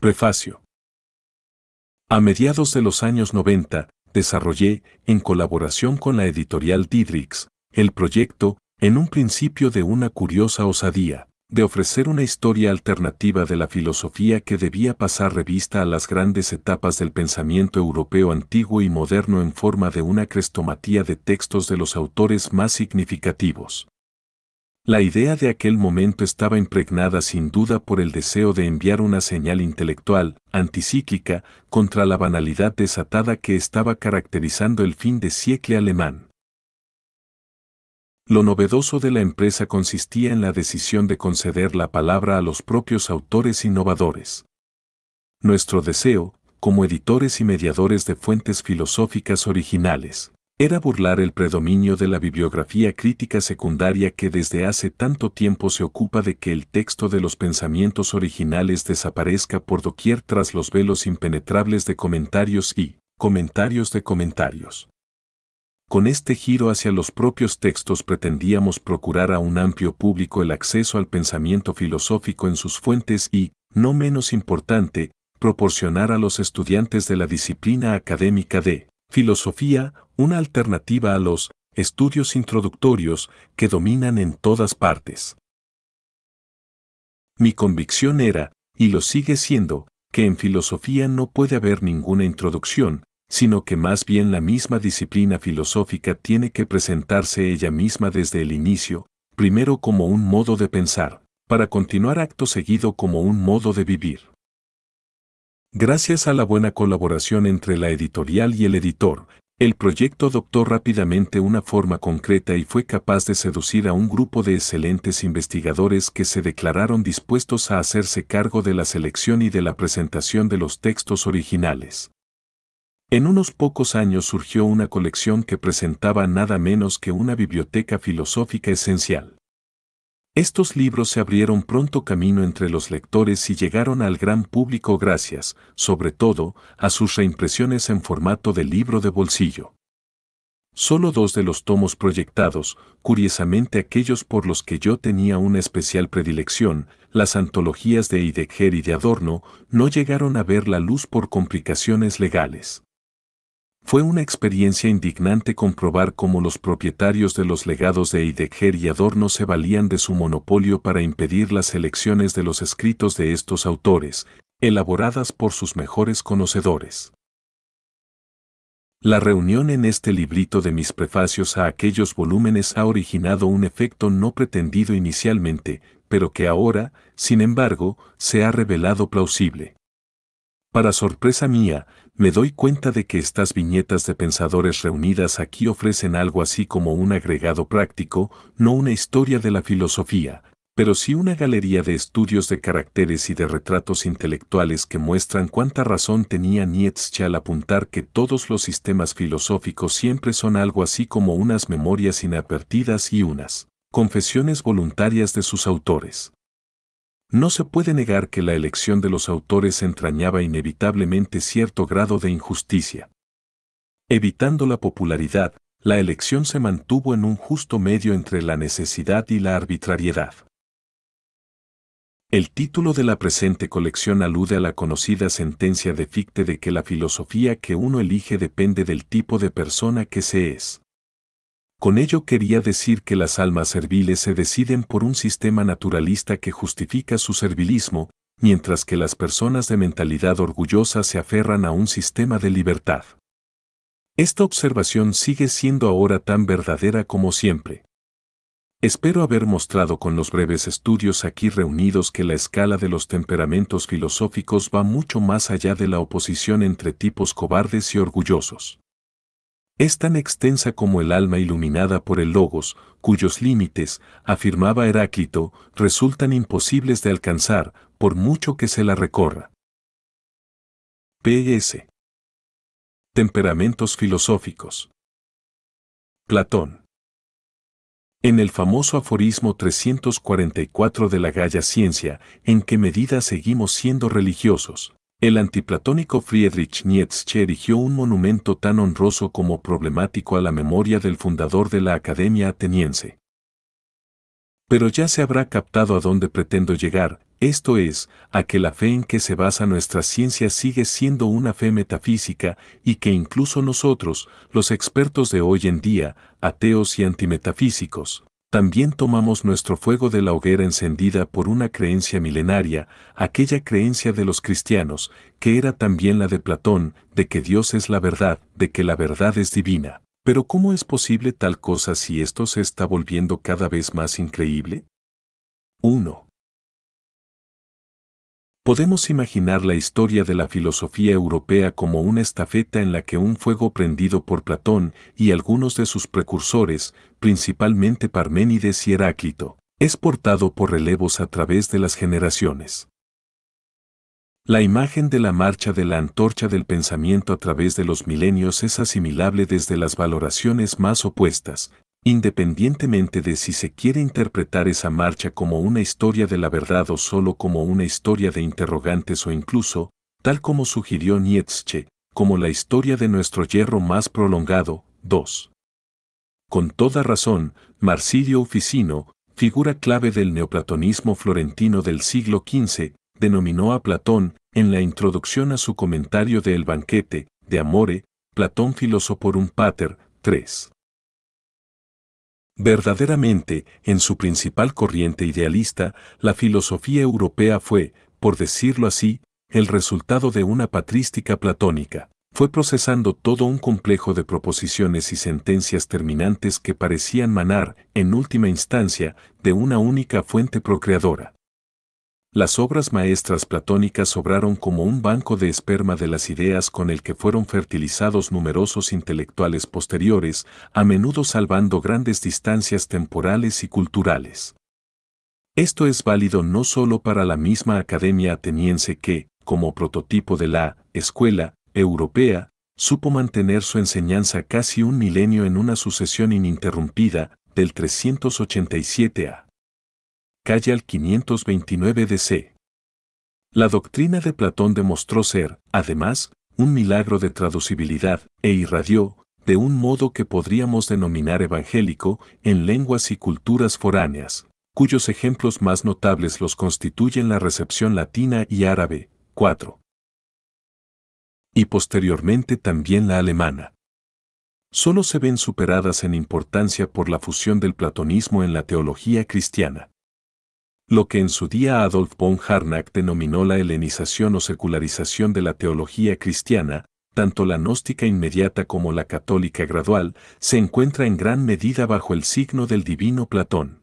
Prefacio. A mediados de los años 90, desarrollé, en colaboración con la editorial Didrix, el proyecto, en un principio de una curiosa osadía, de ofrecer una historia alternativa de la filosofía que debía pasar revista a las grandes etapas del pensamiento europeo antiguo y moderno en forma de una crestomatía de textos de los autores más significativos. La idea de aquel momento estaba impregnada sin duda por el deseo de enviar una señal intelectual, anticíclica, contra la banalidad desatada que estaba caracterizando el fin de siecle alemán. Lo novedoso de la empresa consistía en la decisión de conceder la palabra a los propios autores innovadores. Nuestro deseo, como editores y mediadores de fuentes filosóficas originales, era burlar el predominio de la bibliografía crítica secundaria que desde hace tanto tiempo se ocupa de que el texto de los pensamientos originales desaparezca por doquier tras los velos impenetrables de comentarios y comentarios de comentarios. Con este giro hacia los propios textos pretendíamos procurar a un amplio público el acceso al pensamiento filosófico en sus fuentes y, no menos importante, proporcionar a los estudiantes de la disciplina académica de Filosofía, una alternativa a los estudios introductorios que dominan en todas partes. Mi convicción era, y lo sigue siendo, que en filosofía no puede haber ninguna introducción, sino que más bien la misma disciplina filosófica tiene que presentarse ella misma desde el inicio, primero como un modo de pensar, para continuar acto seguido como un modo de vivir. Gracias a la buena colaboración entre la editorial y el editor, el proyecto adoptó rápidamente una forma concreta y fue capaz de seducir a un grupo de excelentes investigadores que se declararon dispuestos a hacerse cargo de la selección y de la presentación de los textos originales. En unos pocos años surgió una colección que presentaba nada menos que una biblioteca filosófica esencial. Estos libros se abrieron pronto camino entre los lectores y llegaron al gran público gracias, sobre todo, a sus reimpresiones en formato de libro de bolsillo. Solo dos de los tomos proyectados, curiosamente aquellos por los que yo tenía una especial predilección, las antologías de Heidegger y de Adorno, no llegaron a ver la luz por complicaciones legales. Fue una experiencia indignante comprobar cómo los propietarios de los legados de Heidegger y Adorno se valían de su monopolio para impedir las elecciones de los escritos de estos autores, elaboradas por sus mejores conocedores. La reunión en este librito de mis prefacios a aquellos volúmenes ha originado un efecto no pretendido inicialmente, pero que ahora, sin embargo, se ha revelado plausible. Para sorpresa mía, me doy cuenta de que estas viñetas de pensadores reunidas aquí ofrecen algo así como un agregado práctico, no una historia de la filosofía, pero sí una galería de estudios de caracteres y de retratos intelectuales que muestran cuánta razón tenía Nietzsche al apuntar que todos los sistemas filosóficos siempre son algo así como unas memorias inadvertidas y unas confesiones voluntarias de sus autores. No se puede negar que la elección de los autores entrañaba inevitablemente cierto grado de injusticia. Evitando la popularidad, la elección se mantuvo en un justo medio entre la necesidad y la arbitrariedad. El título de la presente colección alude a la conocida sentencia de Fichte de que la filosofía que uno elige depende del tipo de persona que se es. Con ello quería decir que las almas serviles se deciden por un sistema naturalista que justifica su servilismo, mientras que las personas de mentalidad orgullosa se aferran a un sistema de libertad. Esta observación sigue siendo ahora tan verdadera como siempre. Espero haber mostrado con los breves estudios aquí reunidos que la escala de los temperamentos filosóficos va mucho más allá de la oposición entre tipos cobardes y orgullosos. Es tan extensa como el alma iluminada por el Logos, cuyos límites, afirmaba Heráclito, resultan imposibles de alcanzar, por mucho que se la recorra. PS. Temperamentos filosóficos. Platón. En el famoso aforismo 344 de la Galla Ciencia, ¿en qué medida seguimos siendo religiosos? El antiplatónico Friedrich Nietzsche erigió un monumento tan honroso como problemático a la memoria del fundador de la Academia Ateniense. Pero ya se habrá captado a dónde pretendo llegar, esto es, a que la fe en que se basa nuestra ciencia sigue siendo una fe metafísica y que incluso nosotros, los expertos de hoy en día, ateos y antimetafísicos, también tomamos nuestro fuego de la hoguera encendida por una creencia milenaria, aquella creencia de los cristianos, que era también la de Platón, de que Dios es la verdad, de que la verdad es divina. Pero ¿cómo es posible tal cosa si esto se está volviendo cada vez más increíble? 1. Podemos imaginar la historia de la filosofía europea como una estafeta en la que un fuego prendido por Platón y algunos de sus precursores, principalmente Parménides y Heráclito, es portado por relevos a través de las generaciones. La imagen de la marcha de la antorcha del pensamiento a través de los milenios es asimilable desde las valoraciones más opuestas, Independientemente de si se quiere interpretar esa marcha como una historia de la verdad o solo como una historia de interrogantes o incluso, tal como sugirió Nietzsche, como la historia de nuestro hierro más prolongado, 2. Con toda razón, Marsilio Ficino, figura clave del neoplatonismo florentino del siglo XV, denominó a Platón, en la introducción a su comentario de El banquete, de Amore, Platón por un Pater, 3. Verdaderamente, en su principal corriente idealista, la filosofía europea fue, por decirlo así, el resultado de una patrística platónica. Fue procesando todo un complejo de proposiciones y sentencias terminantes que parecían manar, en última instancia, de una única fuente procreadora. Las obras maestras platónicas obraron como un banco de esperma de las ideas con el que fueron fertilizados numerosos intelectuales posteriores, a menudo salvando grandes distancias temporales y culturales. Esto es válido no solo para la misma academia ateniense que, como prototipo de la escuela europea, supo mantener su enseñanza casi un milenio en una sucesión ininterrumpida, del 387 a calle al 529 DC. La doctrina de Platón demostró ser, además, un milagro de traducibilidad, e irradió, de un modo que podríamos denominar evangélico, en lenguas y culturas foráneas, cuyos ejemplos más notables los constituyen la recepción latina y árabe, 4. Y posteriormente también la alemana. Solo se ven superadas en importancia por la fusión del platonismo en la teología cristiana lo que en su día Adolf von Harnack denominó la helenización o secularización de la teología cristiana, tanto la gnóstica inmediata como la católica gradual, se encuentra en gran medida bajo el signo del divino Platón.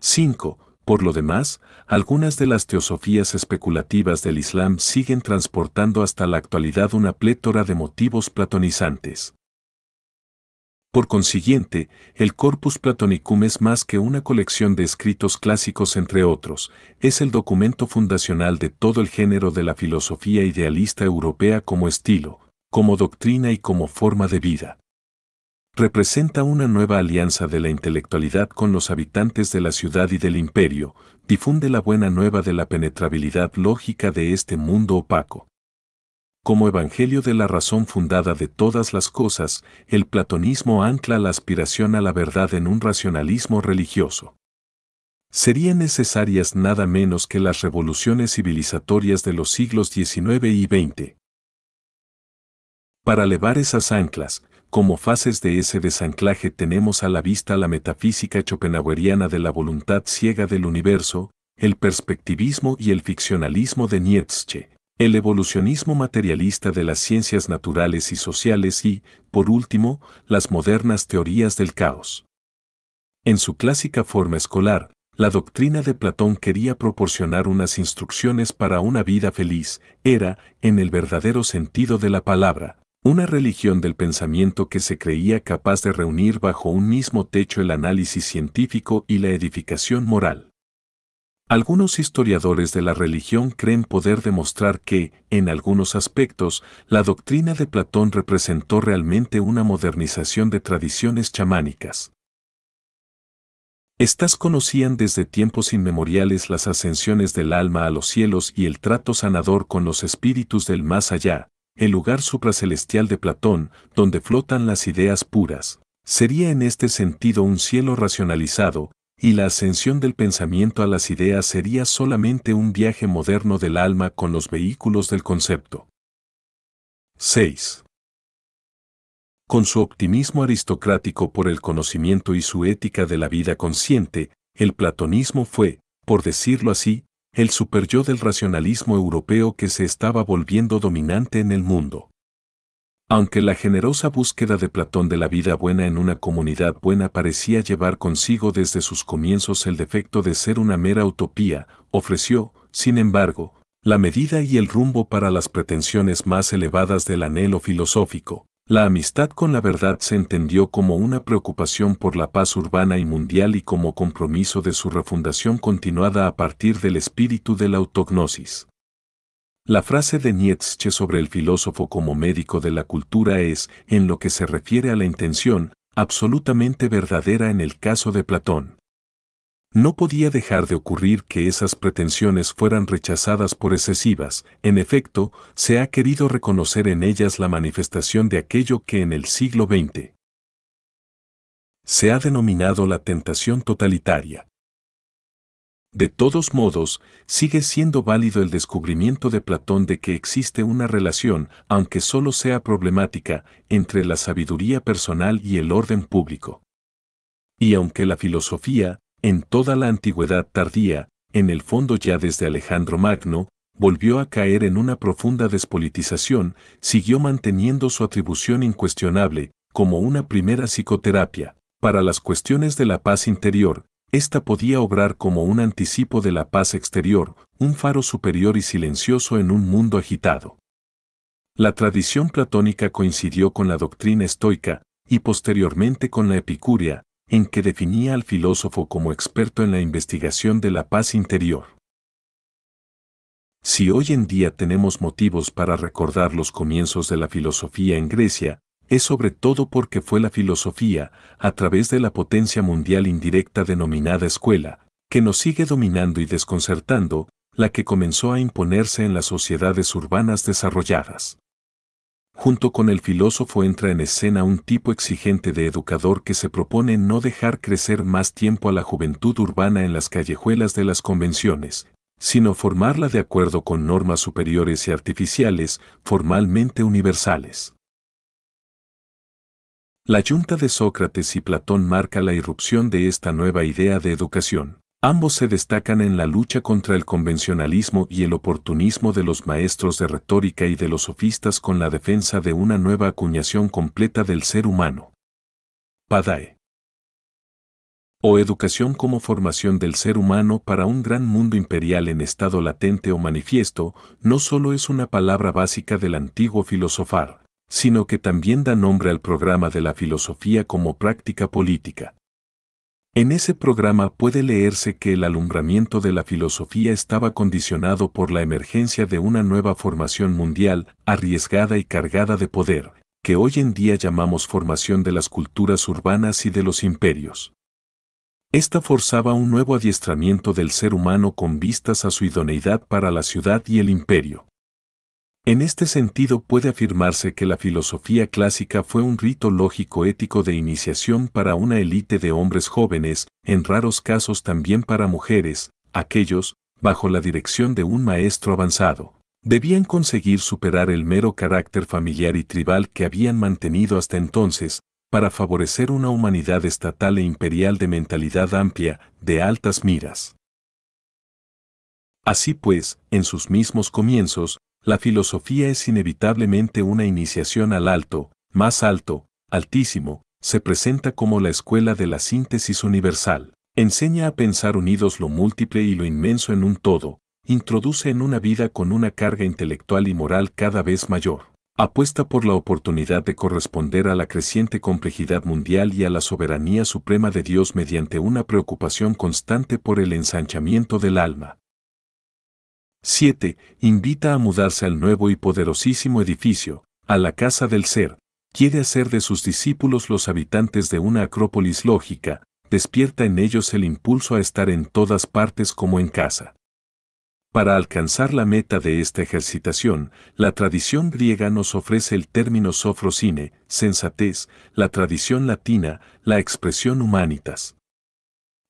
5. Por lo demás, algunas de las teosofías especulativas del Islam siguen transportando hasta la actualidad una plétora de motivos platonizantes. Por consiguiente, el Corpus Platonicum es más que una colección de escritos clásicos entre otros, es el documento fundacional de todo el género de la filosofía idealista europea como estilo, como doctrina y como forma de vida. Representa una nueva alianza de la intelectualidad con los habitantes de la ciudad y del imperio, difunde la buena nueva de la penetrabilidad lógica de este mundo opaco. Como evangelio de la razón fundada de todas las cosas, el platonismo ancla la aspiración a la verdad en un racionalismo religioso. Serían necesarias nada menos que las revoluciones civilizatorias de los siglos XIX y XX. Para elevar esas anclas, como fases de ese desanclaje tenemos a la vista la metafísica schopenhaueriana de la voluntad ciega del universo, el perspectivismo y el ficcionalismo de Nietzsche, el evolucionismo materialista de las ciencias naturales y sociales y, por último, las modernas teorías del caos. En su clásica forma escolar, la doctrina de Platón quería proporcionar unas instrucciones para una vida feliz, era, en el verdadero sentido de la palabra, una religión del pensamiento que se creía capaz de reunir bajo un mismo techo el análisis científico y la edificación moral. Algunos historiadores de la religión creen poder demostrar que, en algunos aspectos, la doctrina de Platón representó realmente una modernización de tradiciones chamánicas. Estas conocían desde tiempos inmemoriales las ascensiones del alma a los cielos y el trato sanador con los espíritus del más allá, el lugar supracelestial de Platón, donde flotan las ideas puras. Sería en este sentido un cielo racionalizado, y la ascensión del pensamiento a las ideas sería solamente un viaje moderno del alma con los vehículos del concepto. 6. Con su optimismo aristocrático por el conocimiento y su ética de la vida consciente, el platonismo fue, por decirlo así, el superyo del racionalismo europeo que se estaba volviendo dominante en el mundo. Aunque la generosa búsqueda de Platón de la vida buena en una comunidad buena parecía llevar consigo desde sus comienzos el defecto de ser una mera utopía, ofreció, sin embargo, la medida y el rumbo para las pretensiones más elevadas del anhelo filosófico. La amistad con la verdad se entendió como una preocupación por la paz urbana y mundial y como compromiso de su refundación continuada a partir del espíritu de la autognosis. La frase de Nietzsche sobre el filósofo como médico de la cultura es, en lo que se refiere a la intención, absolutamente verdadera en el caso de Platón. No podía dejar de ocurrir que esas pretensiones fueran rechazadas por excesivas, en efecto, se ha querido reconocer en ellas la manifestación de aquello que en el siglo XX se ha denominado la tentación totalitaria. De todos modos, sigue siendo válido el descubrimiento de Platón de que existe una relación, aunque solo sea problemática, entre la sabiduría personal y el orden público. Y aunque la filosofía, en toda la antigüedad tardía, en el fondo ya desde Alejandro Magno, volvió a caer en una profunda despolitización, siguió manteniendo su atribución incuestionable, como una primera psicoterapia, para las cuestiones de la paz interior, esta podía obrar como un anticipo de la paz exterior, un faro superior y silencioso en un mundo agitado. La tradición platónica coincidió con la doctrina estoica, y posteriormente con la epicúrea, en que definía al filósofo como experto en la investigación de la paz interior. Si hoy en día tenemos motivos para recordar los comienzos de la filosofía en Grecia, es sobre todo porque fue la filosofía, a través de la potencia mundial indirecta denominada escuela, que nos sigue dominando y desconcertando, la que comenzó a imponerse en las sociedades urbanas desarrolladas. Junto con el filósofo entra en escena un tipo exigente de educador que se propone no dejar crecer más tiempo a la juventud urbana en las callejuelas de las convenciones, sino formarla de acuerdo con normas superiores y artificiales, formalmente universales. La yunta de Sócrates y Platón marca la irrupción de esta nueva idea de educación. Ambos se destacan en la lucha contra el convencionalismo y el oportunismo de los maestros de retórica y de los sofistas con la defensa de una nueva acuñación completa del ser humano. Padae. O educación como formación del ser humano para un gran mundo imperial en estado latente o manifiesto, no solo es una palabra básica del antiguo filosofar, sino que también da nombre al programa de la filosofía como práctica política. En ese programa puede leerse que el alumbramiento de la filosofía estaba condicionado por la emergencia de una nueva formación mundial, arriesgada y cargada de poder, que hoy en día llamamos formación de las culturas urbanas y de los imperios. Esta forzaba un nuevo adiestramiento del ser humano con vistas a su idoneidad para la ciudad y el imperio. En este sentido puede afirmarse que la filosofía clásica fue un rito lógico-ético de iniciación para una élite de hombres jóvenes, en raros casos también para mujeres, aquellos, bajo la dirección de un maestro avanzado, debían conseguir superar el mero carácter familiar y tribal que habían mantenido hasta entonces, para favorecer una humanidad estatal e imperial de mentalidad amplia, de altas miras. Así pues, en sus mismos comienzos, la filosofía es inevitablemente una iniciación al alto, más alto, altísimo, se presenta como la escuela de la síntesis universal. Enseña a pensar unidos lo múltiple y lo inmenso en un todo, introduce en una vida con una carga intelectual y moral cada vez mayor. Apuesta por la oportunidad de corresponder a la creciente complejidad mundial y a la soberanía suprema de Dios mediante una preocupación constante por el ensanchamiento del alma. 7. Invita a mudarse al nuevo y poderosísimo edificio, a la casa del ser. Quiere hacer de sus discípulos los habitantes de una acrópolis lógica, despierta en ellos el impulso a estar en todas partes como en casa. Para alcanzar la meta de esta ejercitación, la tradición griega nos ofrece el término sofrocine, sensatez, la tradición latina, la expresión humanitas.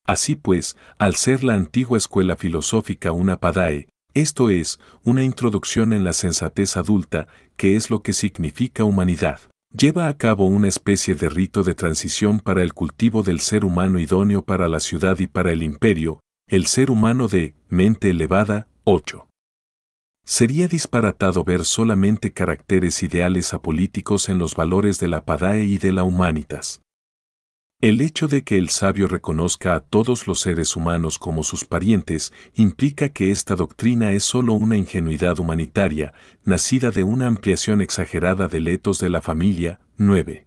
Así pues, al ser la antigua escuela filosófica una padae, esto es, una introducción en la sensatez adulta, que es lo que significa humanidad. Lleva a cabo una especie de rito de transición para el cultivo del ser humano idóneo para la ciudad y para el imperio, el ser humano de mente elevada, 8. Sería disparatado ver solamente caracteres ideales apolíticos en los valores de la Padae y de la Humanitas. El hecho de que el sabio reconozca a todos los seres humanos como sus parientes implica que esta doctrina es sólo una ingenuidad humanitaria, nacida de una ampliación exagerada de letos de la familia. 9.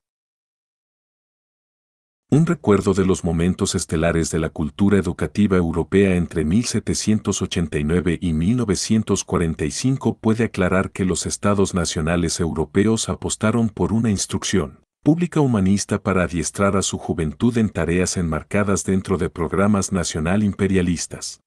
Un recuerdo de los momentos estelares de la cultura educativa europea entre 1789 y 1945 puede aclarar que los estados nacionales europeos apostaron por una instrucción pública humanista para adiestrar a su juventud en tareas enmarcadas dentro de programas nacional imperialistas.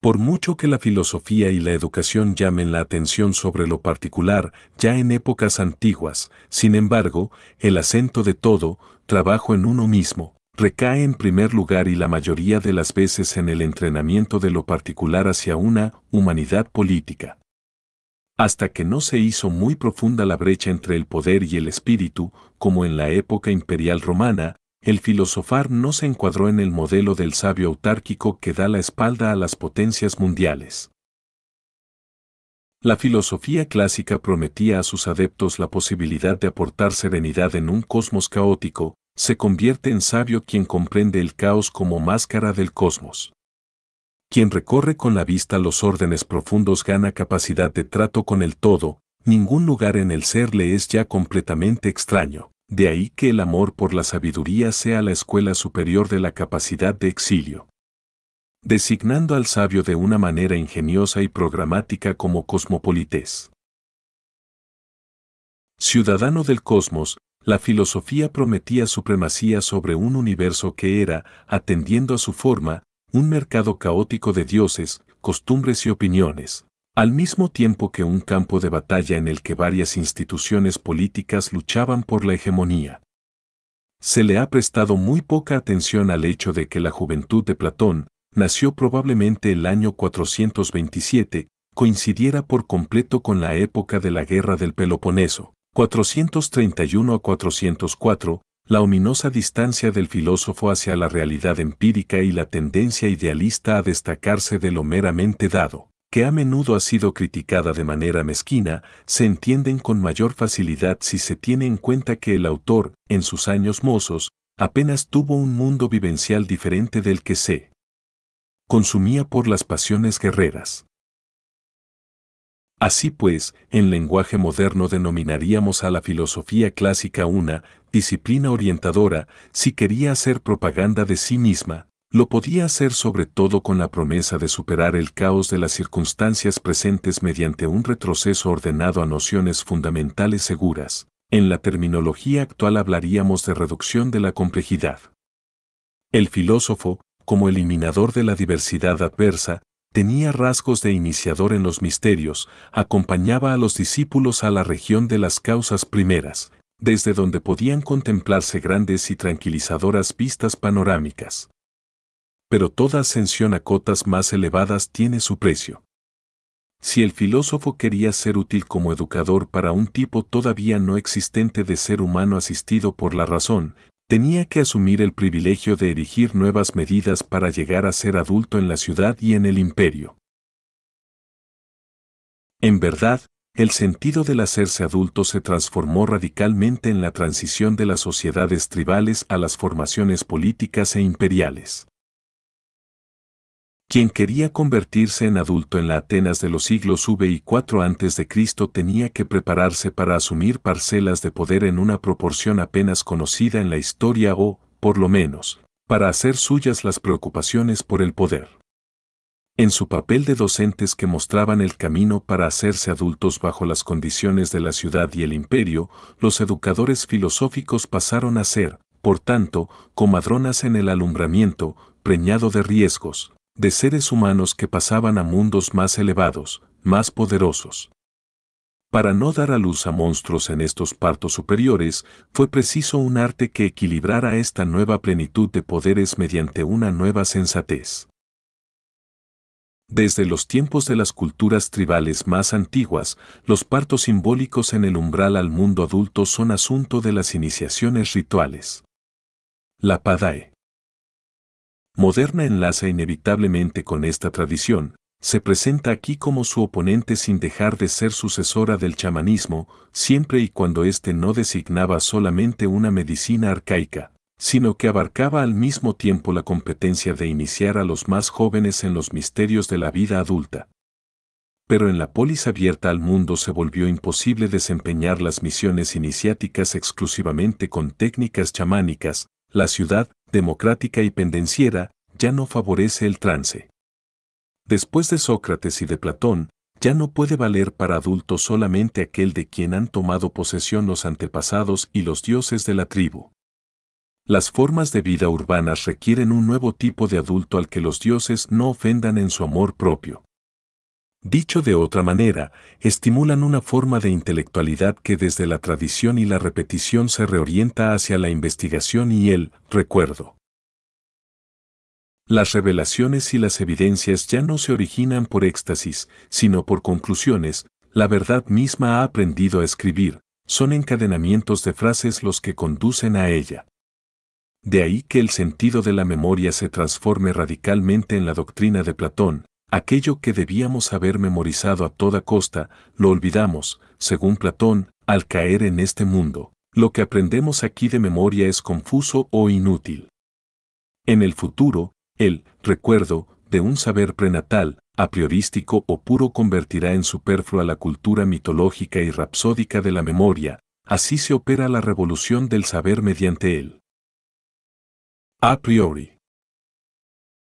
Por mucho que la filosofía y la educación llamen la atención sobre lo particular, ya en épocas antiguas, sin embargo, el acento de todo, trabajo en uno mismo, recae en primer lugar y la mayoría de las veces en el entrenamiento de lo particular hacia una humanidad política hasta que no se hizo muy profunda la brecha entre el poder y el espíritu, como en la época imperial romana, el filosofar no se encuadró en el modelo del sabio autárquico que da la espalda a las potencias mundiales. La filosofía clásica prometía a sus adeptos la posibilidad de aportar serenidad en un cosmos caótico, se convierte en sabio quien comprende el caos como máscara del cosmos. Quien recorre con la vista los órdenes profundos gana capacidad de trato con el todo, ningún lugar en el ser le es ya completamente extraño. De ahí que el amor por la sabiduría sea la escuela superior de la capacidad de exilio. Designando al sabio de una manera ingeniosa y programática como cosmopolites. Ciudadano del cosmos, la filosofía prometía supremacía sobre un universo que era, atendiendo a su forma, un mercado caótico de dioses, costumbres y opiniones, al mismo tiempo que un campo de batalla en el que varias instituciones políticas luchaban por la hegemonía. Se le ha prestado muy poca atención al hecho de que la juventud de Platón nació probablemente el año 427, coincidiera por completo con la época de la Guerra del Peloponeso, 431 a 404, la ominosa distancia del filósofo hacia la realidad empírica y la tendencia idealista a destacarse de lo meramente dado, que a menudo ha sido criticada de manera mezquina, se entienden con mayor facilidad si se tiene en cuenta que el autor, en sus años mozos, apenas tuvo un mundo vivencial diferente del que se consumía por las pasiones guerreras. Así pues, en lenguaje moderno denominaríamos a la filosofía clásica una disciplina orientadora, si quería hacer propaganda de sí misma, lo podía hacer sobre todo con la promesa de superar el caos de las circunstancias presentes mediante un retroceso ordenado a nociones fundamentales seguras. En la terminología actual hablaríamos de reducción de la complejidad. El filósofo, como eliminador de la diversidad adversa, tenía rasgos de iniciador en los misterios, acompañaba a los discípulos a la región de las causas primeras, desde donde podían contemplarse grandes y tranquilizadoras vistas panorámicas. Pero toda ascensión a cotas más elevadas tiene su precio. Si el filósofo quería ser útil como educador para un tipo todavía no existente de ser humano asistido por la razón, tenía que asumir el privilegio de erigir nuevas medidas para llegar a ser adulto en la ciudad y en el imperio. En verdad, el sentido del hacerse adulto se transformó radicalmente en la transición de las sociedades tribales a las formaciones políticas e imperiales quien quería convertirse en adulto en la Atenas de los siglos V y IV a.C. tenía que prepararse para asumir parcelas de poder en una proporción apenas conocida en la historia o, por lo menos, para hacer suyas las preocupaciones por el poder. En su papel de docentes que mostraban el camino para hacerse adultos bajo las condiciones de la ciudad y el imperio, los educadores filosóficos pasaron a ser, por tanto, comadronas en el alumbramiento, preñado de riesgos, de seres humanos que pasaban a mundos más elevados, más poderosos. Para no dar a luz a monstruos en estos partos superiores, fue preciso un arte que equilibrara esta nueva plenitud de poderes mediante una nueva sensatez. Desde los tiempos de las culturas tribales más antiguas, los partos simbólicos en el umbral al mundo adulto son asunto de las iniciaciones rituales. La Padae. Moderna enlaza inevitablemente con esta tradición, se presenta aquí como su oponente sin dejar de ser sucesora del chamanismo, siempre y cuando éste no designaba solamente una medicina arcaica, sino que abarcaba al mismo tiempo la competencia de iniciar a los más jóvenes en los misterios de la vida adulta. Pero en la polis abierta al mundo se volvió imposible desempeñar las misiones iniciáticas exclusivamente con técnicas chamánicas, la ciudad, democrática y pendenciera, ya no favorece el trance. Después de Sócrates y de Platón, ya no puede valer para adulto solamente aquel de quien han tomado posesión los antepasados y los dioses de la tribu. Las formas de vida urbanas requieren un nuevo tipo de adulto al que los dioses no ofendan en su amor propio. Dicho de otra manera, estimulan una forma de intelectualidad que desde la tradición y la repetición se reorienta hacia la investigación y el recuerdo. Las revelaciones y las evidencias ya no se originan por éxtasis, sino por conclusiones, la verdad misma ha aprendido a escribir, son encadenamientos de frases los que conducen a ella. De ahí que el sentido de la memoria se transforme radicalmente en la doctrina de Platón, Aquello que debíamos haber memorizado a toda costa, lo olvidamos, según Platón, al caer en este mundo. Lo que aprendemos aquí de memoria es confuso o inútil. En el futuro, el recuerdo de un saber prenatal, a priorístico o puro convertirá en superflua la cultura mitológica y rapsódica de la memoria, así se opera la revolución del saber mediante él. A priori.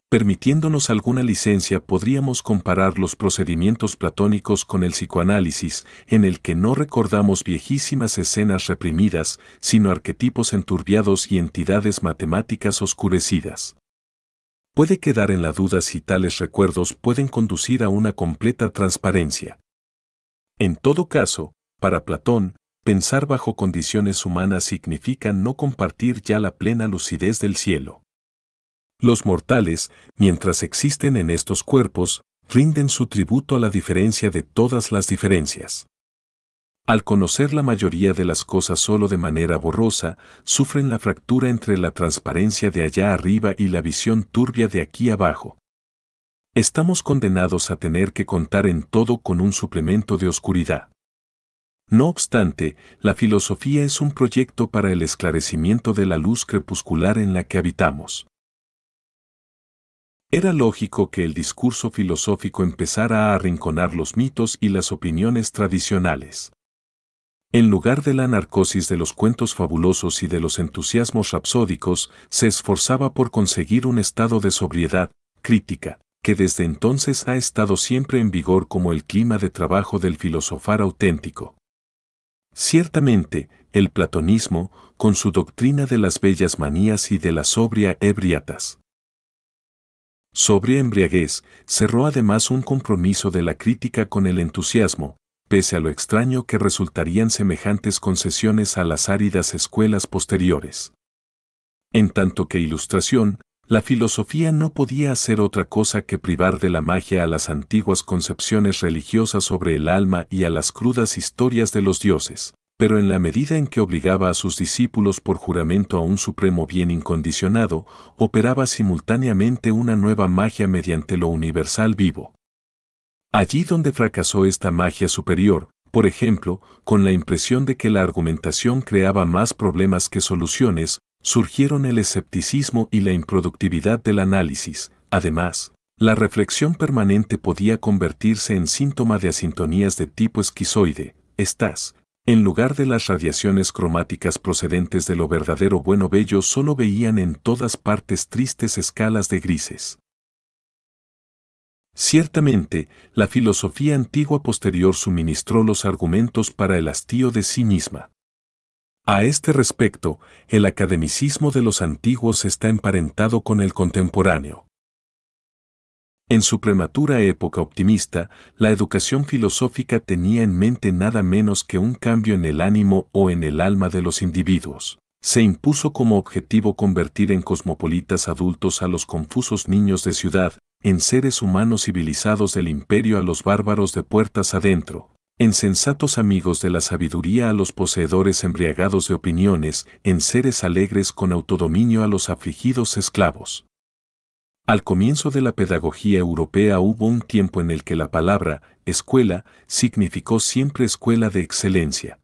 Permitiéndonos alguna licencia podríamos comparar los procedimientos platónicos con el psicoanálisis, en el que no recordamos viejísimas escenas reprimidas, sino arquetipos enturbiados y entidades matemáticas oscurecidas. Puede quedar en la duda si tales recuerdos pueden conducir a una completa transparencia. En todo caso, para Platón, pensar bajo condiciones humanas significa no compartir ya la plena lucidez del cielo. Los mortales, mientras existen en estos cuerpos, rinden su tributo a la diferencia de todas las diferencias. Al conocer la mayoría de las cosas solo de manera borrosa, sufren la fractura entre la transparencia de allá arriba y la visión turbia de aquí abajo. Estamos condenados a tener que contar en todo con un suplemento de oscuridad. No obstante, la filosofía es un proyecto para el esclarecimiento de la luz crepuscular en la que habitamos. Era lógico que el discurso filosófico empezara a arrinconar los mitos y las opiniones tradicionales. En lugar de la narcosis de los cuentos fabulosos y de los entusiasmos rapsódicos, se esforzaba por conseguir un estado de sobriedad, crítica, que desde entonces ha estado siempre en vigor como el clima de trabajo del filosofar auténtico. Ciertamente, el platonismo, con su doctrina de las bellas manías y de la sobria ebriatas, sobre embriaguez, cerró además un compromiso de la crítica con el entusiasmo, pese a lo extraño que resultarían semejantes concesiones a las áridas escuelas posteriores. En tanto que ilustración, la filosofía no podía hacer otra cosa que privar de la magia a las antiguas concepciones religiosas sobre el alma y a las crudas historias de los dioses pero en la medida en que obligaba a sus discípulos por juramento a un supremo bien incondicionado, operaba simultáneamente una nueva magia mediante lo universal vivo. Allí donde fracasó esta magia superior, por ejemplo, con la impresión de que la argumentación creaba más problemas que soluciones, surgieron el escepticismo y la improductividad del análisis. Además, la reflexión permanente podía convertirse en síntoma de asintonías de tipo esquizoide, estás en lugar de las radiaciones cromáticas procedentes de lo verdadero bueno bello, solo veían en todas partes tristes escalas de grises. Ciertamente, la filosofía antigua posterior suministró los argumentos para el hastío de sí misma. A este respecto, el academicismo de los antiguos está emparentado con el contemporáneo. En su prematura época optimista, la educación filosófica tenía en mente nada menos que un cambio en el ánimo o en el alma de los individuos. Se impuso como objetivo convertir en cosmopolitas adultos a los confusos niños de ciudad, en seres humanos civilizados del imperio a los bárbaros de puertas adentro, en sensatos amigos de la sabiduría a los poseedores embriagados de opiniones, en seres alegres con autodominio a los afligidos esclavos. Al comienzo de la pedagogía europea hubo un tiempo en el que la palabra escuela significó siempre escuela de excelencia.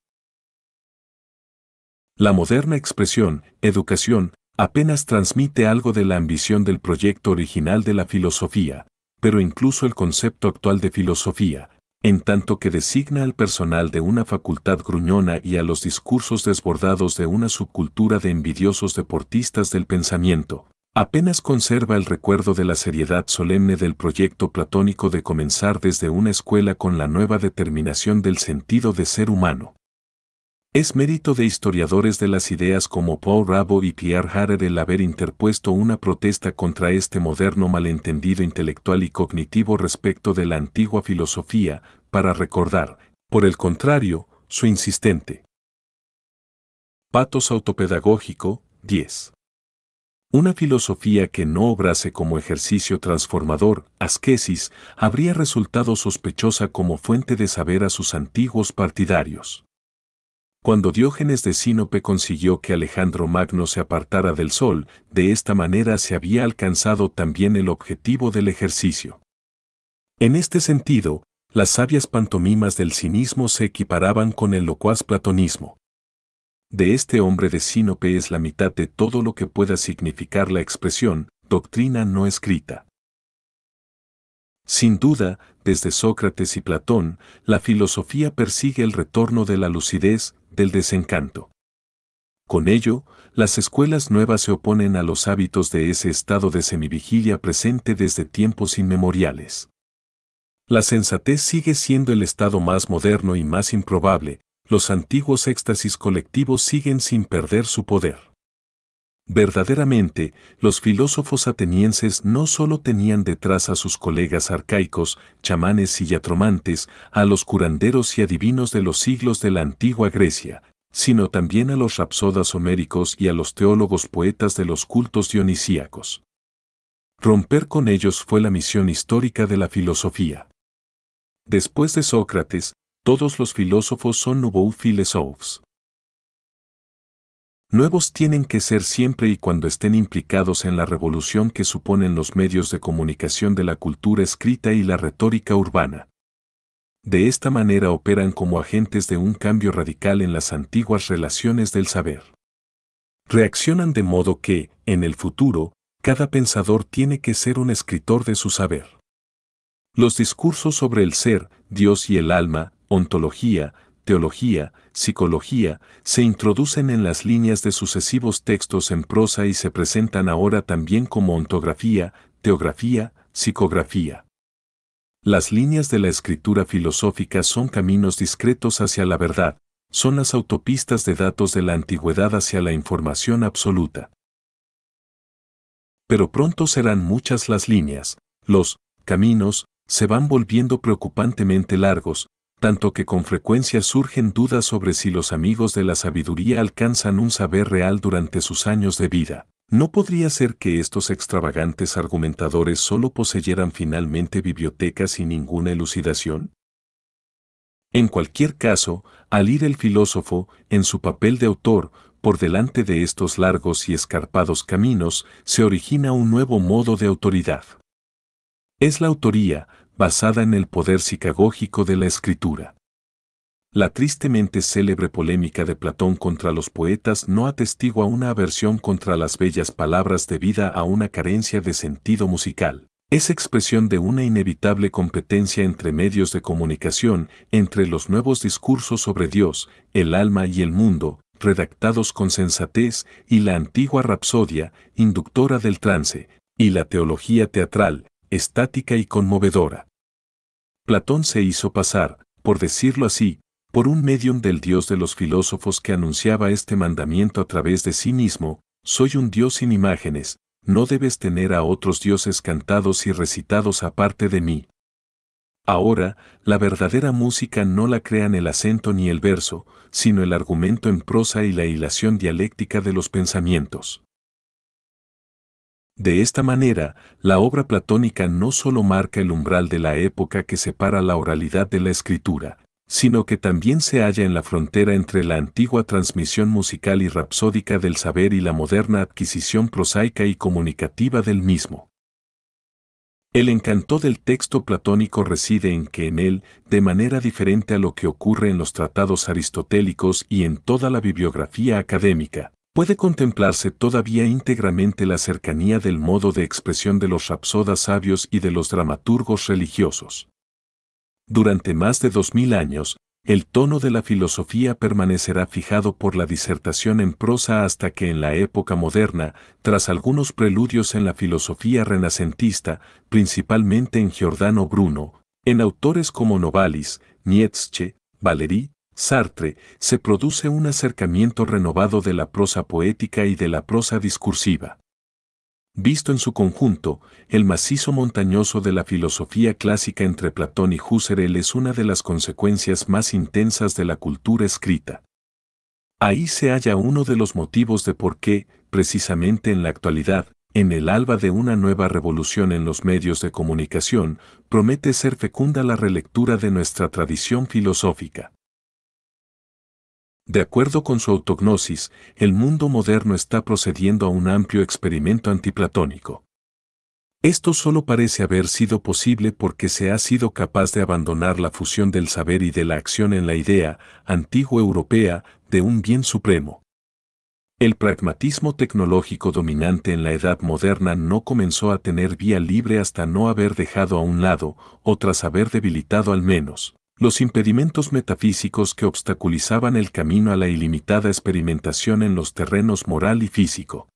La moderna expresión educación apenas transmite algo de la ambición del proyecto original de la filosofía, pero incluso el concepto actual de filosofía, en tanto que designa al personal de una facultad gruñona y a los discursos desbordados de una subcultura de envidiosos deportistas del pensamiento, Apenas conserva el recuerdo de la seriedad solemne del proyecto platónico de comenzar desde una escuela con la nueva determinación del sentido de ser humano. Es mérito de historiadores de las ideas como Paul Rabo y Pierre Harrer el haber interpuesto una protesta contra este moderno malentendido intelectual y cognitivo respecto de la antigua filosofía, para recordar, por el contrario, su insistente. Patos autopedagógico 10. Una filosofía que no obrase como ejercicio transformador, asquesis, habría resultado sospechosa como fuente de saber a sus antiguos partidarios. Cuando Diógenes de Sinope consiguió que Alejandro Magno se apartara del sol, de esta manera se había alcanzado también el objetivo del ejercicio. En este sentido, las sabias pantomimas del cinismo se equiparaban con el locuaz platonismo de este hombre de sinope es la mitad de todo lo que pueda significar la expresión doctrina no escrita. Sin duda, desde Sócrates y Platón, la filosofía persigue el retorno de la lucidez, del desencanto. Con ello, las escuelas nuevas se oponen a los hábitos de ese estado de semivigilia presente desde tiempos inmemoriales. La sensatez sigue siendo el estado más moderno y más improbable, los antiguos éxtasis colectivos siguen sin perder su poder. Verdaderamente, los filósofos atenienses no solo tenían detrás a sus colegas arcaicos, chamanes y yatromantes, a los curanderos y adivinos de los siglos de la antigua Grecia, sino también a los rapsodas homéricos y a los teólogos poetas de los cultos dionisíacos. Romper con ellos fue la misión histórica de la filosofía. Después de Sócrates, todos los filósofos son nouveaux philosophes. Nuevos tienen que ser siempre y cuando estén implicados en la revolución que suponen los medios de comunicación de la cultura escrita y la retórica urbana. De esta manera operan como agentes de un cambio radical en las antiguas relaciones del saber. Reaccionan de modo que, en el futuro, cada pensador tiene que ser un escritor de su saber. Los discursos sobre el ser, Dios y el alma, ontología, teología, psicología, se introducen en las líneas de sucesivos textos en prosa y se presentan ahora también como ontografía, teografía, psicografía. Las líneas de la escritura filosófica son caminos discretos hacia la verdad, son las autopistas de datos de la antigüedad hacia la información absoluta. Pero pronto serán muchas las líneas, los caminos se van volviendo preocupantemente largos, tanto que con frecuencia surgen dudas sobre si los amigos de la sabiduría alcanzan un saber real durante sus años de vida. ¿No podría ser que estos extravagantes argumentadores solo poseyeran finalmente bibliotecas y ninguna elucidación? En cualquier caso, al ir el filósofo, en su papel de autor, por delante de estos largos y escarpados caminos, se origina un nuevo modo de autoridad. Es la autoría, basada en el poder psicagógico de la escritura. La tristemente célebre polémica de Platón contra los poetas no atestigua una aversión contra las bellas palabras debida a una carencia de sentido musical. Es expresión de una inevitable competencia entre medios de comunicación, entre los nuevos discursos sobre Dios, el alma y el mundo, redactados con sensatez, y la antigua rapsodia, inductora del trance, y la teología teatral, estática y conmovedora. Platón se hizo pasar, por decirlo así, por un medium del dios de los filósofos que anunciaba este mandamiento a través de sí mismo, soy un dios sin imágenes, no debes tener a otros dioses cantados y recitados aparte de mí. Ahora, la verdadera música no la crean el acento ni el verso, sino el argumento en prosa y la hilación dialéctica de los pensamientos. De esta manera, la obra platónica no solo marca el umbral de la época que separa la oralidad de la escritura, sino que también se halla en la frontera entre la antigua transmisión musical y rapsódica del saber y la moderna adquisición prosaica y comunicativa del mismo. El encanto del texto platónico reside en que en él, de manera diferente a lo que ocurre en los tratados aristotélicos y en toda la bibliografía académica, puede contemplarse todavía íntegramente la cercanía del modo de expresión de los rapsodas sabios y de los dramaturgos religiosos. Durante más de dos mil años, el tono de la filosofía permanecerá fijado por la disertación en prosa hasta que en la época moderna, tras algunos preludios en la filosofía renacentista, principalmente en Giordano Bruno, en autores como Novalis, Nietzsche, Valéry, Sartre, se produce un acercamiento renovado de la prosa poética y de la prosa discursiva. Visto en su conjunto, el macizo montañoso de la filosofía clásica entre Platón y Husserl es una de las consecuencias más intensas de la cultura escrita. Ahí se halla uno de los motivos de por qué, precisamente en la actualidad, en el alba de una nueva revolución en los medios de comunicación, promete ser fecunda la relectura de nuestra tradición filosófica. De acuerdo con su autognosis, el mundo moderno está procediendo a un amplio experimento antiplatónico. Esto solo parece haber sido posible porque se ha sido capaz de abandonar la fusión del saber y de la acción en la idea antiguo europea de un bien supremo. El pragmatismo tecnológico dominante en la edad moderna no comenzó a tener vía libre hasta no haber dejado a un lado, o tras haber debilitado al menos, los impedimentos metafísicos que obstaculizaban el camino a la ilimitada experimentación en los terrenos moral y físico.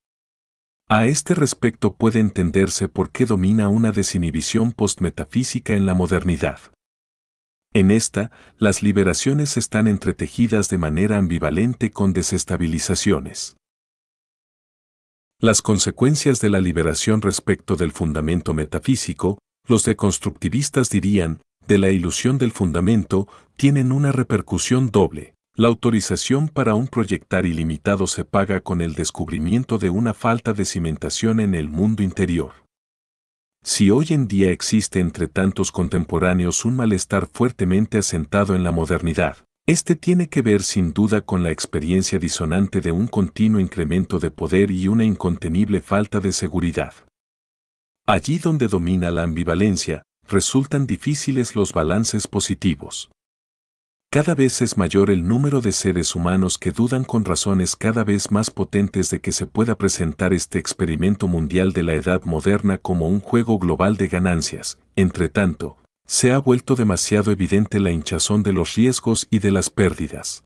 A este respecto puede entenderse por qué domina una desinhibición postmetafísica en la modernidad. En esta, las liberaciones están entretejidas de manera ambivalente con desestabilizaciones. Las consecuencias de la liberación respecto del fundamento metafísico, los deconstructivistas dirían, de la ilusión del fundamento tienen una repercusión doble. La autorización para un proyectar ilimitado se paga con el descubrimiento de una falta de cimentación en el mundo interior. Si hoy en día existe entre tantos contemporáneos un malestar fuertemente asentado en la modernidad, este tiene que ver sin duda con la experiencia disonante de un continuo incremento de poder y una incontenible falta de seguridad. Allí donde domina la ambivalencia, resultan difíciles los balances positivos. Cada vez es mayor el número de seres humanos que dudan con razones cada vez más potentes de que se pueda presentar este experimento mundial de la edad moderna como un juego global de ganancias. Entre tanto, se ha vuelto demasiado evidente la hinchazón de los riesgos y de las pérdidas.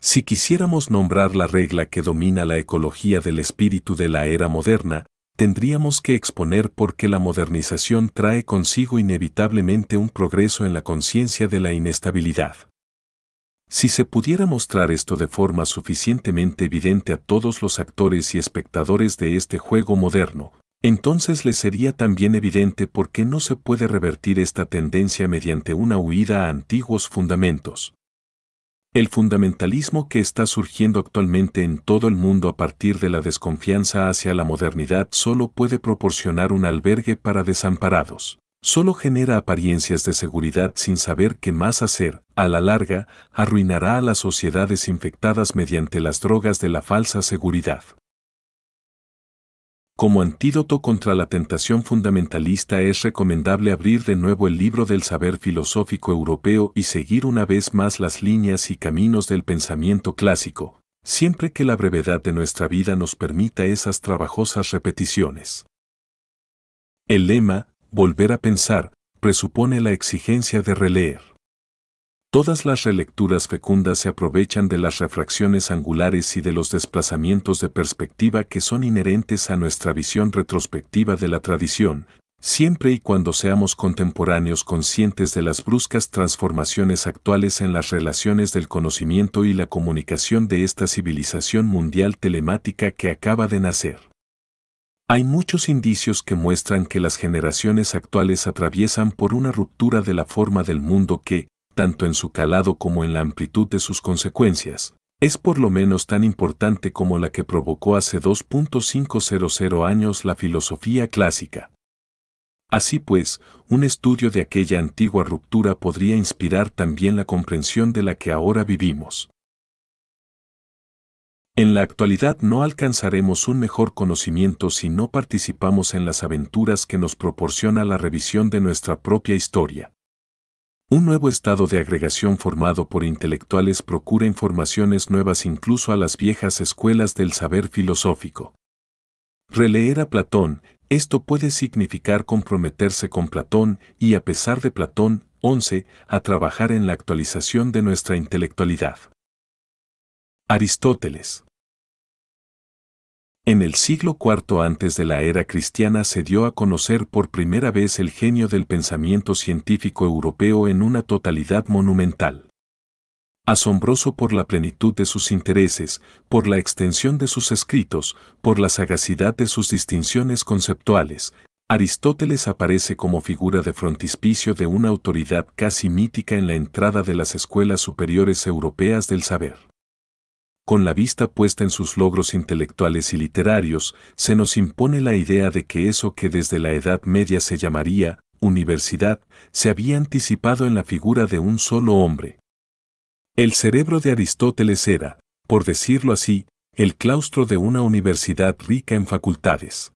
Si quisiéramos nombrar la regla que domina la ecología del espíritu de la era moderna, tendríamos que exponer por qué la modernización trae consigo inevitablemente un progreso en la conciencia de la inestabilidad. Si se pudiera mostrar esto de forma suficientemente evidente a todos los actores y espectadores de este juego moderno, entonces le sería también evidente por qué no se puede revertir esta tendencia mediante una huida a antiguos fundamentos, el fundamentalismo que está surgiendo actualmente en todo el mundo a partir de la desconfianza hacia la modernidad solo puede proporcionar un albergue para desamparados. Solo genera apariencias de seguridad sin saber qué más hacer, a la larga, arruinará a las sociedades infectadas mediante las drogas de la falsa seguridad. Como antídoto contra la tentación fundamentalista es recomendable abrir de nuevo el libro del saber filosófico europeo y seguir una vez más las líneas y caminos del pensamiento clásico, siempre que la brevedad de nuestra vida nos permita esas trabajosas repeticiones. El lema, volver a pensar, presupone la exigencia de releer. Todas las relecturas fecundas se aprovechan de las refracciones angulares y de los desplazamientos de perspectiva que son inherentes a nuestra visión retrospectiva de la tradición, siempre y cuando seamos contemporáneos conscientes de las bruscas transformaciones actuales en las relaciones del conocimiento y la comunicación de esta civilización mundial telemática que acaba de nacer. Hay muchos indicios que muestran que las generaciones actuales atraviesan por una ruptura de la forma del mundo que, tanto en su calado como en la amplitud de sus consecuencias, es por lo menos tan importante como la que provocó hace 2.500 años la filosofía clásica. Así pues, un estudio de aquella antigua ruptura podría inspirar también la comprensión de la que ahora vivimos. En la actualidad no alcanzaremos un mejor conocimiento si no participamos en las aventuras que nos proporciona la revisión de nuestra propia historia. Un nuevo estado de agregación formado por intelectuales procura informaciones nuevas incluso a las viejas escuelas del saber filosófico. Releer a Platón, esto puede significar comprometerse con Platón y a pesar de Platón 11, a trabajar en la actualización de nuestra intelectualidad. Aristóteles. En el siglo IV antes de la era cristiana se dio a conocer por primera vez el genio del pensamiento científico europeo en una totalidad monumental. Asombroso por la plenitud de sus intereses, por la extensión de sus escritos, por la sagacidad de sus distinciones conceptuales, Aristóteles aparece como figura de frontispicio de una autoridad casi mítica en la entrada de las escuelas superiores europeas del saber con la vista puesta en sus logros intelectuales y literarios, se nos impone la idea de que eso que desde la Edad Media se llamaría universidad, se había anticipado en la figura de un solo hombre. El cerebro de Aristóteles era, por decirlo así, el claustro de una universidad rica en facultades.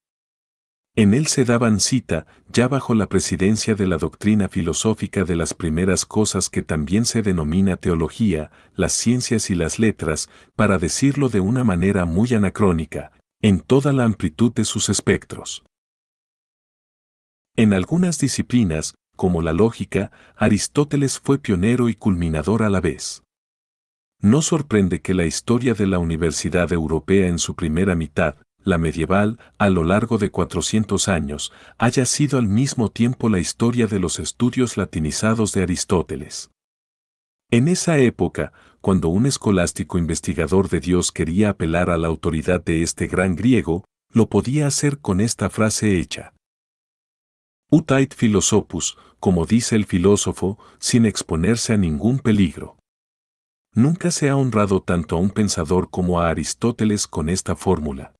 En él se daban cita, ya bajo la presidencia de la doctrina filosófica de las primeras cosas que también se denomina teología, las ciencias y las letras, para decirlo de una manera muy anacrónica, en toda la amplitud de sus espectros. En algunas disciplinas, como la lógica, Aristóteles fue pionero y culminador a la vez. No sorprende que la historia de la Universidad Europea en su primera mitad, la medieval, a lo largo de 400 años, haya sido al mismo tiempo la historia de los estudios latinizados de Aristóteles. En esa época, cuando un escolástico investigador de Dios quería apelar a la autoridad de este gran griego, lo podía hacer con esta frase hecha. Utait philosophus, como dice el filósofo, sin exponerse a ningún peligro. Nunca se ha honrado tanto a un pensador como a Aristóteles con esta fórmula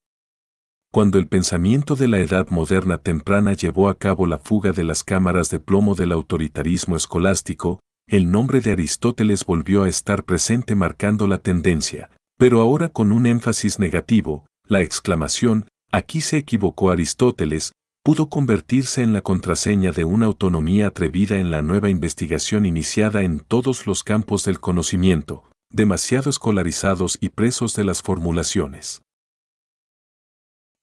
cuando el pensamiento de la edad moderna temprana llevó a cabo la fuga de las cámaras de plomo del autoritarismo escolástico, el nombre de Aristóteles volvió a estar presente marcando la tendencia, pero ahora con un énfasis negativo, la exclamación, aquí se equivocó Aristóteles, pudo convertirse en la contraseña de una autonomía atrevida en la nueva investigación iniciada en todos los campos del conocimiento, demasiado escolarizados y presos de las formulaciones.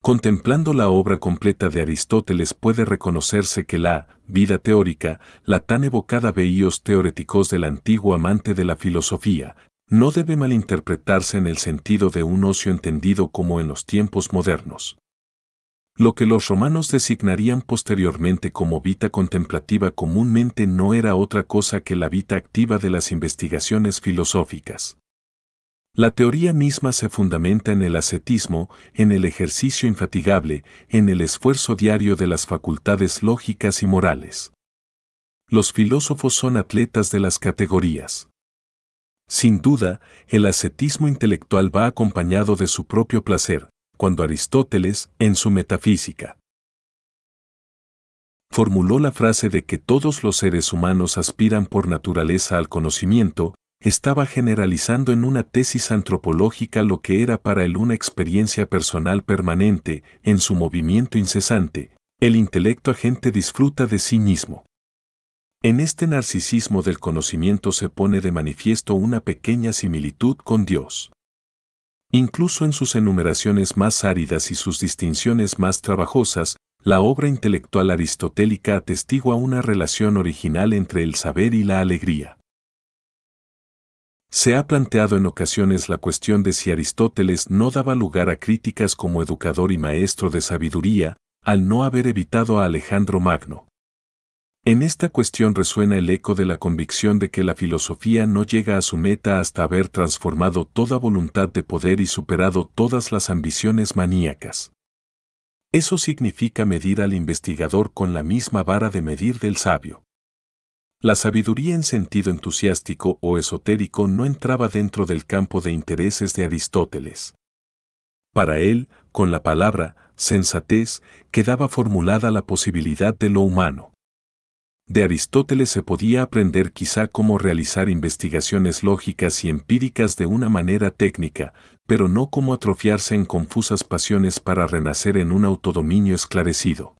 Contemplando la obra completa de Aristóteles puede reconocerse que la vida teórica, la tan evocada veíos teoréticos del antiguo amante de la filosofía, no debe malinterpretarse en el sentido de un ocio entendido como en los tiempos modernos. Lo que los romanos designarían posteriormente como vita contemplativa comúnmente no era otra cosa que la vita activa de las investigaciones filosóficas. La teoría misma se fundamenta en el ascetismo, en el ejercicio infatigable, en el esfuerzo diario de las facultades lógicas y morales. Los filósofos son atletas de las categorías. Sin duda, el ascetismo intelectual va acompañado de su propio placer, cuando Aristóteles, en su metafísica, formuló la frase de que todos los seres humanos aspiran por naturaleza al conocimiento, estaba generalizando en una tesis antropológica lo que era para él una experiencia personal permanente, en su movimiento incesante, el intelecto agente disfruta de sí mismo. En este narcisismo del conocimiento se pone de manifiesto una pequeña similitud con Dios. Incluso en sus enumeraciones más áridas y sus distinciones más trabajosas, la obra intelectual aristotélica atestigua una relación original entre el saber y la alegría. Se ha planteado en ocasiones la cuestión de si Aristóteles no daba lugar a críticas como educador y maestro de sabiduría, al no haber evitado a Alejandro Magno. En esta cuestión resuena el eco de la convicción de que la filosofía no llega a su meta hasta haber transformado toda voluntad de poder y superado todas las ambiciones maníacas. Eso significa medir al investigador con la misma vara de medir del sabio. La sabiduría en sentido entusiástico o esotérico no entraba dentro del campo de intereses de Aristóteles. Para él, con la palabra sensatez quedaba formulada la posibilidad de lo humano. De Aristóteles se podía aprender quizá cómo realizar investigaciones lógicas y empíricas de una manera técnica, pero no cómo atrofiarse en confusas pasiones para renacer en un autodominio esclarecido.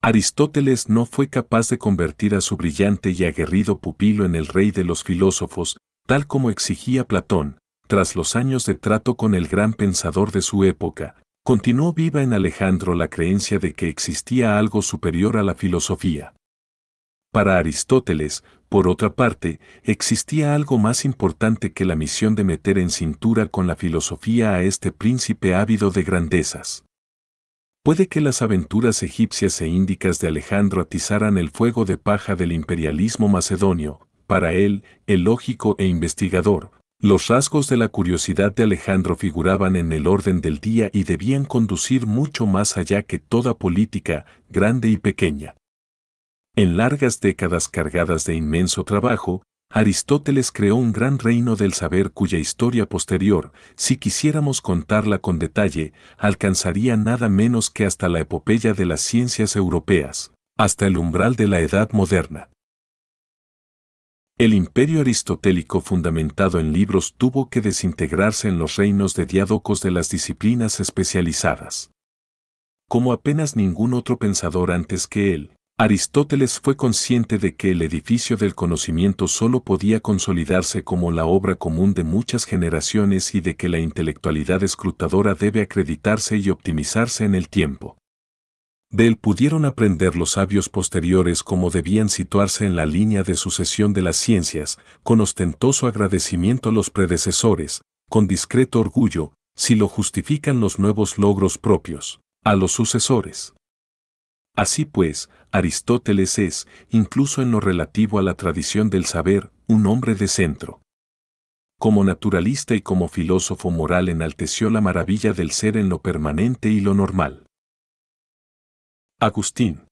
Aristóteles no fue capaz de convertir a su brillante y aguerrido pupilo en el rey de los filósofos, tal como exigía Platón, tras los años de trato con el gran pensador de su época, continuó viva en Alejandro la creencia de que existía algo superior a la filosofía. Para Aristóteles, por otra parte, existía algo más importante que la misión de meter en cintura con la filosofía a este príncipe ávido de grandezas. Puede que las aventuras egipcias e índicas de Alejandro atizaran el fuego de paja del imperialismo macedonio, para él, el lógico e investigador, los rasgos de la curiosidad de Alejandro figuraban en el orden del día y debían conducir mucho más allá que toda política, grande y pequeña. En largas décadas cargadas de inmenso trabajo, Aristóteles creó un gran reino del saber cuya historia posterior, si quisiéramos contarla con detalle, alcanzaría nada menos que hasta la epopeya de las ciencias europeas, hasta el umbral de la Edad Moderna. El imperio aristotélico fundamentado en libros tuvo que desintegrarse en los reinos de diádocos de las disciplinas especializadas. Como apenas ningún otro pensador antes que él, Aristóteles fue consciente de que el edificio del conocimiento solo podía consolidarse como la obra común de muchas generaciones y de que la intelectualidad escrutadora debe acreditarse y optimizarse en el tiempo. De él pudieron aprender los sabios posteriores cómo debían situarse en la línea de sucesión de las ciencias, con ostentoso agradecimiento a los predecesores, con discreto orgullo, si lo justifican los nuevos logros propios, a los sucesores. Así pues, Aristóteles es, incluso en lo relativo a la tradición del saber, un hombre de centro. Como naturalista y como filósofo moral enalteció la maravilla del ser en lo permanente y lo normal. Agustín.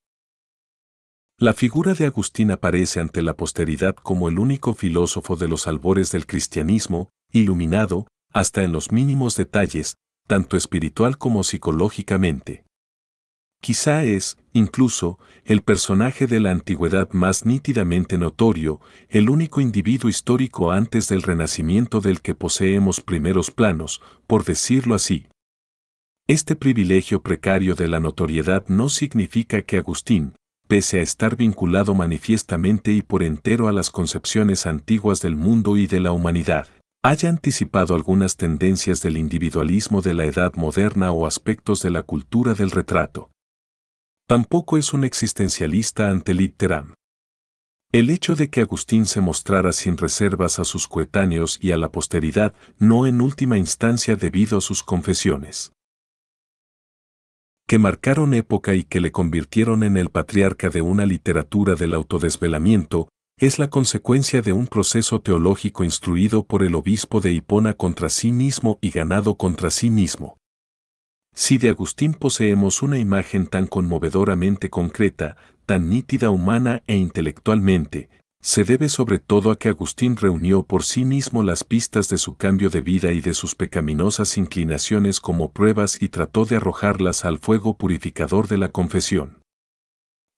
La figura de Agustín aparece ante la posteridad como el único filósofo de los albores del cristianismo, iluminado, hasta en los mínimos detalles, tanto espiritual como psicológicamente. Quizá es, incluso, el personaje de la antigüedad más nítidamente notorio, el único individuo histórico antes del Renacimiento del que poseemos primeros planos, por decirlo así. Este privilegio precario de la notoriedad no significa que Agustín, pese a estar vinculado manifiestamente y por entero a las concepciones antiguas del mundo y de la humanidad, haya anticipado algunas tendencias del individualismo de la edad moderna o aspectos de la cultura del retrato. Tampoco es un existencialista ante litteram. El hecho de que Agustín se mostrara sin reservas a sus coetáneos y a la posteridad, no en última instancia debido a sus confesiones, que marcaron época y que le convirtieron en el patriarca de una literatura del autodesvelamiento, es la consecuencia de un proceso teológico instruido por el obispo de Hipona contra sí mismo y ganado contra sí mismo. Si de Agustín poseemos una imagen tan conmovedoramente concreta, tan nítida humana e intelectualmente, se debe sobre todo a que Agustín reunió por sí mismo las pistas de su cambio de vida y de sus pecaminosas inclinaciones como pruebas y trató de arrojarlas al fuego purificador de la confesión.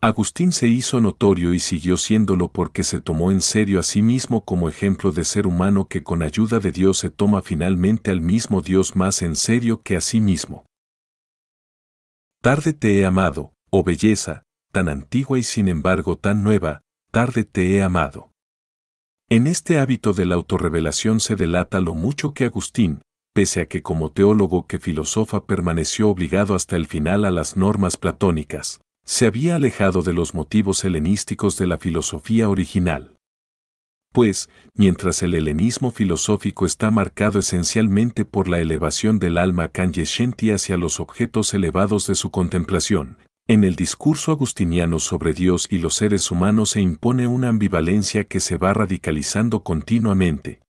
Agustín se hizo notorio y siguió siéndolo porque se tomó en serio a sí mismo como ejemplo de ser humano que con ayuda de Dios se toma finalmente al mismo Dios más en serio que a sí mismo. Tarde te he amado, oh belleza, tan antigua y sin embargo tan nueva, tarde te he amado. En este hábito de la autorrevelación se delata lo mucho que Agustín, pese a que como teólogo que filosofa permaneció obligado hasta el final a las normas platónicas, se había alejado de los motivos helenísticos de la filosofía original. Pues, mientras el helenismo filosófico está marcado esencialmente por la elevación del alma canyescenti hacia los objetos elevados de su contemplación, en el discurso agustiniano sobre Dios y los seres humanos se impone una ambivalencia que se va radicalizando continuamente.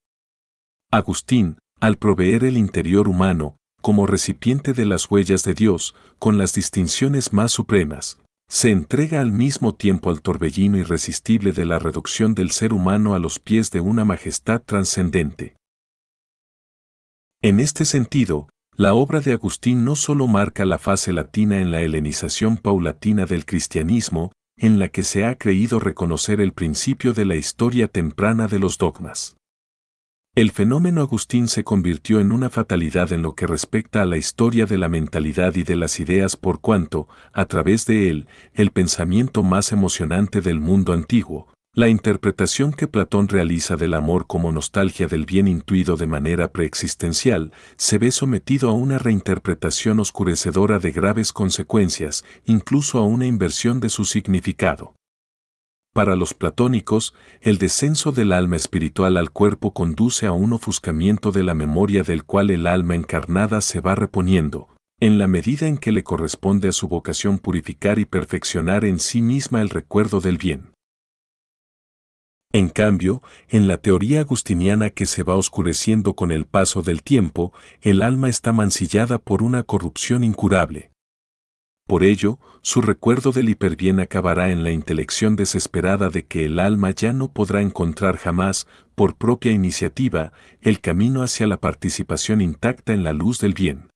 Agustín, al proveer el interior humano, como recipiente de las huellas de Dios, con las distinciones más supremas, se entrega al mismo tiempo al torbellino irresistible de la reducción del ser humano a los pies de una majestad trascendente. En este sentido, la obra de Agustín no sólo marca la fase latina en la helenización paulatina del cristianismo, en la que se ha creído reconocer el principio de la historia temprana de los dogmas. El fenómeno Agustín se convirtió en una fatalidad en lo que respecta a la historia de la mentalidad y de las ideas por cuanto, a través de él, el pensamiento más emocionante del mundo antiguo, la interpretación que Platón realiza del amor como nostalgia del bien intuido de manera preexistencial se ve sometido a una reinterpretación oscurecedora de graves consecuencias, incluso a una inversión de su significado. Para los platónicos, el descenso del alma espiritual al cuerpo conduce a un ofuscamiento de la memoria del cual el alma encarnada se va reponiendo, en la medida en que le corresponde a su vocación purificar y perfeccionar en sí misma el recuerdo del bien. En cambio, en la teoría agustiniana que se va oscureciendo con el paso del tiempo, el alma está mancillada por una corrupción incurable, por ello, su recuerdo del hiperbien acabará en la intelección desesperada de que el alma ya no podrá encontrar jamás, por propia iniciativa, el camino hacia la participación intacta en la luz del bien.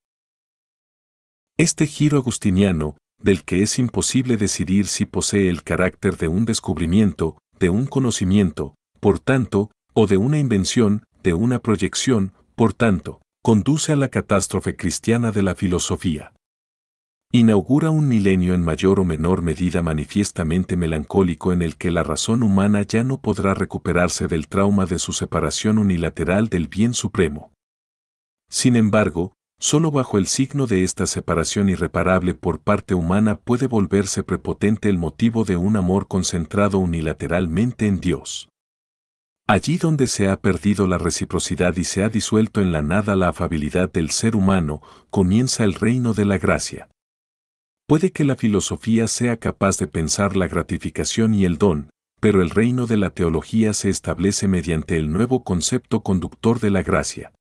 Este giro agustiniano, del que es imposible decidir si posee el carácter de un descubrimiento, de un conocimiento, por tanto, o de una invención, de una proyección, por tanto, conduce a la catástrofe cristiana de la filosofía inaugura un milenio en mayor o menor medida manifiestamente melancólico en el que la razón humana ya no podrá recuperarse del trauma de su separación unilateral del bien supremo. Sin embargo, solo bajo el signo de esta separación irreparable por parte humana puede volverse prepotente el motivo de un amor concentrado unilateralmente en Dios. Allí donde se ha perdido la reciprocidad y se ha disuelto en la nada la afabilidad del ser humano, comienza el reino de la gracia. Puede que la filosofía sea capaz de pensar la gratificación y el don, pero el reino de la teología se establece mediante el nuevo concepto conductor de la gracia.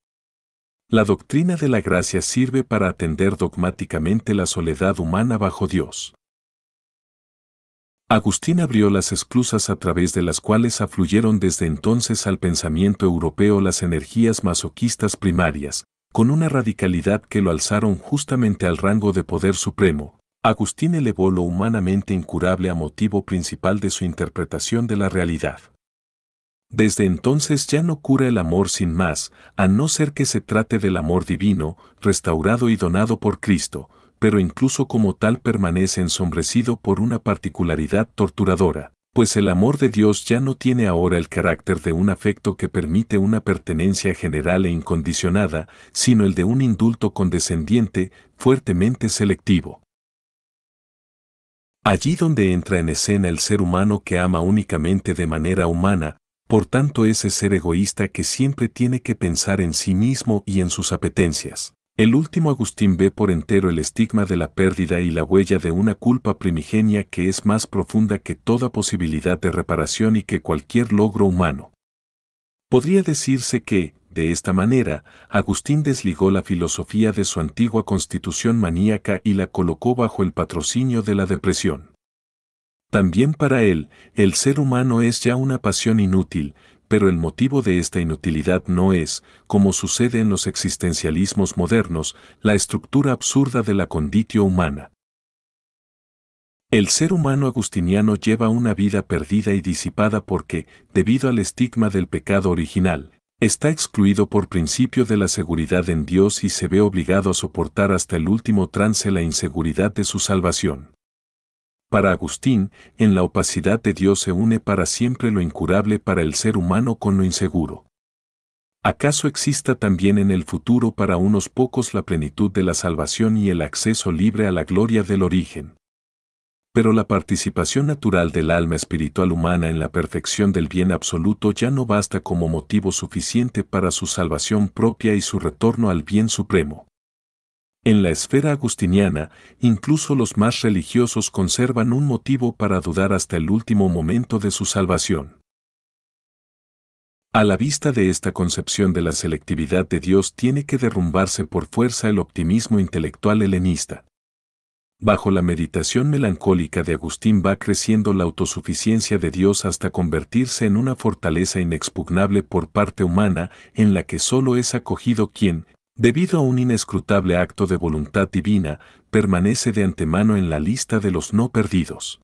La doctrina de la gracia sirve para atender dogmáticamente la soledad humana bajo Dios. Agustín abrió las esclusas a través de las cuales afluyeron desde entonces al pensamiento europeo las energías masoquistas primarias, con una radicalidad que lo alzaron justamente al rango de poder supremo, Agustín elevó lo humanamente incurable a motivo principal de su interpretación de la realidad. Desde entonces ya no cura el amor sin más, a no ser que se trate del amor divino, restaurado y donado por Cristo, pero incluso como tal permanece ensombrecido por una particularidad torturadora, pues el amor de Dios ya no tiene ahora el carácter de un afecto que permite una pertenencia general e incondicionada, sino el de un indulto condescendiente, fuertemente selectivo. Allí donde entra en escena el ser humano que ama únicamente de manera humana, por tanto ese ser egoísta que siempre tiene que pensar en sí mismo y en sus apetencias. El último Agustín ve por entero el estigma de la pérdida y la huella de una culpa primigenia que es más profunda que toda posibilidad de reparación y que cualquier logro humano. Podría decirse que, de esta manera, Agustín desligó la filosofía de su antigua constitución maníaca y la colocó bajo el patrocinio de la depresión. También para él, el ser humano es ya una pasión inútil, pero el motivo de esta inutilidad no es, como sucede en los existencialismos modernos, la estructura absurda de la conditio humana. El ser humano agustiniano lleva una vida perdida y disipada porque, debido al estigma del pecado original, está excluido por principio de la seguridad en Dios y se ve obligado a soportar hasta el último trance la inseguridad de su salvación. Para Agustín, en la opacidad de Dios se une para siempre lo incurable para el ser humano con lo inseguro. ¿Acaso exista también en el futuro para unos pocos la plenitud de la salvación y el acceso libre a la gloria del origen? pero la participación natural del alma espiritual humana en la perfección del bien absoluto ya no basta como motivo suficiente para su salvación propia y su retorno al bien supremo. En la esfera agustiniana, incluso los más religiosos conservan un motivo para dudar hasta el último momento de su salvación. A la vista de esta concepción de la selectividad de Dios tiene que derrumbarse por fuerza el optimismo intelectual helenista. Bajo la meditación melancólica de Agustín va creciendo la autosuficiencia de Dios hasta convertirse en una fortaleza inexpugnable por parte humana en la que solo es acogido quien, debido a un inescrutable acto de voluntad divina, permanece de antemano en la lista de los no perdidos.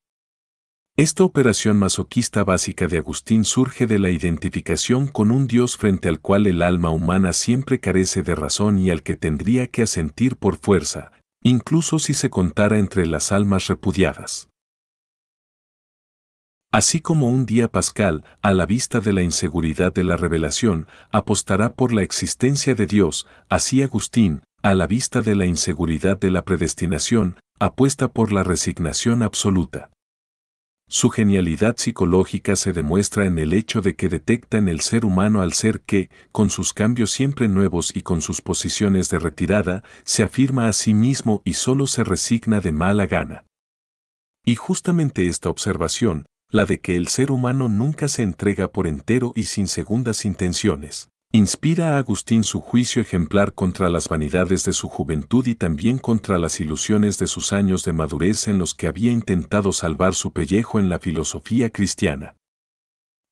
Esta operación masoquista básica de Agustín surge de la identificación con un Dios frente al cual el alma humana siempre carece de razón y al que tendría que asentir por fuerza, incluso si se contara entre las almas repudiadas. Así como un día Pascal, a la vista de la inseguridad de la revelación, apostará por la existencia de Dios, así Agustín, a la vista de la inseguridad de la predestinación, apuesta por la resignación absoluta. Su genialidad psicológica se demuestra en el hecho de que detecta en el ser humano al ser que, con sus cambios siempre nuevos y con sus posiciones de retirada, se afirma a sí mismo y solo se resigna de mala gana. Y justamente esta observación, la de que el ser humano nunca se entrega por entero y sin segundas intenciones, Inspira a Agustín su juicio ejemplar contra las vanidades de su juventud y también contra las ilusiones de sus años de madurez en los que había intentado salvar su pellejo en la filosofía cristiana.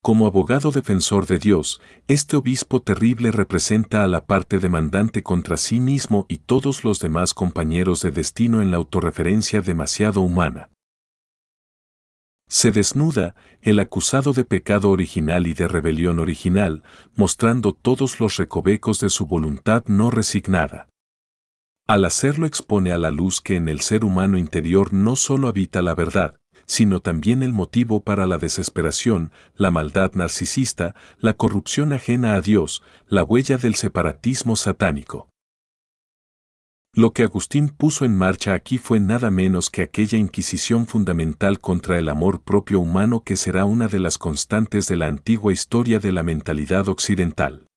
Como abogado defensor de Dios, este obispo terrible representa a la parte demandante contra sí mismo y todos los demás compañeros de destino en la autorreferencia demasiado humana. Se desnuda el acusado de pecado original y de rebelión original, mostrando todos los recovecos de su voluntad no resignada. Al hacerlo expone a la luz que en el ser humano interior no solo habita la verdad, sino también el motivo para la desesperación, la maldad narcisista, la corrupción ajena a Dios, la huella del separatismo satánico. Lo que Agustín puso en marcha aquí fue nada menos que aquella inquisición fundamental contra el amor propio humano que será una de las constantes de la antigua historia de la mentalidad occidental.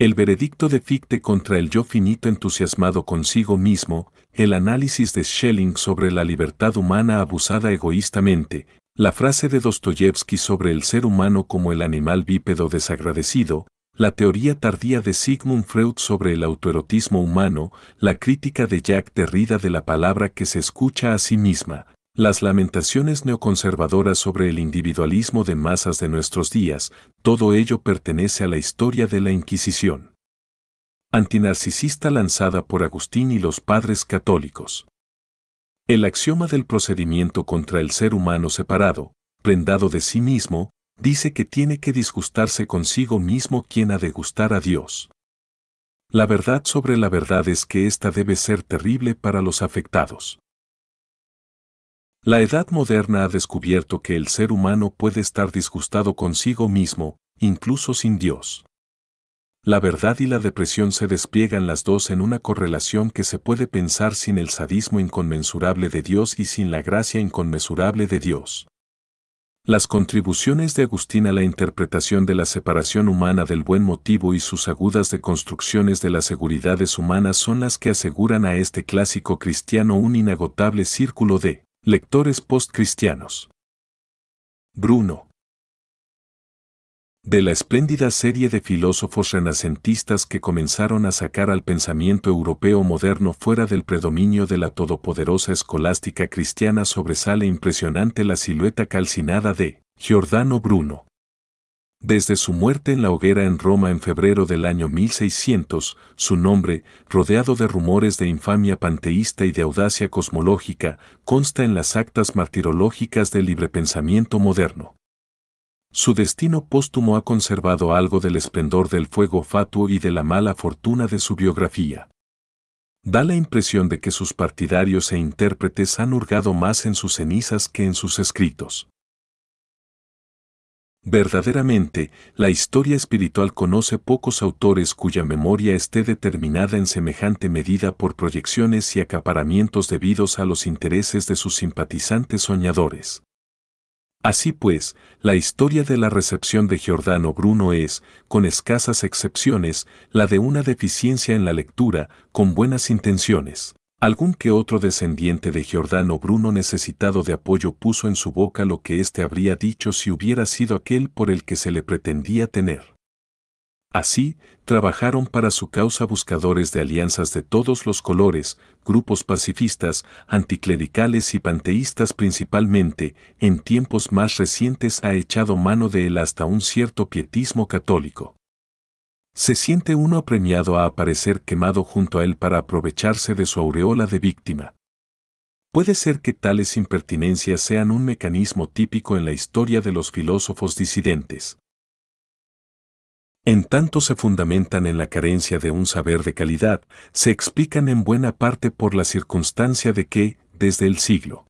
El veredicto de Fichte contra el yo finito entusiasmado consigo mismo, el análisis de Schelling sobre la libertad humana abusada egoístamente, la frase de Dostoyevsky sobre el ser humano como el animal bípedo desagradecido, la teoría tardía de Sigmund Freud sobre el autoerotismo humano, la crítica de Jack Derrida de la palabra que se escucha a sí misma, las lamentaciones neoconservadoras sobre el individualismo de masas de nuestros días, todo ello pertenece a la historia de la Inquisición. Antinarcisista lanzada por Agustín y los padres católicos. El axioma del procedimiento contra el ser humano separado, prendado de sí mismo, dice que tiene que disgustarse consigo mismo quien ha de gustar a Dios. La verdad sobre la verdad es que esta debe ser terrible para los afectados. La edad moderna ha descubierto que el ser humano puede estar disgustado consigo mismo, incluso sin Dios. La verdad y la depresión se despliegan las dos en una correlación que se puede pensar sin el sadismo inconmensurable de Dios y sin la gracia inconmensurable de Dios. Las contribuciones de Agustín a la interpretación de la separación humana del buen motivo y sus agudas deconstrucciones de las seguridades humanas son las que aseguran a este clásico cristiano un inagotable círculo de lectores postcristianos. Bruno, de la espléndida serie de filósofos renacentistas que comenzaron a sacar al pensamiento europeo moderno fuera del predominio de la todopoderosa escolástica cristiana sobresale impresionante la silueta calcinada de Giordano Bruno. Desde su muerte en la hoguera en Roma en febrero del año 1600, su nombre, rodeado de rumores de infamia panteísta y de audacia cosmológica, consta en las actas martirológicas del libre pensamiento moderno. Su destino póstumo ha conservado algo del esplendor del fuego fatuo y de la mala fortuna de su biografía. Da la impresión de que sus partidarios e intérpretes han hurgado más en sus cenizas que en sus escritos. Verdaderamente, la historia espiritual conoce pocos autores cuya memoria esté determinada en semejante medida por proyecciones y acaparamientos debidos a los intereses de sus simpatizantes soñadores. Así pues, la historia de la recepción de Giordano Bruno es, con escasas excepciones, la de una deficiencia en la lectura, con buenas intenciones. Algún que otro descendiente de Giordano Bruno necesitado de apoyo puso en su boca lo que éste habría dicho si hubiera sido aquel por el que se le pretendía tener. Así, trabajaron para su causa buscadores de alianzas de todos los colores, grupos pacifistas, anticlericales y panteístas principalmente, en tiempos más recientes ha echado mano de él hasta un cierto pietismo católico. Se siente uno apremiado a aparecer quemado junto a él para aprovecharse de su aureola de víctima. Puede ser que tales impertinencias sean un mecanismo típico en la historia de los filósofos disidentes en tanto se fundamentan en la carencia de un saber de calidad, se explican en buena parte por la circunstancia de que, desde el siglo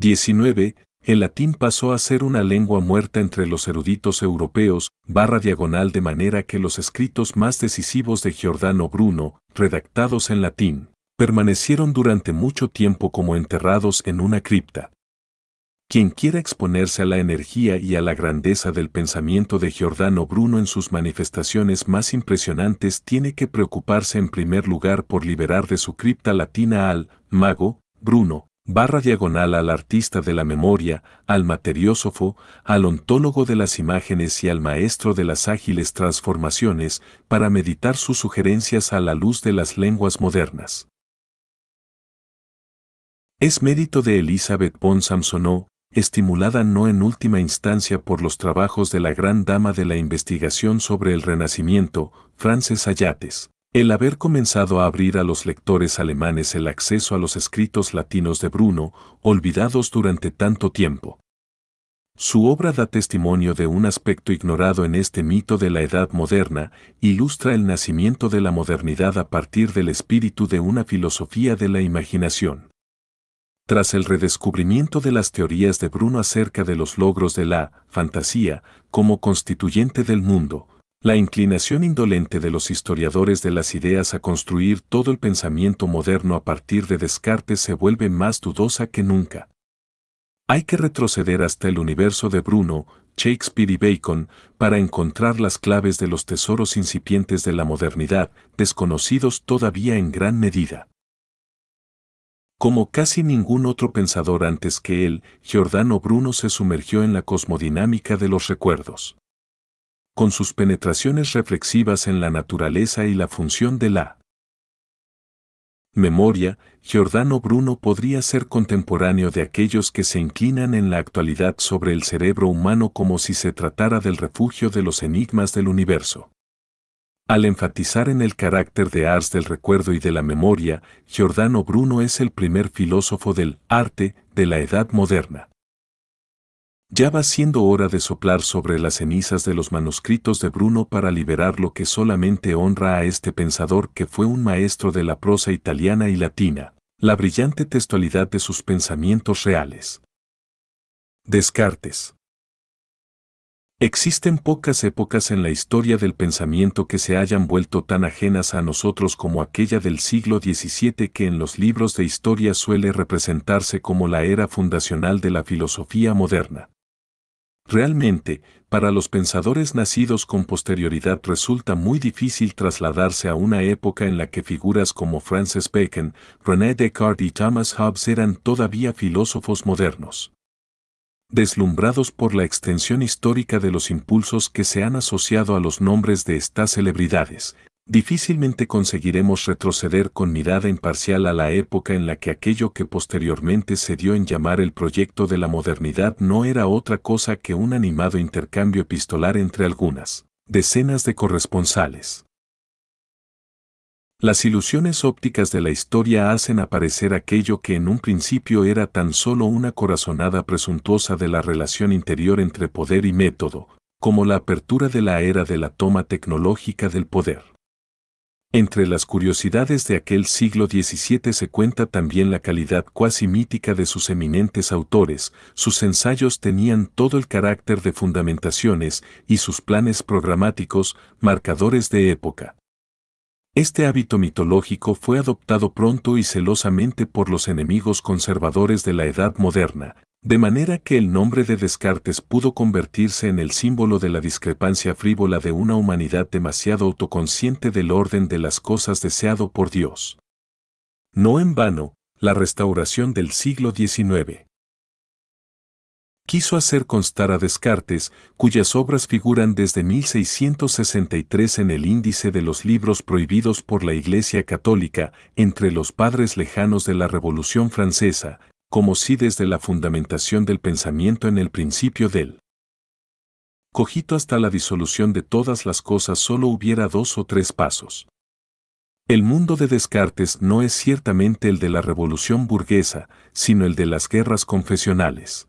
XIX, el latín pasó a ser una lengua muerta entre los eruditos europeos, barra diagonal de manera que los escritos más decisivos de Giordano Bruno, redactados en latín, permanecieron durante mucho tiempo como enterrados en una cripta, quien quiera exponerse a la energía y a la grandeza del pensamiento de Giordano Bruno en sus manifestaciones más impresionantes tiene que preocuparse en primer lugar por liberar de su cripta latina al mago, Bruno, barra diagonal al artista de la memoria, al materiósofo, al ontólogo de las imágenes y al maestro de las ágiles transformaciones, para meditar sus sugerencias a la luz de las lenguas modernas. Es mérito de Elizabeth von Samsonó, estimulada no en última instancia por los trabajos de la gran dama de la investigación sobre el Renacimiento, Frances Ayates. El haber comenzado a abrir a los lectores alemanes el acceso a los escritos latinos de Bruno, olvidados durante tanto tiempo. Su obra da testimonio de un aspecto ignorado en este mito de la edad moderna, ilustra el nacimiento de la modernidad a partir del espíritu de una filosofía de la imaginación. Tras el redescubrimiento de las teorías de Bruno acerca de los logros de la fantasía como constituyente del mundo, la inclinación indolente de los historiadores de las ideas a construir todo el pensamiento moderno a partir de Descartes se vuelve más dudosa que nunca. Hay que retroceder hasta el universo de Bruno, Shakespeare y Bacon para encontrar las claves de los tesoros incipientes de la modernidad, desconocidos todavía en gran medida. Como casi ningún otro pensador antes que él, Giordano Bruno se sumergió en la cosmodinámica de los recuerdos. Con sus penetraciones reflexivas en la naturaleza y la función de la memoria, Giordano Bruno podría ser contemporáneo de aquellos que se inclinan en la actualidad sobre el cerebro humano como si se tratara del refugio de los enigmas del universo. Al enfatizar en el carácter de Ars del recuerdo y de la memoria, Giordano Bruno es el primer filósofo del arte de la edad moderna. Ya va siendo hora de soplar sobre las cenizas de los manuscritos de Bruno para liberar lo que solamente honra a este pensador que fue un maestro de la prosa italiana y latina, la brillante textualidad de sus pensamientos reales. Descartes. Existen pocas épocas en la historia del pensamiento que se hayan vuelto tan ajenas a nosotros como aquella del siglo XVII que en los libros de historia suele representarse como la era fundacional de la filosofía moderna. Realmente, para los pensadores nacidos con posterioridad resulta muy difícil trasladarse a una época en la que figuras como Francis Bacon, René Descartes y Thomas Hobbes eran todavía filósofos modernos deslumbrados por la extensión histórica de los impulsos que se han asociado a los nombres de estas celebridades, difícilmente conseguiremos retroceder con mirada imparcial a la época en la que aquello que posteriormente se dio en llamar el proyecto de la modernidad no era otra cosa que un animado intercambio epistolar entre algunas decenas de corresponsales. Las ilusiones ópticas de la historia hacen aparecer aquello que en un principio era tan solo una corazonada presuntuosa de la relación interior entre poder y método, como la apertura de la era de la toma tecnológica del poder. Entre las curiosidades de aquel siglo XVII se cuenta también la calidad cuasi mítica de sus eminentes autores, sus ensayos tenían todo el carácter de fundamentaciones y sus planes programáticos, marcadores de época este hábito mitológico fue adoptado pronto y celosamente por los enemigos conservadores de la Edad Moderna, de manera que el nombre de Descartes pudo convertirse en el símbolo de la discrepancia frívola de una humanidad demasiado autoconsciente del orden de las cosas deseado por Dios. No en vano, la restauración del siglo XIX quiso hacer constar a Descartes, cuyas obras figuran desde 1663 en el índice de los libros prohibidos por la Iglesia Católica entre los padres lejanos de la Revolución Francesa, como si desde la fundamentación del pensamiento en el principio del cogito hasta la disolución de todas las cosas solo hubiera dos o tres pasos. El mundo de Descartes no es ciertamente el de la revolución burguesa, sino el de las guerras confesionales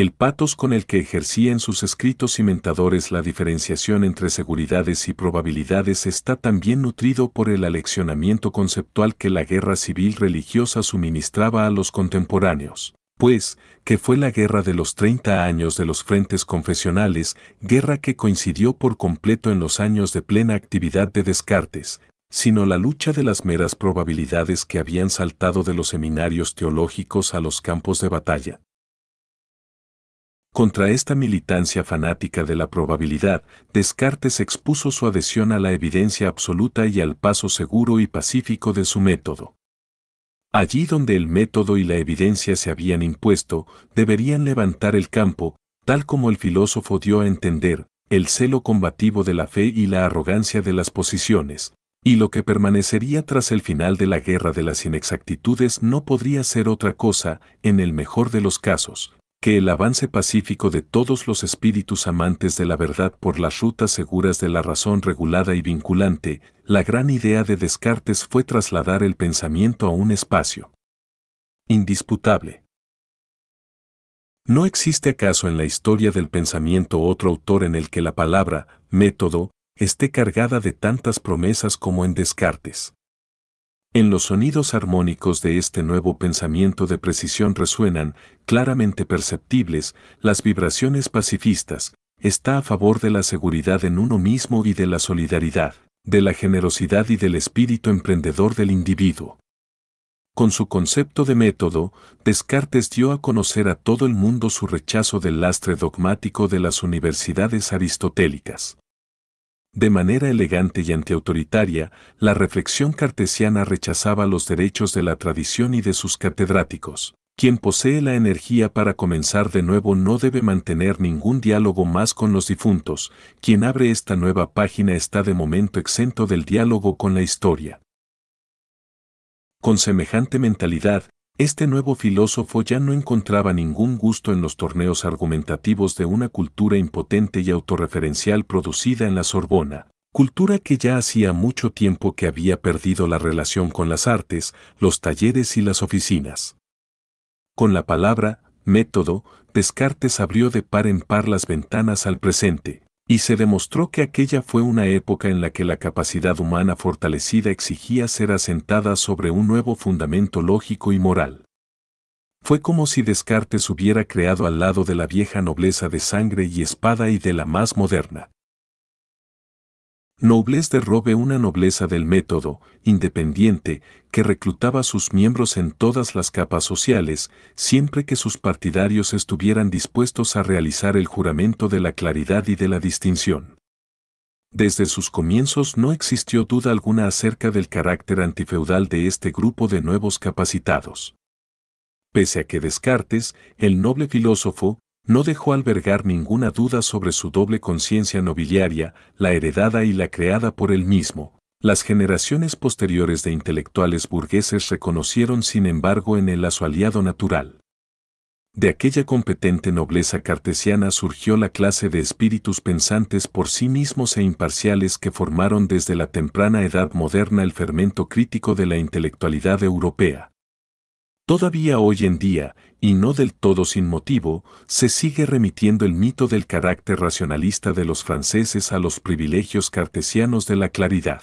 el patos con el que ejercía en sus escritos cimentadores la diferenciación entre seguridades y probabilidades está también nutrido por el aleccionamiento conceptual que la guerra civil religiosa suministraba a los contemporáneos, pues, que fue la guerra de los 30 años de los frentes confesionales, guerra que coincidió por completo en los años de plena actividad de Descartes, sino la lucha de las meras probabilidades que habían saltado de los seminarios teológicos a los campos de batalla contra esta militancia fanática de la probabilidad, Descartes expuso su adhesión a la evidencia absoluta y al paso seguro y pacífico de su método. Allí donde el método y la evidencia se habían impuesto, deberían levantar el campo, tal como el filósofo dio a entender, el celo combativo de la fe y la arrogancia de las posiciones, y lo que permanecería tras el final de la guerra de las inexactitudes no podría ser otra cosa, en el mejor de los casos, que el avance pacífico de todos los espíritus amantes de la verdad por las rutas seguras de la razón regulada y vinculante, la gran idea de Descartes fue trasladar el pensamiento a un espacio indisputable. ¿No existe acaso en la historia del pensamiento otro autor en el que la palabra método esté cargada de tantas promesas como en Descartes? En los sonidos armónicos de este nuevo pensamiento de precisión resuenan, claramente perceptibles, las vibraciones pacifistas, está a favor de la seguridad en uno mismo y de la solidaridad, de la generosidad y del espíritu emprendedor del individuo. Con su concepto de método, Descartes dio a conocer a todo el mundo su rechazo del lastre dogmático de las universidades aristotélicas de manera elegante y antiautoritaria, la reflexión cartesiana rechazaba los derechos de la tradición y de sus catedráticos. Quien posee la energía para comenzar de nuevo no debe mantener ningún diálogo más con los difuntos, quien abre esta nueva página está de momento exento del diálogo con la historia. Con semejante mentalidad, este nuevo filósofo ya no encontraba ningún gusto en los torneos argumentativos de una cultura impotente y autorreferencial producida en la Sorbona, cultura que ya hacía mucho tiempo que había perdido la relación con las artes, los talleres y las oficinas. Con la palabra, método, Descartes abrió de par en par las ventanas al presente, y se demostró que aquella fue una época en la que la capacidad humana fortalecida exigía ser asentada sobre un nuevo fundamento lógico y moral. Fue como si Descartes hubiera creado al lado de la vieja nobleza de sangre y espada y de la más moderna. Noblez derrobe una nobleza del método, independiente, que reclutaba sus miembros en todas las capas sociales, siempre que sus partidarios estuvieran dispuestos a realizar el juramento de la claridad y de la distinción. Desde sus comienzos no existió duda alguna acerca del carácter antifeudal de este grupo de nuevos capacitados. Pese a que Descartes, el noble filósofo, no dejó albergar ninguna duda sobre su doble conciencia nobiliaria, la heredada y la creada por él mismo, las generaciones posteriores de intelectuales burgueses reconocieron sin embargo en él a su aliado natural. De aquella competente nobleza cartesiana surgió la clase de espíritus pensantes por sí mismos e imparciales que formaron desde la temprana edad moderna el fermento crítico de la intelectualidad europea. Todavía hoy en día, y no del todo sin motivo, se sigue remitiendo el mito del carácter racionalista de los franceses a los privilegios cartesianos de la claridad.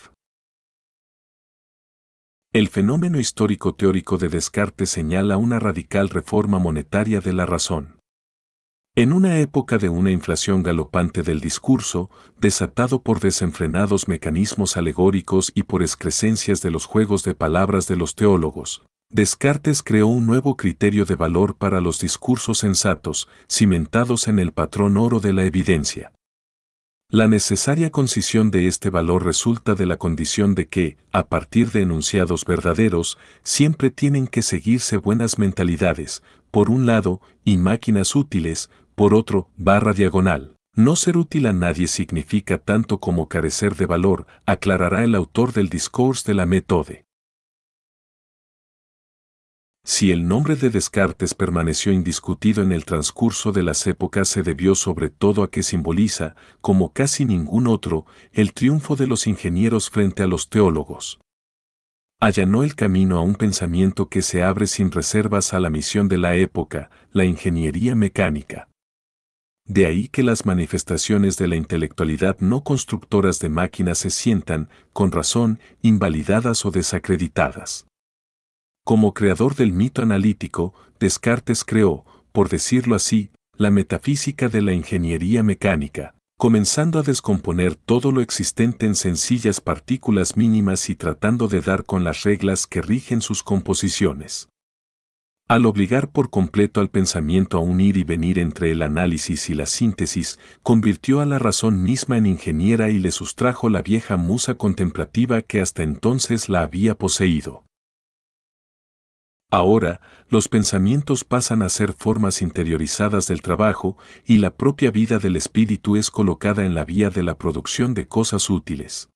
El fenómeno histórico teórico de Descartes señala una radical reforma monetaria de la razón. En una época de una inflación galopante del discurso, desatado por desenfrenados mecanismos alegóricos y por excrescencias de los juegos de palabras de los teólogos, Descartes creó un nuevo criterio de valor para los discursos sensatos, cimentados en el patrón oro de la evidencia. La necesaria concisión de este valor resulta de la condición de que, a partir de enunciados verdaderos, siempre tienen que seguirse buenas mentalidades, por un lado, y máquinas útiles, por otro, barra diagonal. No ser útil a nadie significa tanto como carecer de valor, aclarará el autor del discurso de la méthode. Si el nombre de Descartes permaneció indiscutido en el transcurso de las épocas se debió sobre todo a que simboliza, como casi ningún otro, el triunfo de los ingenieros frente a los teólogos. Allanó el camino a un pensamiento que se abre sin reservas a la misión de la época, la ingeniería mecánica. De ahí que las manifestaciones de la intelectualidad no constructoras de máquinas se sientan, con razón, invalidadas o desacreditadas. Como creador del mito analítico, Descartes creó, por decirlo así, la metafísica de la ingeniería mecánica, comenzando a descomponer todo lo existente en sencillas partículas mínimas y tratando de dar con las reglas que rigen sus composiciones. Al obligar por completo al pensamiento a unir y venir entre el análisis y la síntesis, convirtió a la razón misma en ingeniera y le sustrajo la vieja musa contemplativa que hasta entonces la había poseído. Ahora, los pensamientos pasan a ser formas interiorizadas del trabajo y la propia vida del espíritu es colocada en la vía de la producción de cosas útiles.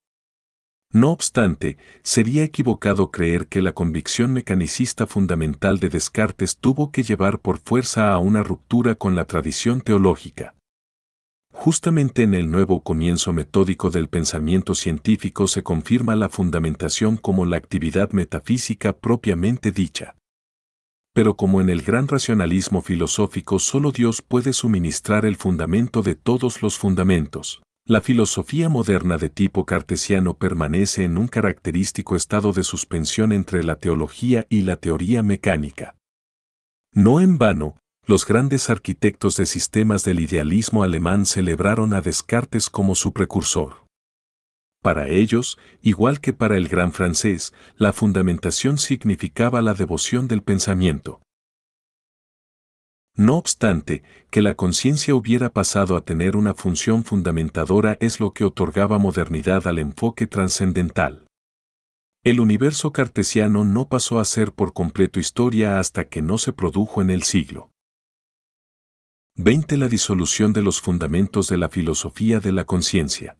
No obstante, sería equivocado creer que la convicción mecanicista fundamental de Descartes tuvo que llevar por fuerza a una ruptura con la tradición teológica. Justamente en el nuevo comienzo metódico del pensamiento científico se confirma la fundamentación como la actividad metafísica propiamente dicha pero como en el gran racionalismo filosófico solo Dios puede suministrar el fundamento de todos los fundamentos, la filosofía moderna de tipo cartesiano permanece en un característico estado de suspensión entre la teología y la teoría mecánica. No en vano, los grandes arquitectos de sistemas del idealismo alemán celebraron a Descartes como su precursor. Para ellos, igual que para el gran francés, la fundamentación significaba la devoción del pensamiento. No obstante, que la conciencia hubiera pasado a tener una función fundamentadora es lo que otorgaba modernidad al enfoque trascendental. El universo cartesiano no pasó a ser por completo historia hasta que no se produjo en el siglo 20. la disolución de los fundamentos de la filosofía de la conciencia.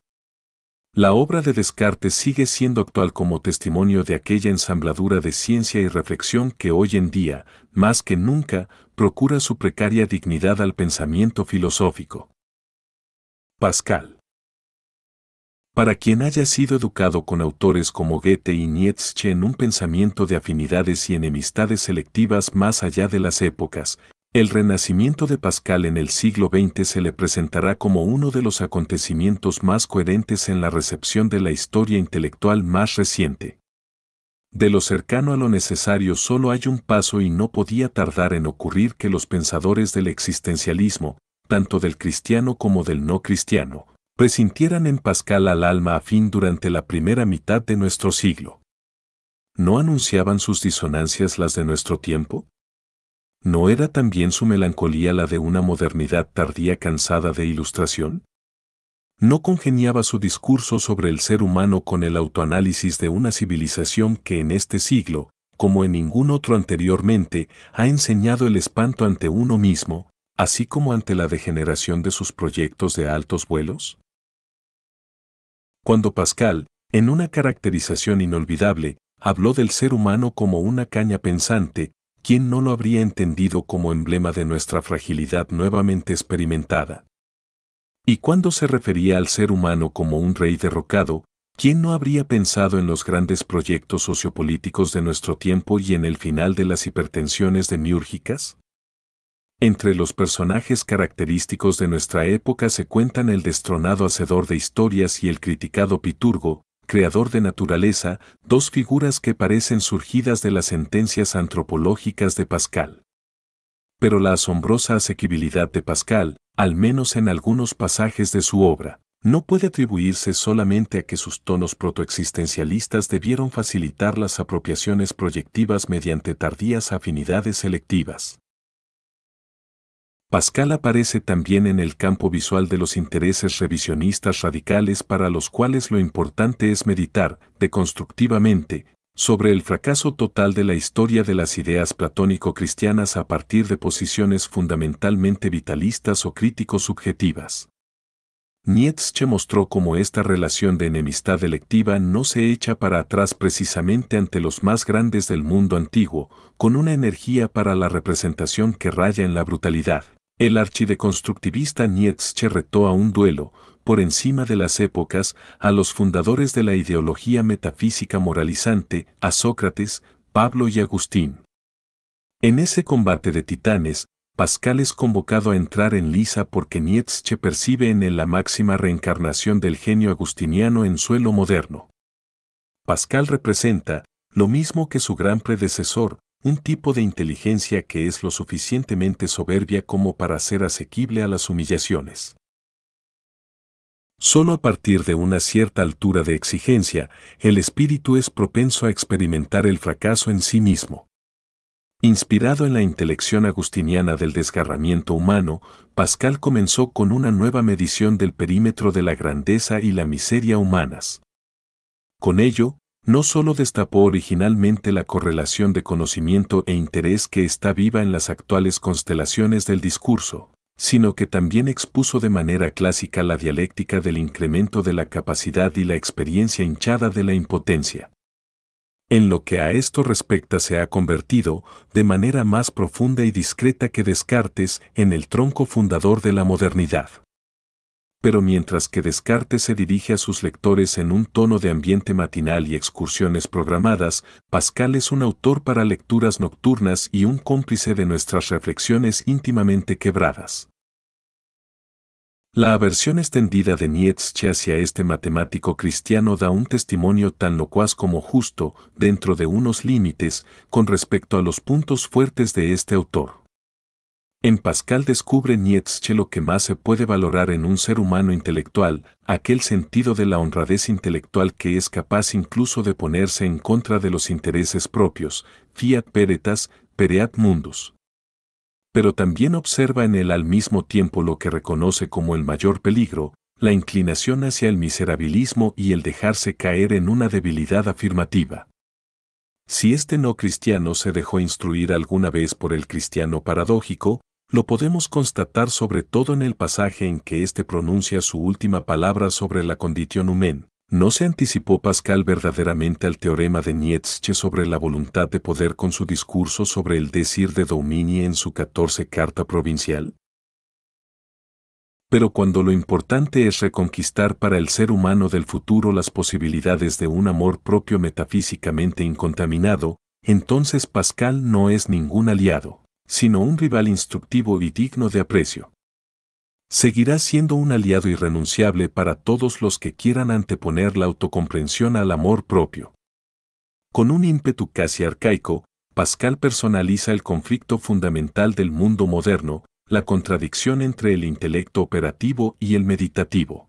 La obra de Descartes sigue siendo actual como testimonio de aquella ensambladura de ciencia y reflexión que hoy en día, más que nunca, procura su precaria dignidad al pensamiento filosófico. Pascal. Para quien haya sido educado con autores como Goethe y Nietzsche en un pensamiento de afinidades y enemistades selectivas más allá de las épocas, el renacimiento de Pascal en el siglo XX se le presentará como uno de los acontecimientos más coherentes en la recepción de la historia intelectual más reciente. De lo cercano a lo necesario solo hay un paso y no podía tardar en ocurrir que los pensadores del existencialismo, tanto del cristiano como del no cristiano, presintieran en Pascal al alma afín durante la primera mitad de nuestro siglo. ¿No anunciaban sus disonancias las de nuestro tiempo? ¿No era también su melancolía la de una modernidad tardía cansada de ilustración? No congeniaba su discurso sobre el ser humano con el autoanálisis de una civilización que en este siglo, como en ningún otro anteriormente, ha enseñado el espanto ante uno mismo, así como ante la degeneración de sus proyectos de altos vuelos? Cuando Pascal, en una caracterización inolvidable, habló del ser humano como una caña pensante, ¿quién no lo habría entendido como emblema de nuestra fragilidad nuevamente experimentada? Y cuando se refería al ser humano como un rey derrocado, ¿quién no habría pensado en los grandes proyectos sociopolíticos de nuestro tiempo y en el final de las hipertensiones demiúrgicas? Entre los personajes característicos de nuestra época se cuentan el destronado hacedor de historias y el criticado Piturgo, creador de naturaleza, dos figuras que parecen surgidas de las sentencias antropológicas de Pascal. Pero la asombrosa asequibilidad de Pascal, al menos en algunos pasajes de su obra, no puede atribuirse solamente a que sus tonos protoexistencialistas debieron facilitar las apropiaciones proyectivas mediante tardías afinidades selectivas. Pascal aparece también en el campo visual de los intereses revisionistas radicales para los cuales lo importante es meditar, deconstructivamente, sobre el fracaso total de la historia de las ideas platónico-cristianas a partir de posiciones fundamentalmente vitalistas o crítico-subjetivas. Nietzsche mostró cómo esta relación de enemistad electiva no se echa para atrás precisamente ante los más grandes del mundo antiguo, con una energía para la representación que raya en la brutalidad. El archideconstructivista Nietzsche retó a un duelo, por encima de las épocas, a los fundadores de la ideología metafísica moralizante, a Sócrates, Pablo y Agustín. En ese combate de titanes, Pascal es convocado a entrar en Lisa porque Nietzsche percibe en él la máxima reencarnación del genio agustiniano en suelo moderno. Pascal representa, lo mismo que su gran predecesor, un tipo de inteligencia que es lo suficientemente soberbia como para ser asequible a las humillaciones. Solo a partir de una cierta altura de exigencia, el espíritu es propenso a experimentar el fracaso en sí mismo. Inspirado en la intelección agustiniana del desgarramiento humano, Pascal comenzó con una nueva medición del perímetro de la grandeza y la miseria humanas. Con ello, no solo destapó originalmente la correlación de conocimiento e interés que está viva en las actuales constelaciones del discurso, sino que también expuso de manera clásica la dialéctica del incremento de la capacidad y la experiencia hinchada de la impotencia. En lo que a esto respecta se ha convertido, de manera más profunda y discreta que Descartes, en el tronco fundador de la modernidad pero mientras que Descartes se dirige a sus lectores en un tono de ambiente matinal y excursiones programadas, Pascal es un autor para lecturas nocturnas y un cómplice de nuestras reflexiones íntimamente quebradas. La aversión extendida de Nietzsche hacia este matemático cristiano da un testimonio tan locuaz como justo, dentro de unos límites, con respecto a los puntos fuertes de este autor. En Pascal descubre Nietzsche lo que más se puede valorar en un ser humano intelectual, aquel sentido de la honradez intelectual que es capaz incluso de ponerse en contra de los intereses propios, fiat peretas, pereat mundus. Pero también observa en él al mismo tiempo lo que reconoce como el mayor peligro, la inclinación hacia el miserabilismo y el dejarse caer en una debilidad afirmativa. Si este no cristiano se dejó instruir alguna vez por el cristiano paradójico, lo podemos constatar sobre todo en el pasaje en que éste pronuncia su última palabra sobre la condición humana. ¿No se anticipó Pascal verdaderamente al teorema de Nietzsche sobre la voluntad de poder con su discurso sobre el decir de Domini en su 14 Carta Provincial? Pero cuando lo importante es reconquistar para el ser humano del futuro las posibilidades de un amor propio metafísicamente incontaminado, entonces Pascal no es ningún aliado sino un rival instructivo y digno de aprecio. Seguirá siendo un aliado irrenunciable para todos los que quieran anteponer la autocomprensión al amor propio. Con un ímpetu casi arcaico, Pascal personaliza el conflicto fundamental del mundo moderno, la contradicción entre el intelecto operativo y el meditativo.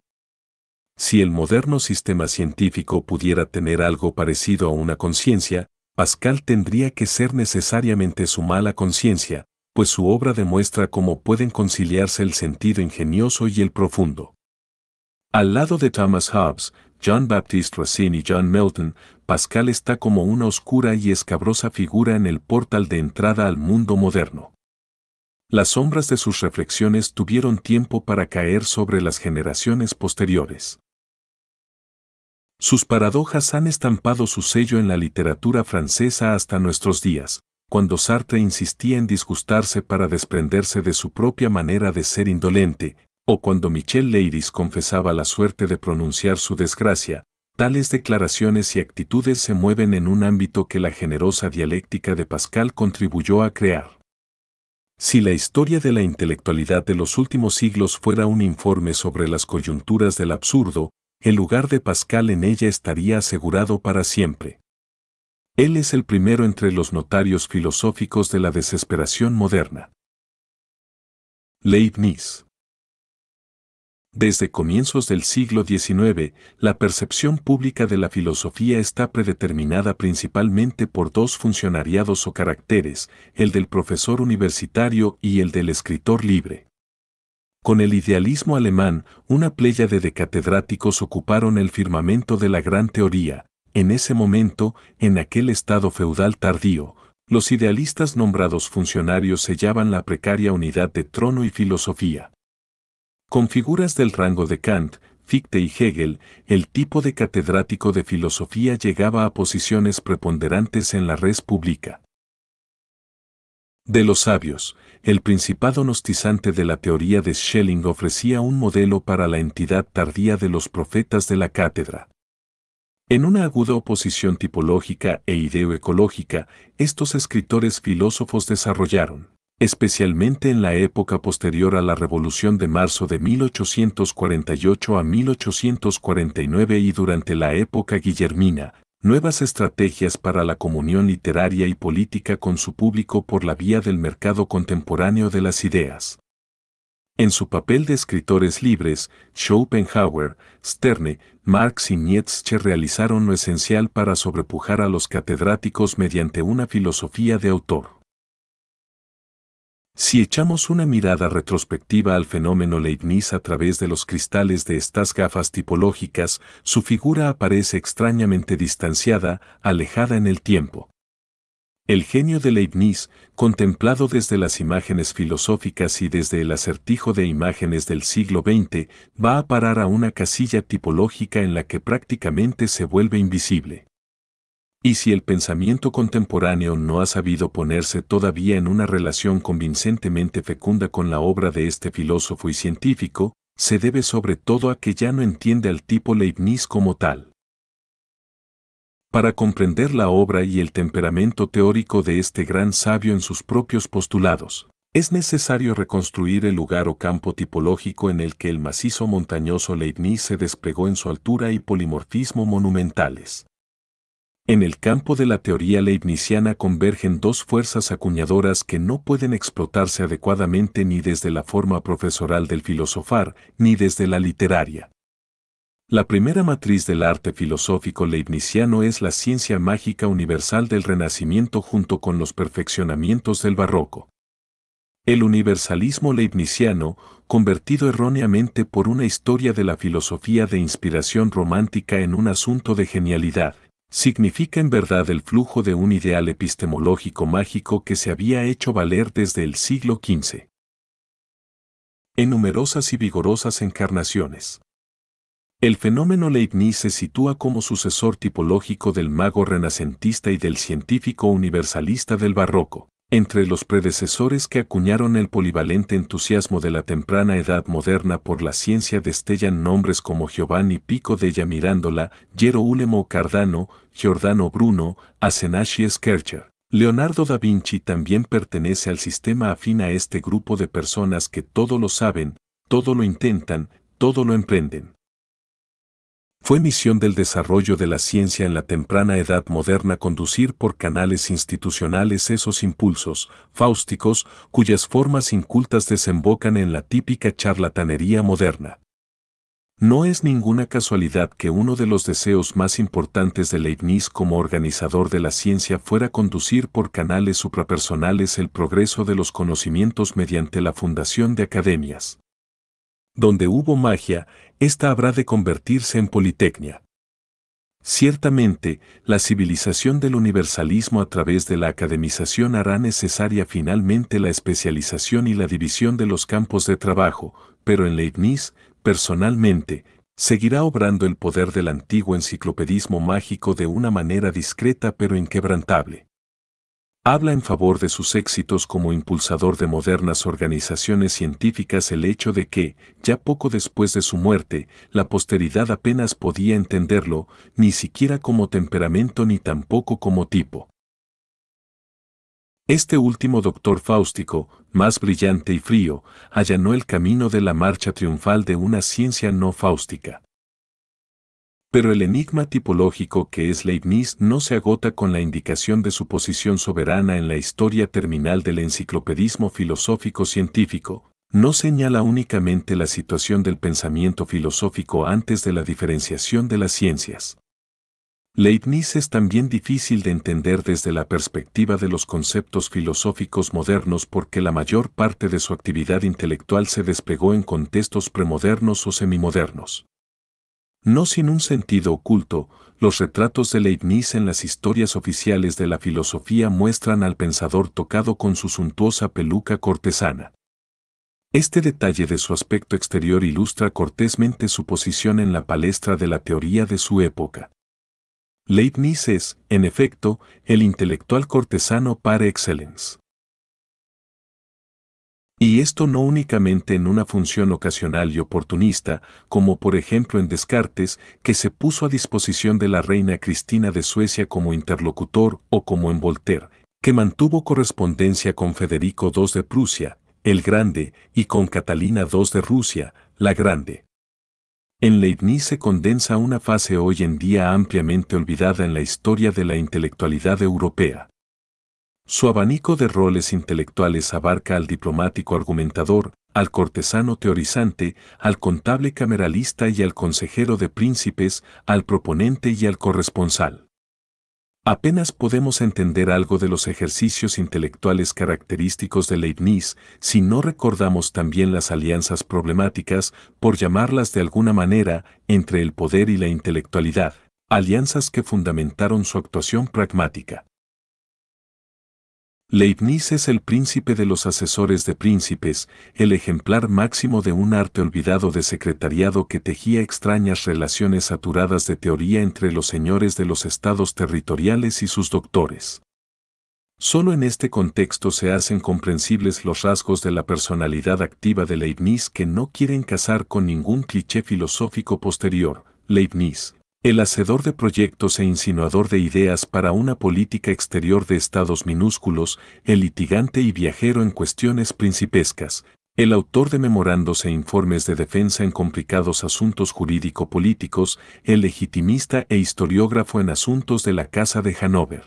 Si el moderno sistema científico pudiera tener algo parecido a una conciencia, Pascal tendría que ser necesariamente su mala conciencia, pues su obra demuestra cómo pueden conciliarse el sentido ingenioso y el profundo. Al lado de Thomas Hobbes, John Baptiste Racine y John Milton, Pascal está como una oscura y escabrosa figura en el portal de entrada al mundo moderno. Las sombras de sus reflexiones tuvieron tiempo para caer sobre las generaciones posteriores. Sus paradojas han estampado su sello en la literatura francesa hasta nuestros días, cuando Sartre insistía en disgustarse para desprenderse de su propia manera de ser indolente, o cuando Michel Leiris confesaba la suerte de pronunciar su desgracia, tales declaraciones y actitudes se mueven en un ámbito que la generosa dialéctica de Pascal contribuyó a crear. Si la historia de la intelectualidad de los últimos siglos fuera un informe sobre las coyunturas del absurdo, el lugar de Pascal en ella estaría asegurado para siempre. Él es el primero entre los notarios filosóficos de la desesperación moderna. Leibniz desde comienzos del siglo XIX, la percepción pública de la filosofía está predeterminada principalmente por dos funcionariados o caracteres, el del profesor universitario y el del escritor libre. Con el idealismo alemán, una pléyade de catedráticos ocuparon el firmamento de la gran teoría. En ese momento, en aquel estado feudal tardío, los idealistas nombrados funcionarios sellaban la precaria unidad de trono y filosofía. Con figuras del rango de Kant, Fichte y Hegel, el tipo de catedrático de filosofía llegaba a posiciones preponderantes en la red pública. De los sabios, el principado Gnostizante de la teoría de Schelling ofrecía un modelo para la entidad tardía de los profetas de la cátedra. En una aguda oposición tipológica e ideoecológica, estos escritores filósofos desarrollaron, especialmente en la época posterior a la Revolución de Marzo de 1848 a 1849 y durante la época guillermina, nuevas estrategias para la comunión literaria y política con su público por la vía del mercado contemporáneo de las ideas. En su papel de escritores libres, Schopenhauer, Sterne, Marx y Nietzsche realizaron lo esencial para sobrepujar a los catedráticos mediante una filosofía de autor. Si echamos una mirada retrospectiva al fenómeno Leibniz a través de los cristales de estas gafas tipológicas, su figura aparece extrañamente distanciada, alejada en el tiempo. El genio de Leibniz, contemplado desde las imágenes filosóficas y desde el acertijo de imágenes del siglo XX, va a parar a una casilla tipológica en la que prácticamente se vuelve invisible. Y si el pensamiento contemporáneo no ha sabido ponerse todavía en una relación convincentemente fecunda con la obra de este filósofo y científico, se debe sobre todo a que ya no entiende al tipo Leibniz como tal. Para comprender la obra y el temperamento teórico de este gran sabio en sus propios postulados, es necesario reconstruir el lugar o campo tipológico en el que el macizo montañoso Leibniz se desplegó en su altura y polimorfismo monumentales. En el campo de la teoría leibniziana convergen dos fuerzas acuñadoras que no pueden explotarse adecuadamente ni desde la forma profesoral del filosofar, ni desde la literaria. La primera matriz del arte filosófico leibniziano es la ciencia mágica universal del Renacimiento junto con los perfeccionamientos del Barroco. El universalismo leibniziano, convertido erróneamente por una historia de la filosofía de inspiración romántica en un asunto de genialidad, significa en verdad el flujo de un ideal epistemológico mágico que se había hecho valer desde el siglo XV. En numerosas y vigorosas encarnaciones. El fenómeno Leibniz se sitúa como sucesor tipológico del mago renacentista y del científico universalista del barroco. Entre los predecesores que acuñaron el polivalente entusiasmo de la temprana edad moderna por la ciencia destellan nombres como Giovanni Pico della Mirandola, Jero Ulemo Cardano, Giordano Bruno, Asenashi Skercher. Leonardo da Vinci también pertenece al sistema afín a este grupo de personas que todo lo saben, todo lo intentan, todo lo emprenden. Fue misión del desarrollo de la ciencia en la temprana edad moderna conducir por canales institucionales esos impulsos fáusticos cuyas formas incultas desembocan en la típica charlatanería moderna. No es ninguna casualidad que uno de los deseos más importantes de Leibniz como organizador de la ciencia fuera conducir por canales suprapersonales el progreso de los conocimientos mediante la fundación de academias. Donde hubo magia, esta habrá de convertirse en politecnia. Ciertamente, la civilización del universalismo a través de la academización hará necesaria finalmente la especialización y la división de los campos de trabajo, pero en Leibniz, personalmente, seguirá obrando el poder del antiguo enciclopedismo mágico de una manera discreta pero inquebrantable. Habla en favor de sus éxitos como impulsador de modernas organizaciones científicas el hecho de que, ya poco después de su muerte, la posteridad apenas podía entenderlo, ni siquiera como temperamento ni tampoco como tipo. Este último doctor fáustico, más brillante y frío, allanó el camino de la marcha triunfal de una ciencia no fáustica. Pero el enigma tipológico que es Leibniz no se agota con la indicación de su posición soberana en la historia terminal del enciclopedismo filosófico-científico, no señala únicamente la situación del pensamiento filosófico antes de la diferenciación de las ciencias. Leibniz es también difícil de entender desde la perspectiva de los conceptos filosóficos modernos porque la mayor parte de su actividad intelectual se despegó en contextos premodernos o semimodernos no sin un sentido oculto, los retratos de Leibniz en las historias oficiales de la filosofía muestran al pensador tocado con su suntuosa peluca cortesana. Este detalle de su aspecto exterior ilustra cortésmente su posición en la palestra de la teoría de su época. Leibniz es, en efecto, el intelectual cortesano par excellence. Y esto no únicamente en una función ocasional y oportunista, como por ejemplo en Descartes, que se puso a disposición de la reina Cristina de Suecia como interlocutor, o como en Voltaire, que mantuvo correspondencia con Federico II de Prusia, el Grande, y con Catalina II de Rusia, la Grande. En Leibniz se condensa una fase hoy en día ampliamente olvidada en la historia de la intelectualidad europea su abanico de roles intelectuales abarca al diplomático argumentador, al cortesano teorizante, al contable cameralista y al consejero de príncipes, al proponente y al corresponsal. Apenas podemos entender algo de los ejercicios intelectuales característicos de Leibniz si no recordamos también las alianzas problemáticas, por llamarlas de alguna manera, entre el poder y la intelectualidad, alianzas que fundamentaron su actuación pragmática. Leibniz es el príncipe de los asesores de príncipes, el ejemplar máximo de un arte olvidado de secretariado que tejía extrañas relaciones saturadas de teoría entre los señores de los estados territoriales y sus doctores. Solo en este contexto se hacen comprensibles los rasgos de la personalidad activa de Leibniz que no quieren casar con ningún cliché filosófico posterior. Leibniz, el hacedor de proyectos e insinuador de ideas para una política exterior de estados minúsculos, el litigante y viajero en cuestiones principescas, el autor de memorandos e informes de defensa en complicados asuntos jurídico-políticos, el legitimista e historiógrafo en asuntos de la Casa de Hanover.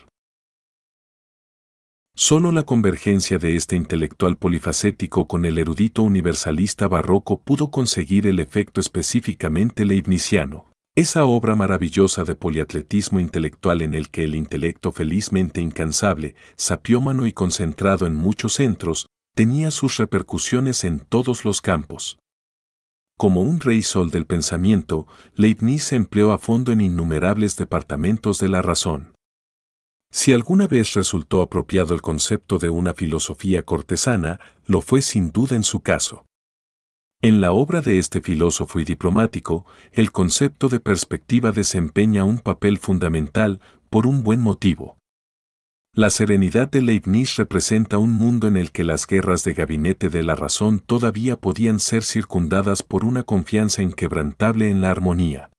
Solo la convergencia de este intelectual polifacético con el erudito universalista barroco pudo conseguir el efecto específicamente leibniziano, esa obra maravillosa de poliatletismo intelectual en el que el intelecto felizmente incansable, sapiómano y concentrado en muchos centros, tenía sus repercusiones en todos los campos. Como un rey sol del pensamiento, Leibniz se empleó a fondo en innumerables departamentos de la razón. Si alguna vez resultó apropiado el concepto de una filosofía cortesana, lo fue sin duda en su caso. En la obra de este filósofo y diplomático, el concepto de perspectiva desempeña un papel fundamental por un buen motivo. La serenidad de Leibniz representa un mundo en el que las guerras de gabinete de la razón todavía podían ser circundadas por una confianza inquebrantable en la armonía.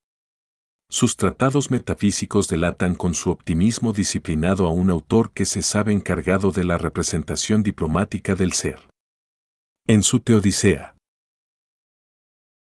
Sus tratados metafísicos delatan con su optimismo disciplinado a un autor que se sabe encargado de la representación diplomática del ser. En su Teodicea,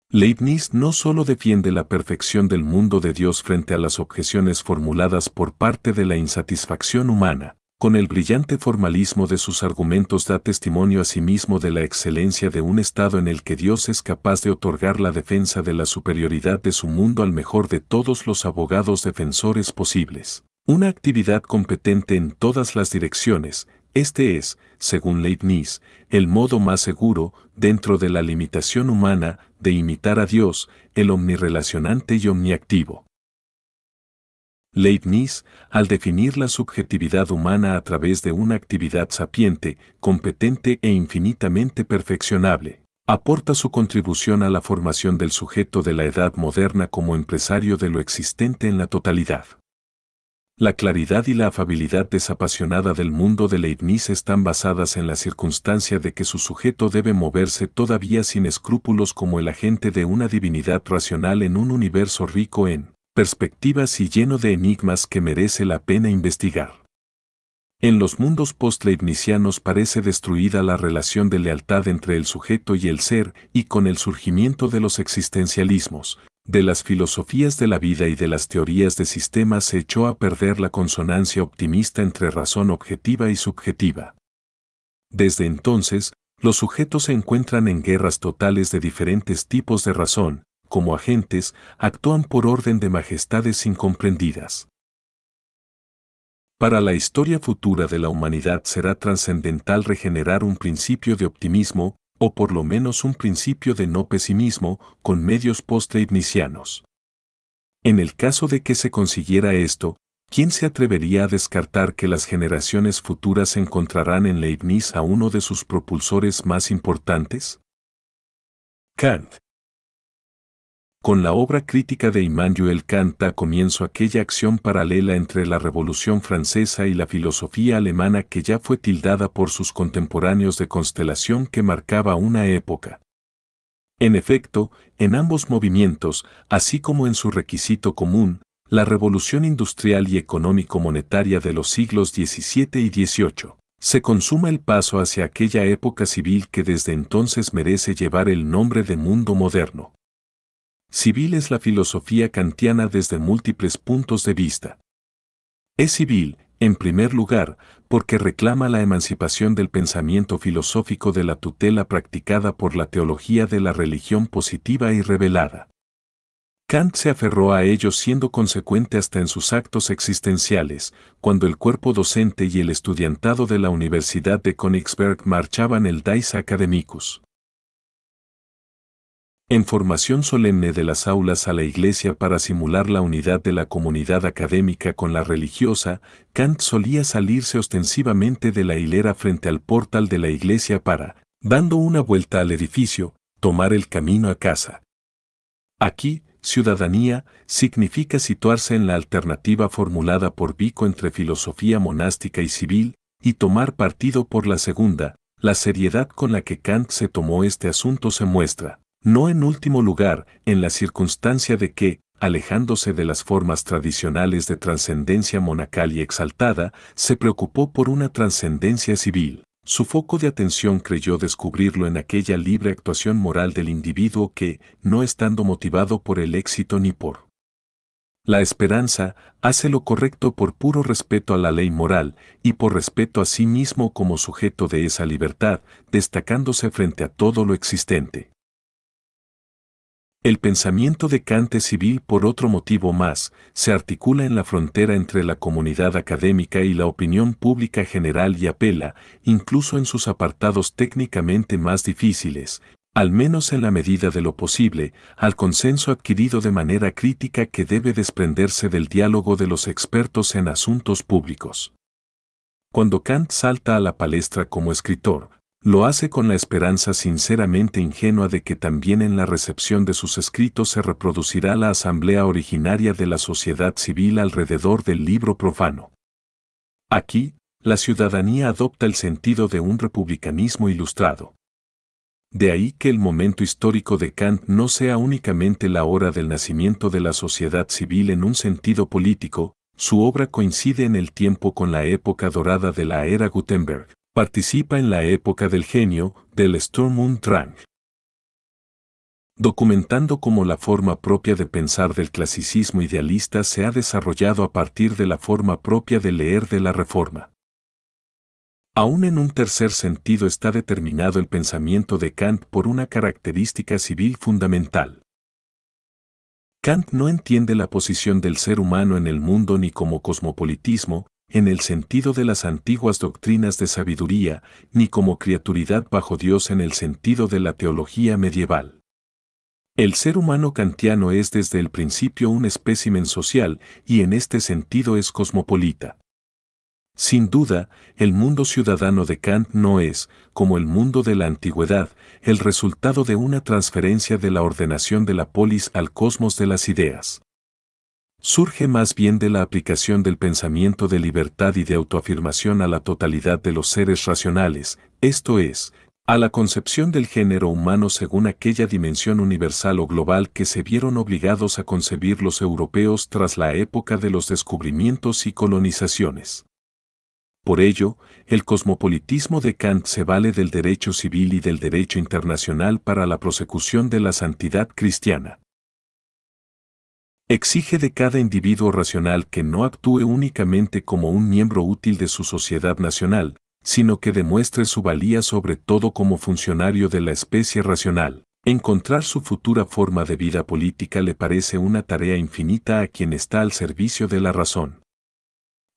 Leibniz no solo defiende la perfección del mundo de Dios frente a las objeciones formuladas por parte de la insatisfacción humana, con el brillante formalismo de sus argumentos da testimonio a sí mismo de la excelencia de un estado en el que Dios es capaz de otorgar la defensa de la superioridad de su mundo al mejor de todos los abogados defensores posibles. Una actividad competente en todas las direcciones, este es, según Leibniz, el modo más seguro, dentro de la limitación humana, de imitar a Dios, el omnirelacionante y omniactivo. Leibniz, al definir la subjetividad humana a través de una actividad sapiente, competente e infinitamente perfeccionable, aporta su contribución a la formación del sujeto de la edad moderna como empresario de lo existente en la totalidad. La claridad y la afabilidad desapasionada del mundo de Leibniz están basadas en la circunstancia de que su sujeto debe moverse todavía sin escrúpulos como el agente de una divinidad racional en un universo rico en perspectivas y lleno de enigmas que merece la pena investigar. En los mundos post-leibnizianos parece destruida la relación de lealtad entre el sujeto y el ser, y con el surgimiento de los existencialismos, de las filosofías de la vida y de las teorías de sistemas se echó a perder la consonancia optimista entre razón objetiva y subjetiva. Desde entonces, los sujetos se encuentran en guerras totales de diferentes tipos de razón, como agentes, actúan por orden de majestades incomprendidas. Para la historia futura de la humanidad será trascendental regenerar un principio de optimismo, o por lo menos un principio de no pesimismo, con medios post-leibnizianos. En el caso de que se consiguiera esto, ¿quién se atrevería a descartar que las generaciones futuras encontrarán en Leibniz a uno de sus propulsores más importantes? Kant, con la obra crítica de Immanuel Kant comienzo aquella acción paralela entre la Revolución Francesa y la filosofía alemana que ya fue tildada por sus contemporáneos de constelación que marcaba una época. En efecto, en ambos movimientos, así como en su requisito común, la revolución industrial y económico-monetaria de los siglos XVII y XVIII, se consuma el paso hacia aquella época civil que desde entonces merece llevar el nombre de mundo moderno. Civil es la filosofía kantiana desde múltiples puntos de vista. Es civil, en primer lugar, porque reclama la emancipación del pensamiento filosófico de la tutela practicada por la teología de la religión positiva y revelada. Kant se aferró a ello siendo consecuente hasta en sus actos existenciales, cuando el cuerpo docente y el estudiantado de la Universidad de Königsberg marchaban el Dice Academicus en formación solemne de las aulas a la iglesia para simular la unidad de la comunidad académica con la religiosa, Kant solía salirse ostensivamente de la hilera frente al portal de la iglesia para, dando una vuelta al edificio, tomar el camino a casa. Aquí, ciudadanía significa situarse en la alternativa formulada por Vico entre filosofía monástica y civil, y tomar partido por la segunda, la seriedad con la que Kant se tomó este asunto se muestra no en último lugar, en la circunstancia de que, alejándose de las formas tradicionales de trascendencia monacal y exaltada, se preocupó por una trascendencia civil. Su foco de atención creyó descubrirlo en aquella libre actuación moral del individuo que, no estando motivado por el éxito ni por la esperanza, hace lo correcto por puro respeto a la ley moral y por respeto a sí mismo como sujeto de esa libertad, destacándose frente a todo lo existente. El pensamiento de Kant es civil por otro motivo más, se articula en la frontera entre la comunidad académica y la opinión pública general y apela, incluso en sus apartados técnicamente más difíciles, al menos en la medida de lo posible, al consenso adquirido de manera crítica que debe desprenderse del diálogo de los expertos en asuntos públicos. Cuando Kant salta a la palestra como escritor, lo hace con la esperanza sinceramente ingenua de que también en la recepción de sus escritos se reproducirá la asamblea originaria de la sociedad civil alrededor del libro profano. Aquí, la ciudadanía adopta el sentido de un republicanismo ilustrado. De ahí que el momento histórico de Kant no sea únicamente la hora del nacimiento de la sociedad civil en un sentido político, su obra coincide en el tiempo con la época dorada de la era Gutenberg participa en la época del genio del Sturm und Drang, documentando cómo la forma propia de pensar del clasicismo idealista se ha desarrollado a partir de la forma propia de leer de la Reforma. Aún en un tercer sentido está determinado el pensamiento de Kant por una característica civil fundamental. Kant no entiende la posición del ser humano en el mundo ni como cosmopolitismo, en el sentido de las antiguas doctrinas de sabiduría, ni como criaturidad bajo Dios en el sentido de la teología medieval. El ser humano kantiano es desde el principio un espécimen social y en este sentido es cosmopolita. Sin duda, el mundo ciudadano de Kant no es, como el mundo de la antigüedad, el resultado de una transferencia de la ordenación de la polis al cosmos de las ideas surge más bien de la aplicación del pensamiento de libertad y de autoafirmación a la totalidad de los seres racionales, esto es, a la concepción del género humano según aquella dimensión universal o global que se vieron obligados a concebir los europeos tras la época de los descubrimientos y colonizaciones. Por ello, el cosmopolitismo de Kant se vale del derecho civil y del derecho internacional para la prosecución de la santidad cristiana. Exige de cada individuo racional que no actúe únicamente como un miembro útil de su sociedad nacional, sino que demuestre su valía sobre todo como funcionario de la especie racional. Encontrar su futura forma de vida política le parece una tarea infinita a quien está al servicio de la razón.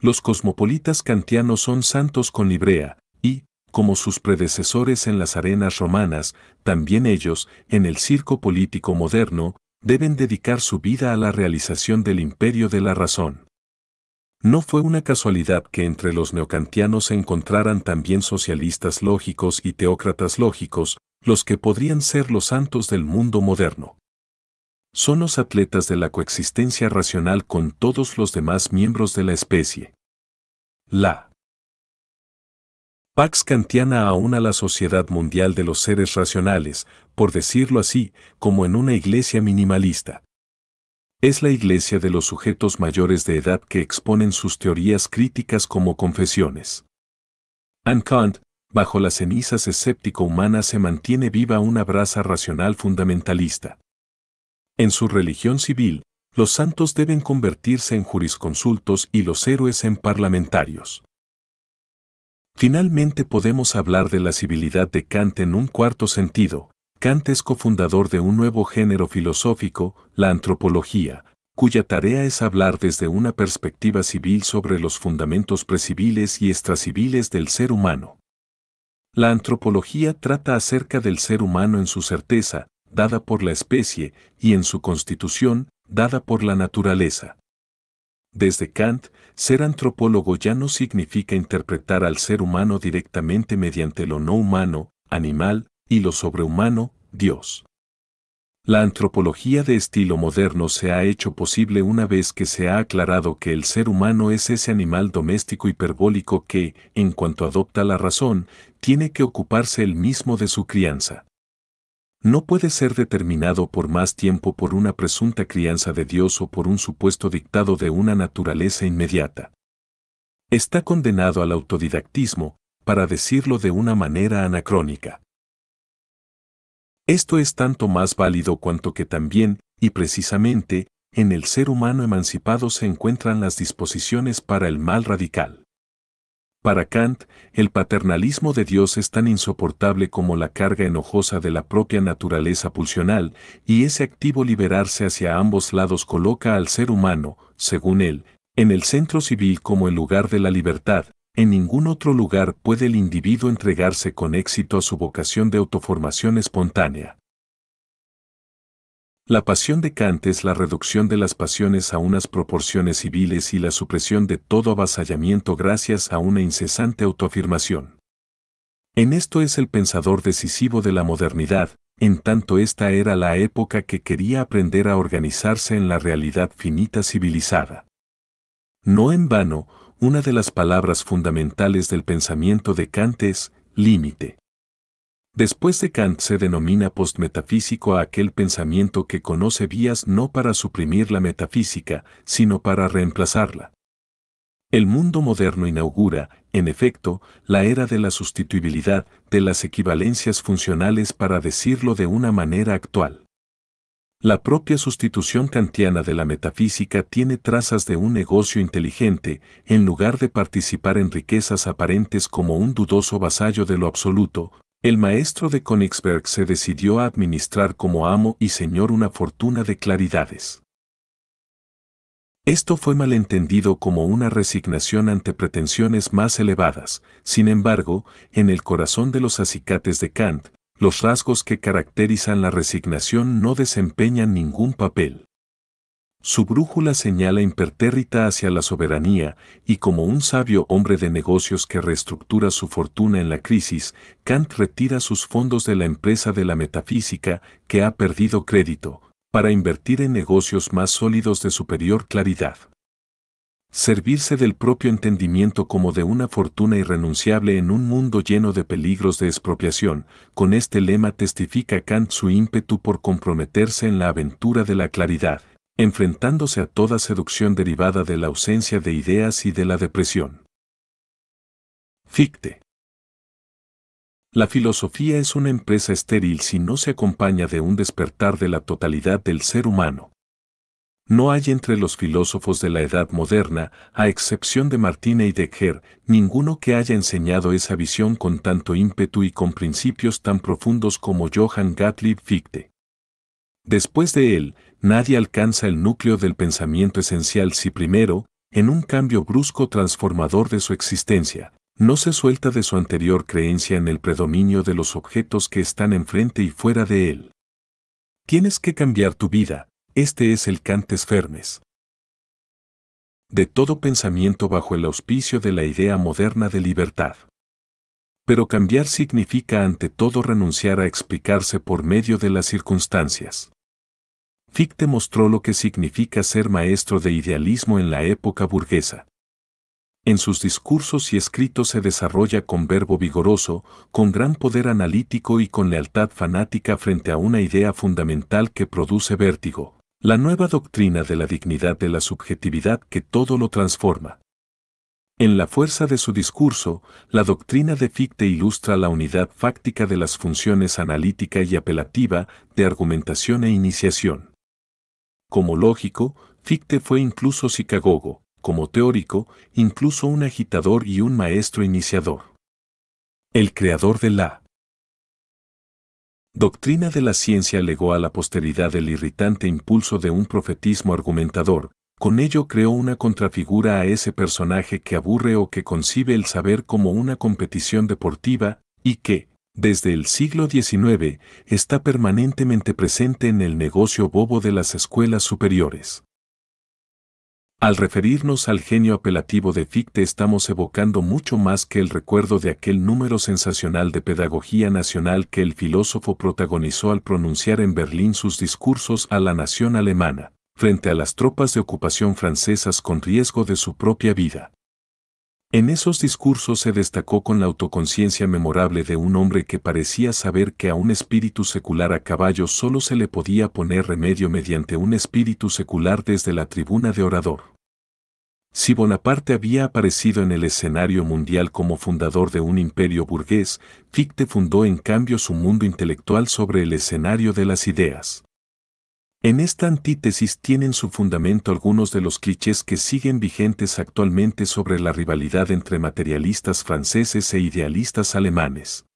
Los cosmopolitas kantianos son santos con librea, y, como sus predecesores en las arenas romanas, también ellos, en el circo político moderno, deben dedicar su vida a la realización del imperio de la razón. No fue una casualidad que entre los neocantianos se encontraran también socialistas lógicos y teócratas lógicos, los que podrían ser los santos del mundo moderno. Son los atletas de la coexistencia racional con todos los demás miembros de la especie. La Pax Kantiana aúna la sociedad mundial de los seres racionales, por decirlo así, como en una iglesia minimalista. Es la iglesia de los sujetos mayores de edad que exponen sus teorías críticas como confesiones. En Kant, bajo las cenizas escéptico-humanas se mantiene viva una brasa racional fundamentalista. En su religión civil, los santos deben convertirse en jurisconsultos y los héroes en parlamentarios. Finalmente podemos hablar de la civilidad de Kant en un cuarto sentido. Kant es cofundador de un nuevo género filosófico, la antropología, cuya tarea es hablar desde una perspectiva civil sobre los fundamentos preciviles y extraciviles del ser humano. La antropología trata acerca del ser humano en su certeza, dada por la especie, y en su constitución, dada por la naturaleza. Desde Kant, ser antropólogo ya no significa interpretar al ser humano directamente mediante lo no humano, animal, y lo sobrehumano, Dios. La antropología de estilo moderno se ha hecho posible una vez que se ha aclarado que el ser humano es ese animal doméstico hiperbólico que, en cuanto adopta la razón, tiene que ocuparse él mismo de su crianza no puede ser determinado por más tiempo por una presunta crianza de Dios o por un supuesto dictado de una naturaleza inmediata. Está condenado al autodidactismo, para decirlo de una manera anacrónica. Esto es tanto más válido cuanto que también, y precisamente, en el ser humano emancipado se encuentran las disposiciones para el mal radical. Para Kant, el paternalismo de Dios es tan insoportable como la carga enojosa de la propia naturaleza pulsional, y ese activo liberarse hacia ambos lados coloca al ser humano, según él, en el centro civil como el lugar de la libertad. En ningún otro lugar puede el individuo entregarse con éxito a su vocación de autoformación espontánea. La pasión de Kant es la reducción de las pasiones a unas proporciones civiles y la supresión de todo avasallamiento gracias a una incesante autoafirmación. En esto es el pensador decisivo de la modernidad, en tanto esta era la época que quería aprender a organizarse en la realidad finita civilizada. No en vano, una de las palabras fundamentales del pensamiento de Kant es límite. Después de Kant se denomina postmetafísico a aquel pensamiento que conoce vías no para suprimir la metafísica, sino para reemplazarla. El mundo moderno inaugura, en efecto, la era de la sustituibilidad, de las equivalencias funcionales para decirlo de una manera actual. La propia sustitución kantiana de la metafísica tiene trazas de un negocio inteligente, en lugar de participar en riquezas aparentes como un dudoso vasallo de lo absoluto, el maestro de Königsberg se decidió a administrar como amo y señor una fortuna de claridades. Esto fue malentendido como una resignación ante pretensiones más elevadas, sin embargo, en el corazón de los acicates de Kant, los rasgos que caracterizan la resignación no desempeñan ningún papel. Su brújula señala impertérrita hacia la soberanía y como un sabio hombre de negocios que reestructura su fortuna en la crisis, Kant retira sus fondos de la empresa de la metafísica que ha perdido crédito para invertir en negocios más sólidos de superior claridad. Servirse del propio entendimiento como de una fortuna irrenunciable en un mundo lleno de peligros de expropiación, con este lema testifica Kant su ímpetu por comprometerse en la aventura de la claridad enfrentándose a toda seducción derivada de la ausencia de ideas y de la depresión. Fichte. La filosofía es una empresa estéril si no se acompaña de un despertar de la totalidad del ser humano. No hay entre los filósofos de la edad moderna, a excepción de de Heidegger, ninguno que haya enseñado esa visión con tanto ímpetu y con principios tan profundos como Johann Gottlieb Fichte. Después de él, nadie alcanza el núcleo del pensamiento esencial si primero, en un cambio brusco transformador de su existencia, no se suelta de su anterior creencia en el predominio de los objetos que están enfrente y fuera de él. Tienes que cambiar tu vida, este es el Cantes Fermes. De todo pensamiento bajo el auspicio de la idea moderna de libertad. Pero cambiar significa ante todo renunciar a explicarse por medio de las circunstancias. Fichte mostró lo que significa ser maestro de idealismo en la época burguesa. En sus discursos y escritos se desarrolla con verbo vigoroso, con gran poder analítico y con lealtad fanática frente a una idea fundamental que produce vértigo, la nueva doctrina de la dignidad de la subjetividad que todo lo transforma. En la fuerza de su discurso, la doctrina de Fichte ilustra la unidad fáctica de las funciones analítica y apelativa de argumentación e iniciación. Como lógico, Fichte fue incluso psicagogo, como teórico, incluso un agitador y un maestro iniciador. El creador de la doctrina de la ciencia legó a la posteridad el irritante impulso de un profetismo argumentador, con ello creó una contrafigura a ese personaje que aburre o que concibe el saber como una competición deportiva, y que, desde el siglo XIX, está permanentemente presente en el negocio bobo de las escuelas superiores. Al referirnos al genio apelativo de Fichte estamos evocando mucho más que el recuerdo de aquel número sensacional de pedagogía nacional que el filósofo protagonizó al pronunciar en Berlín sus discursos a la nación alemana, frente a las tropas de ocupación francesas con riesgo de su propia vida. En esos discursos se destacó con la autoconciencia memorable de un hombre que parecía saber que a un espíritu secular a caballo solo se le podía poner remedio mediante un espíritu secular desde la tribuna de orador. Si Bonaparte había aparecido en el escenario mundial como fundador de un imperio burgués, Fichte fundó en cambio su mundo intelectual sobre el escenario de las ideas. En esta antítesis tienen su fundamento algunos de los clichés que siguen vigentes actualmente sobre la rivalidad entre materialistas franceses e idealistas alemanes.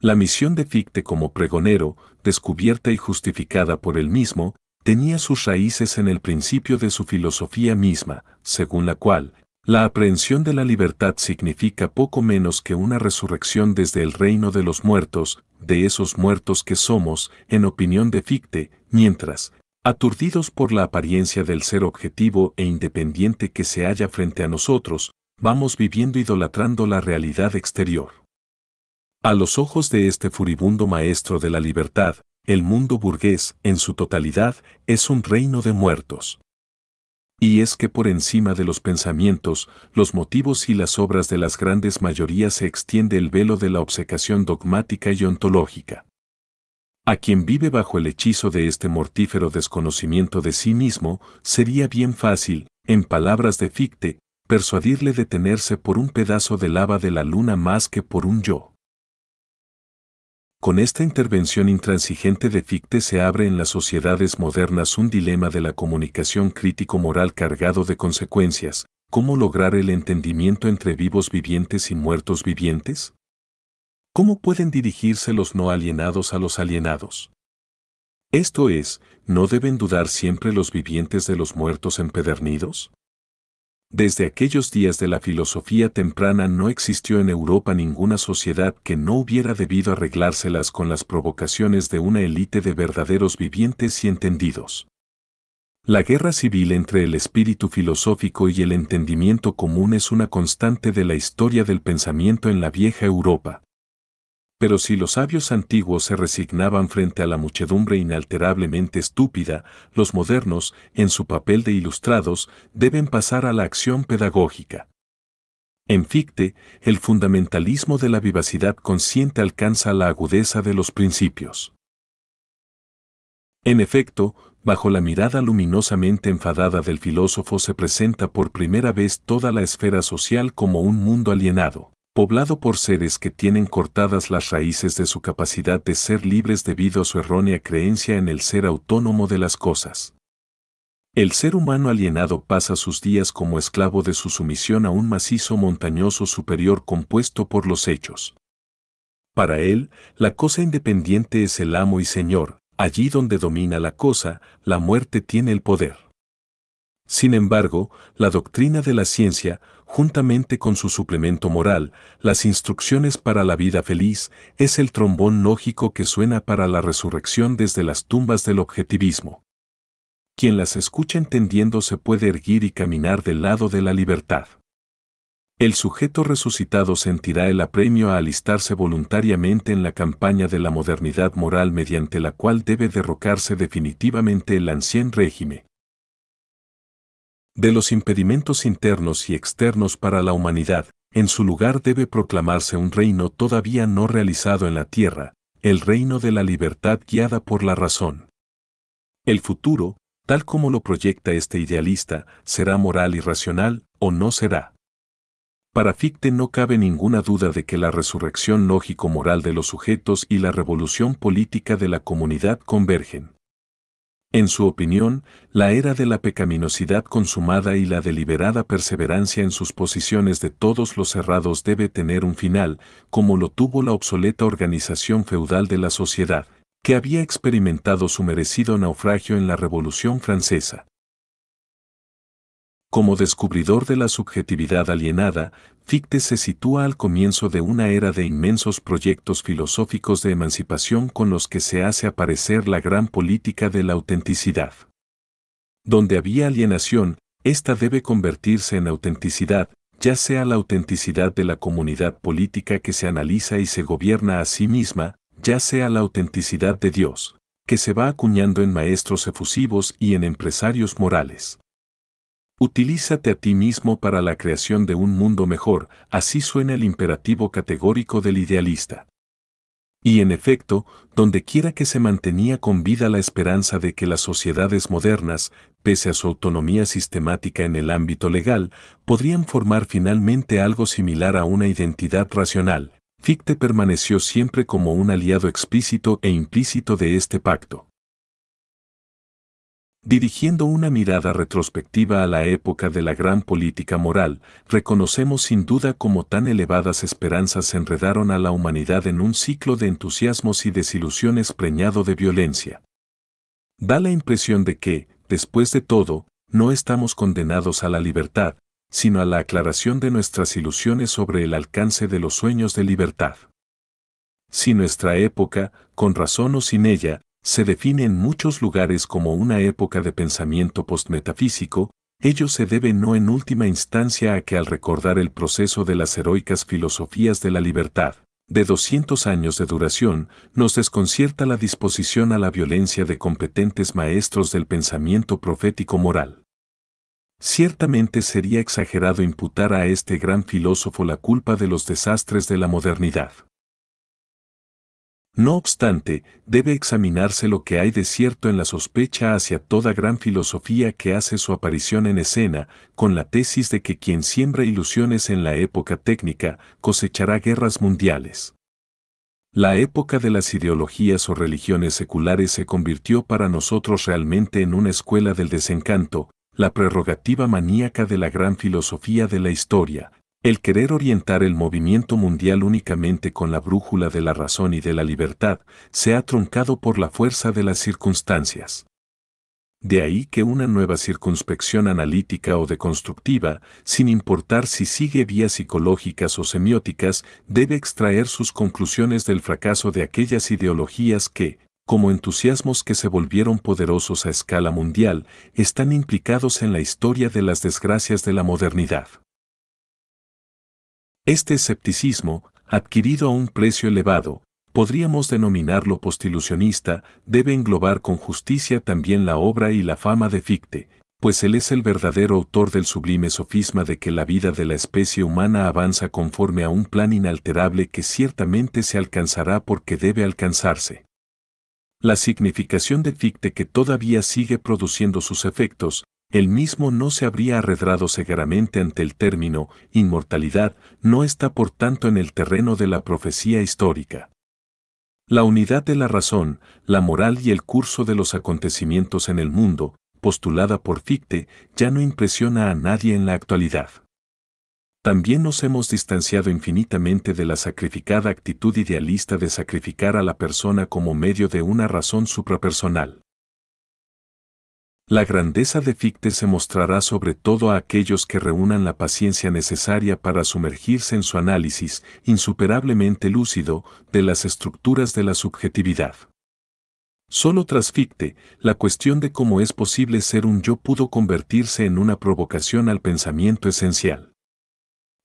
La misión de Fichte como pregonero, descubierta y justificada por él mismo, tenía sus raíces en el principio de su filosofía misma, según la cual, la aprehensión de la libertad significa poco menos que una resurrección desde el reino de los muertos, de esos muertos que somos, en opinión de Fichte, mientras, aturdidos por la apariencia del ser objetivo e independiente que se halla frente a nosotros, vamos viviendo idolatrando la realidad exterior. A los ojos de este furibundo maestro de la libertad, el mundo burgués, en su totalidad, es un reino de muertos. Y es que por encima de los pensamientos, los motivos y las obras de las grandes mayorías se extiende el velo de la obsecación dogmática y ontológica. A quien vive bajo el hechizo de este mortífero desconocimiento de sí mismo, sería bien fácil, en palabras de Fichte, persuadirle de tenerse por un pedazo de lava de la luna más que por un yo. Con esta intervención intransigente de Fichte se abre en las sociedades modernas un dilema de la comunicación crítico-moral cargado de consecuencias, ¿cómo lograr el entendimiento entre vivos vivientes y muertos vivientes? ¿Cómo pueden dirigirse los no alienados a los alienados? Esto es, ¿no deben dudar siempre los vivientes de los muertos empedernidos? Desde aquellos días de la filosofía temprana no existió en Europa ninguna sociedad que no hubiera debido arreglárselas con las provocaciones de una élite de verdaderos vivientes y entendidos. La guerra civil entre el espíritu filosófico y el entendimiento común es una constante de la historia del pensamiento en la vieja Europa. Pero si los sabios antiguos se resignaban frente a la muchedumbre inalterablemente estúpida, los modernos, en su papel de ilustrados, deben pasar a la acción pedagógica. En Fichte, el fundamentalismo de la vivacidad consciente alcanza la agudeza de los principios. En efecto, bajo la mirada luminosamente enfadada del filósofo se presenta por primera vez toda la esfera social como un mundo alienado poblado por seres que tienen cortadas las raíces de su capacidad de ser libres debido a su errónea creencia en el ser autónomo de las cosas. El ser humano alienado pasa sus días como esclavo de su sumisión a un macizo montañoso superior compuesto por los hechos. Para él, la cosa independiente es el amo y señor, allí donde domina la cosa, la muerte tiene el poder. Sin embargo, la doctrina de la ciencia, juntamente con su suplemento moral, las instrucciones para la vida feliz, es el trombón lógico que suena para la resurrección desde las tumbas del objetivismo. Quien las escucha entendiendo se puede erguir y caminar del lado de la libertad. El sujeto resucitado sentirá el apremio a alistarse voluntariamente en la campaña de la modernidad moral mediante la cual debe derrocarse definitivamente el ancien régimen de los impedimentos internos y externos para la humanidad, en su lugar debe proclamarse un reino todavía no realizado en la tierra, el reino de la libertad guiada por la razón. El futuro, tal como lo proyecta este idealista, será moral y racional o no será. Para Fichte no cabe ninguna duda de que la resurrección lógico-moral de los sujetos y la revolución política de la comunidad convergen. En su opinión, la era de la pecaminosidad consumada y la deliberada perseverancia en sus posiciones de todos los cerrados debe tener un final, como lo tuvo la obsoleta organización feudal de la sociedad, que había experimentado su merecido naufragio en la Revolución Francesa. Como descubridor de la subjetividad alienada, Fichte se sitúa al comienzo de una era de inmensos proyectos filosóficos de emancipación con los que se hace aparecer la gran política de la autenticidad. Donde había alienación, ésta debe convertirse en autenticidad, ya sea la autenticidad de la comunidad política que se analiza y se gobierna a sí misma, ya sea la autenticidad de Dios, que se va acuñando en maestros efusivos y en empresarios morales. Utilízate a ti mismo para la creación de un mundo mejor, así suena el imperativo categórico del idealista. Y en efecto, donde quiera que se mantenía con vida la esperanza de que las sociedades modernas, pese a su autonomía sistemática en el ámbito legal, podrían formar finalmente algo similar a una identidad racional, Fichte permaneció siempre como un aliado explícito e implícito de este pacto. Dirigiendo una mirada retrospectiva a la época de la gran política moral, reconocemos sin duda cómo tan elevadas esperanzas enredaron a la humanidad en un ciclo de entusiasmos y desilusiones preñado de violencia. Da la impresión de que, después de todo, no estamos condenados a la libertad, sino a la aclaración de nuestras ilusiones sobre el alcance de los sueños de libertad. Si nuestra época, con razón o sin ella, se define en muchos lugares como una época de pensamiento postmetafísico, ello se debe no en última instancia a que al recordar el proceso de las heroicas filosofías de la libertad, de 200 años de duración, nos desconcierta la disposición a la violencia de competentes maestros del pensamiento profético moral. Ciertamente sería exagerado imputar a este gran filósofo la culpa de los desastres de la modernidad. No obstante, debe examinarse lo que hay de cierto en la sospecha hacia toda gran filosofía que hace su aparición en escena, con la tesis de que quien siembra ilusiones en la época técnica cosechará guerras mundiales. La época de las ideologías o religiones seculares se convirtió para nosotros realmente en una escuela del desencanto, la prerrogativa maníaca de la gran filosofía de la historia, el querer orientar el movimiento mundial únicamente con la brújula de la razón y de la libertad se ha truncado por la fuerza de las circunstancias. De ahí que una nueva circunspección analítica o deconstructiva, sin importar si sigue vías psicológicas o semióticas, debe extraer sus conclusiones del fracaso de aquellas ideologías que, como entusiasmos que se volvieron poderosos a escala mundial, están implicados en la historia de las desgracias de la modernidad. Este escepticismo, adquirido a un precio elevado, podríamos denominarlo postilusionista, debe englobar con justicia también la obra y la fama de Fichte, pues él es el verdadero autor del sublime sofisma de que la vida de la especie humana avanza conforme a un plan inalterable que ciertamente se alcanzará porque debe alcanzarse. La significación de Fichte que todavía sigue produciendo sus efectos, el mismo no se habría arredrado cegaramente ante el término inmortalidad, no está por tanto en el terreno de la profecía histórica. La unidad de la razón, la moral y el curso de los acontecimientos en el mundo, postulada por Fichte, ya no impresiona a nadie en la actualidad. También nos hemos distanciado infinitamente de la sacrificada actitud idealista de sacrificar a la persona como medio de una razón suprapersonal. La grandeza de Fichte se mostrará sobre todo a aquellos que reúnan la paciencia necesaria para sumergirse en su análisis insuperablemente lúcido de las estructuras de la subjetividad. Solo tras Fichte, la cuestión de cómo es posible ser un yo pudo convertirse en una provocación al pensamiento esencial.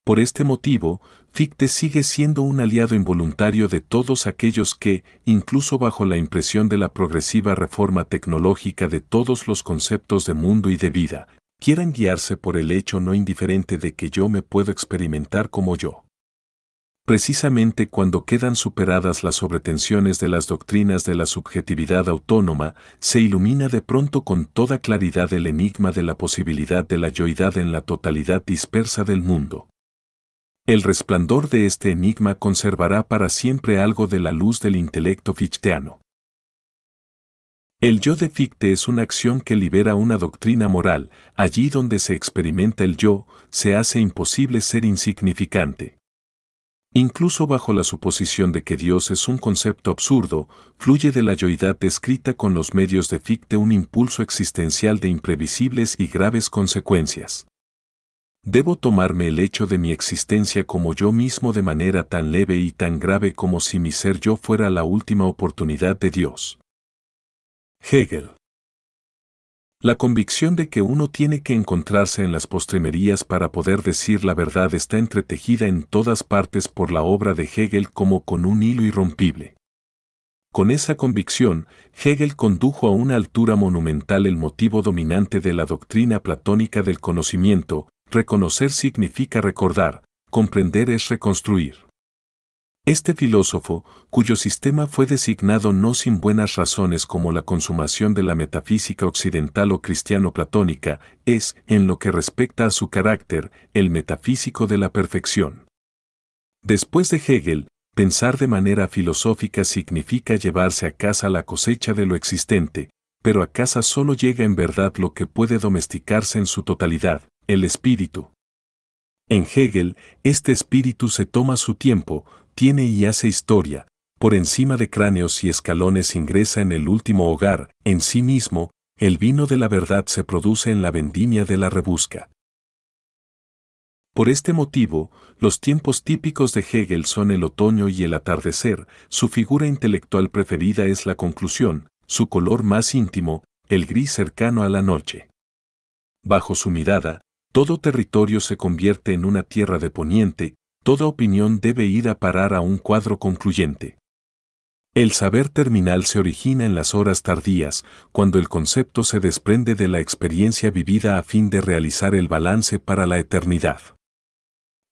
Por este motivo, Fichte sigue siendo un aliado involuntario de todos aquellos que, incluso bajo la impresión de la progresiva reforma tecnológica de todos los conceptos de mundo y de vida, quieran guiarse por el hecho no indiferente de que yo me puedo experimentar como yo. Precisamente cuando quedan superadas las sobretensiones de las doctrinas de la subjetividad autónoma, se ilumina de pronto con toda claridad el enigma de la posibilidad de la yoidad en la totalidad dispersa del mundo. El resplandor de este enigma conservará para siempre algo de la luz del intelecto fichteano. El yo de Fichte es una acción que libera una doctrina moral, allí donde se experimenta el yo, se hace imposible ser insignificante. Incluso bajo la suposición de que Dios es un concepto absurdo, fluye de la yoidad descrita con los medios de Fichte un impulso existencial de imprevisibles y graves consecuencias debo tomarme el hecho de mi existencia como yo mismo de manera tan leve y tan grave como si mi ser yo fuera la última oportunidad de Dios. Hegel. La convicción de que uno tiene que encontrarse en las postremerías para poder decir la verdad está entretejida en todas partes por la obra de Hegel como con un hilo irrompible. Con esa convicción, Hegel condujo a una altura monumental el motivo dominante de la doctrina platónica del conocimiento, Reconocer significa recordar, comprender es reconstruir. Este filósofo, cuyo sistema fue designado no sin buenas razones como la consumación de la metafísica occidental o cristiano-platónica, es, en lo que respecta a su carácter, el metafísico de la perfección. Después de Hegel, pensar de manera filosófica significa llevarse a casa la cosecha de lo existente, pero a casa solo llega en verdad lo que puede domesticarse en su totalidad, el espíritu. En Hegel, este espíritu se toma su tiempo, tiene y hace historia, por encima de cráneos y escalones ingresa en el último hogar, en sí mismo, el vino de la verdad se produce en la vendimia de la rebusca. Por este motivo, los tiempos típicos de Hegel son el otoño y el atardecer, su figura intelectual preferida es la conclusión, su color más íntimo, el gris cercano a la noche. Bajo su mirada, todo territorio se convierte en una tierra de poniente, toda opinión debe ir a parar a un cuadro concluyente. El saber terminal se origina en las horas tardías, cuando el concepto se desprende de la experiencia vivida a fin de realizar el balance para la eternidad.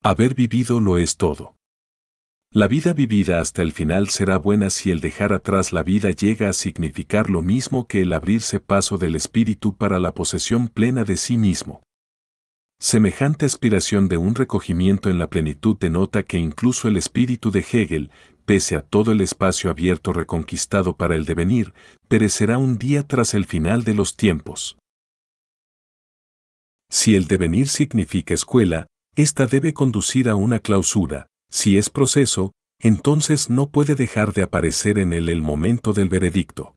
Haber vivido lo es todo. La vida vivida hasta el final será buena si el dejar atrás la vida llega a significar lo mismo que el abrirse paso del espíritu para la posesión plena de sí mismo. Semejante aspiración de un recogimiento en la plenitud denota que incluso el espíritu de Hegel, pese a todo el espacio abierto reconquistado para el devenir, perecerá un día tras el final de los tiempos. Si el devenir significa escuela, ésta debe conducir a una clausura, si es proceso, entonces no puede dejar de aparecer en él el momento del veredicto.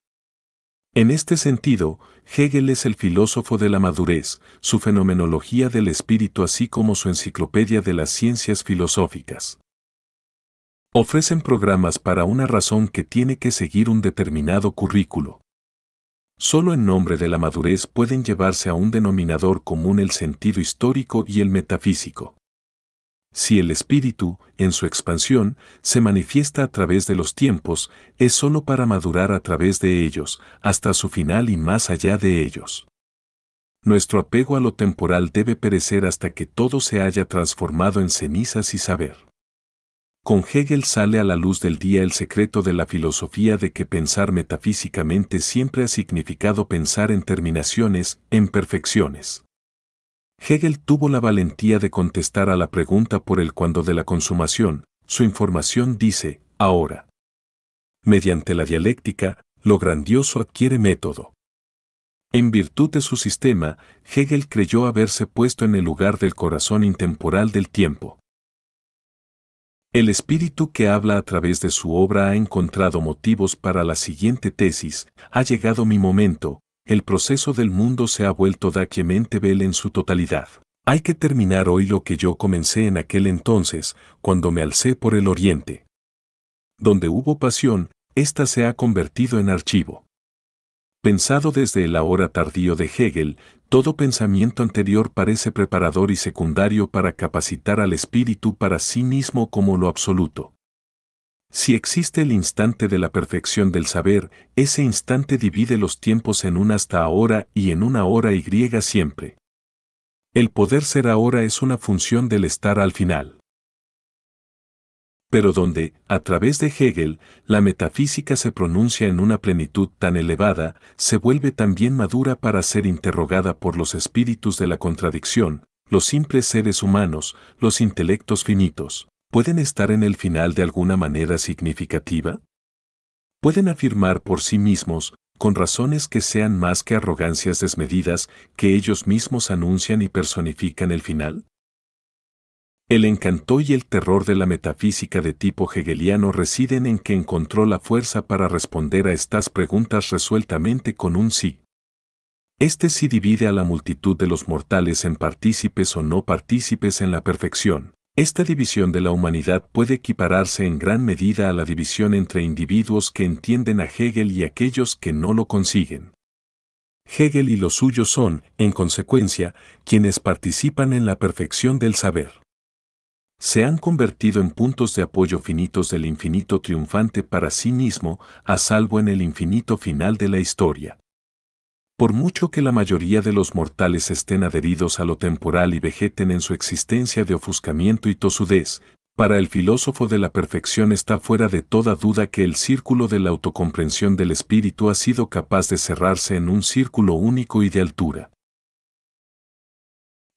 En este sentido, Hegel es el filósofo de la madurez, su fenomenología del espíritu así como su enciclopedia de las ciencias filosóficas. Ofrecen programas para una razón que tiene que seguir un determinado currículo. Solo en nombre de la madurez pueden llevarse a un denominador común el sentido histórico y el metafísico. Si el espíritu, en su expansión, se manifiesta a través de los tiempos, es sólo para madurar a través de ellos, hasta su final y más allá de ellos. Nuestro apego a lo temporal debe perecer hasta que todo se haya transformado en cenizas y saber. Con Hegel sale a la luz del día el secreto de la filosofía de que pensar metafísicamente siempre ha significado pensar en terminaciones, en perfecciones. Hegel tuvo la valentía de contestar a la pregunta por el cuándo de la consumación, su información dice, ahora. Mediante la dialéctica, lo grandioso adquiere método. En virtud de su sistema, Hegel creyó haberse puesto en el lugar del corazón intemporal del tiempo. El espíritu que habla a través de su obra ha encontrado motivos para la siguiente tesis, ha llegado mi momento, el proceso del mundo se ha vuelto bel en su totalidad. Hay que terminar hoy lo que yo comencé en aquel entonces, cuando me alcé por el oriente. Donde hubo pasión, ésta se ha convertido en archivo. Pensado desde el ahora tardío de Hegel, todo pensamiento anterior parece preparador y secundario para capacitar al espíritu para sí mismo como lo absoluto. Si existe el instante de la perfección del saber, ese instante divide los tiempos en un hasta ahora y en una hora y griega siempre. El poder ser ahora es una función del estar al final. Pero donde, a través de Hegel, la metafísica se pronuncia en una plenitud tan elevada, se vuelve también madura para ser interrogada por los espíritus de la contradicción, los simples seres humanos, los intelectos finitos pueden estar en el final de alguna manera significativa? Pueden afirmar por sí mismos, con razones que sean más que arrogancias desmedidas, que ellos mismos anuncian y personifican el final? El encanto y el terror de la metafísica de tipo hegeliano residen en que encontró la fuerza para responder a estas preguntas resueltamente con un sí. Este sí divide a la multitud de los mortales en partícipes o no partícipes en la perfección. Esta división de la humanidad puede equipararse en gran medida a la división entre individuos que entienden a Hegel y aquellos que no lo consiguen. Hegel y los suyos son, en consecuencia, quienes participan en la perfección del saber. Se han convertido en puntos de apoyo finitos del infinito triunfante para sí mismo, a salvo en el infinito final de la historia. Por mucho que la mayoría de los mortales estén adheridos a lo temporal y vegeten en su existencia de ofuscamiento y tosudez, para el filósofo de la perfección está fuera de toda duda que el círculo de la autocomprensión del espíritu ha sido capaz de cerrarse en un círculo único y de altura.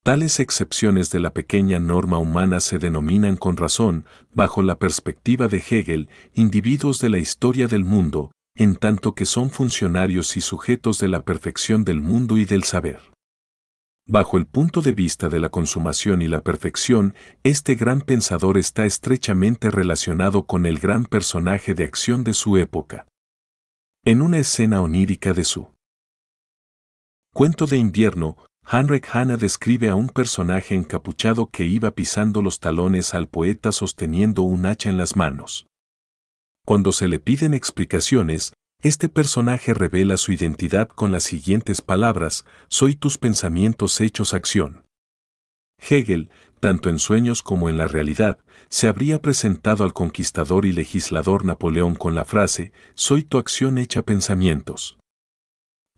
Tales excepciones de la pequeña norma humana se denominan con razón, bajo la perspectiva de Hegel, individuos de la historia del mundo, en tanto que son funcionarios y sujetos de la perfección del mundo y del saber. Bajo el punto de vista de la consumación y la perfección, este gran pensador está estrechamente relacionado con el gran personaje de acción de su época. En una escena onírica de su cuento de invierno, Henrik Hanna describe a un personaje encapuchado que iba pisando los talones al poeta sosteniendo un hacha en las manos. Cuando se le piden explicaciones, este personaje revela su identidad con las siguientes palabras, soy tus pensamientos hechos acción. Hegel, tanto en sueños como en la realidad, se habría presentado al conquistador y legislador Napoleón con la frase, soy tu acción hecha pensamientos.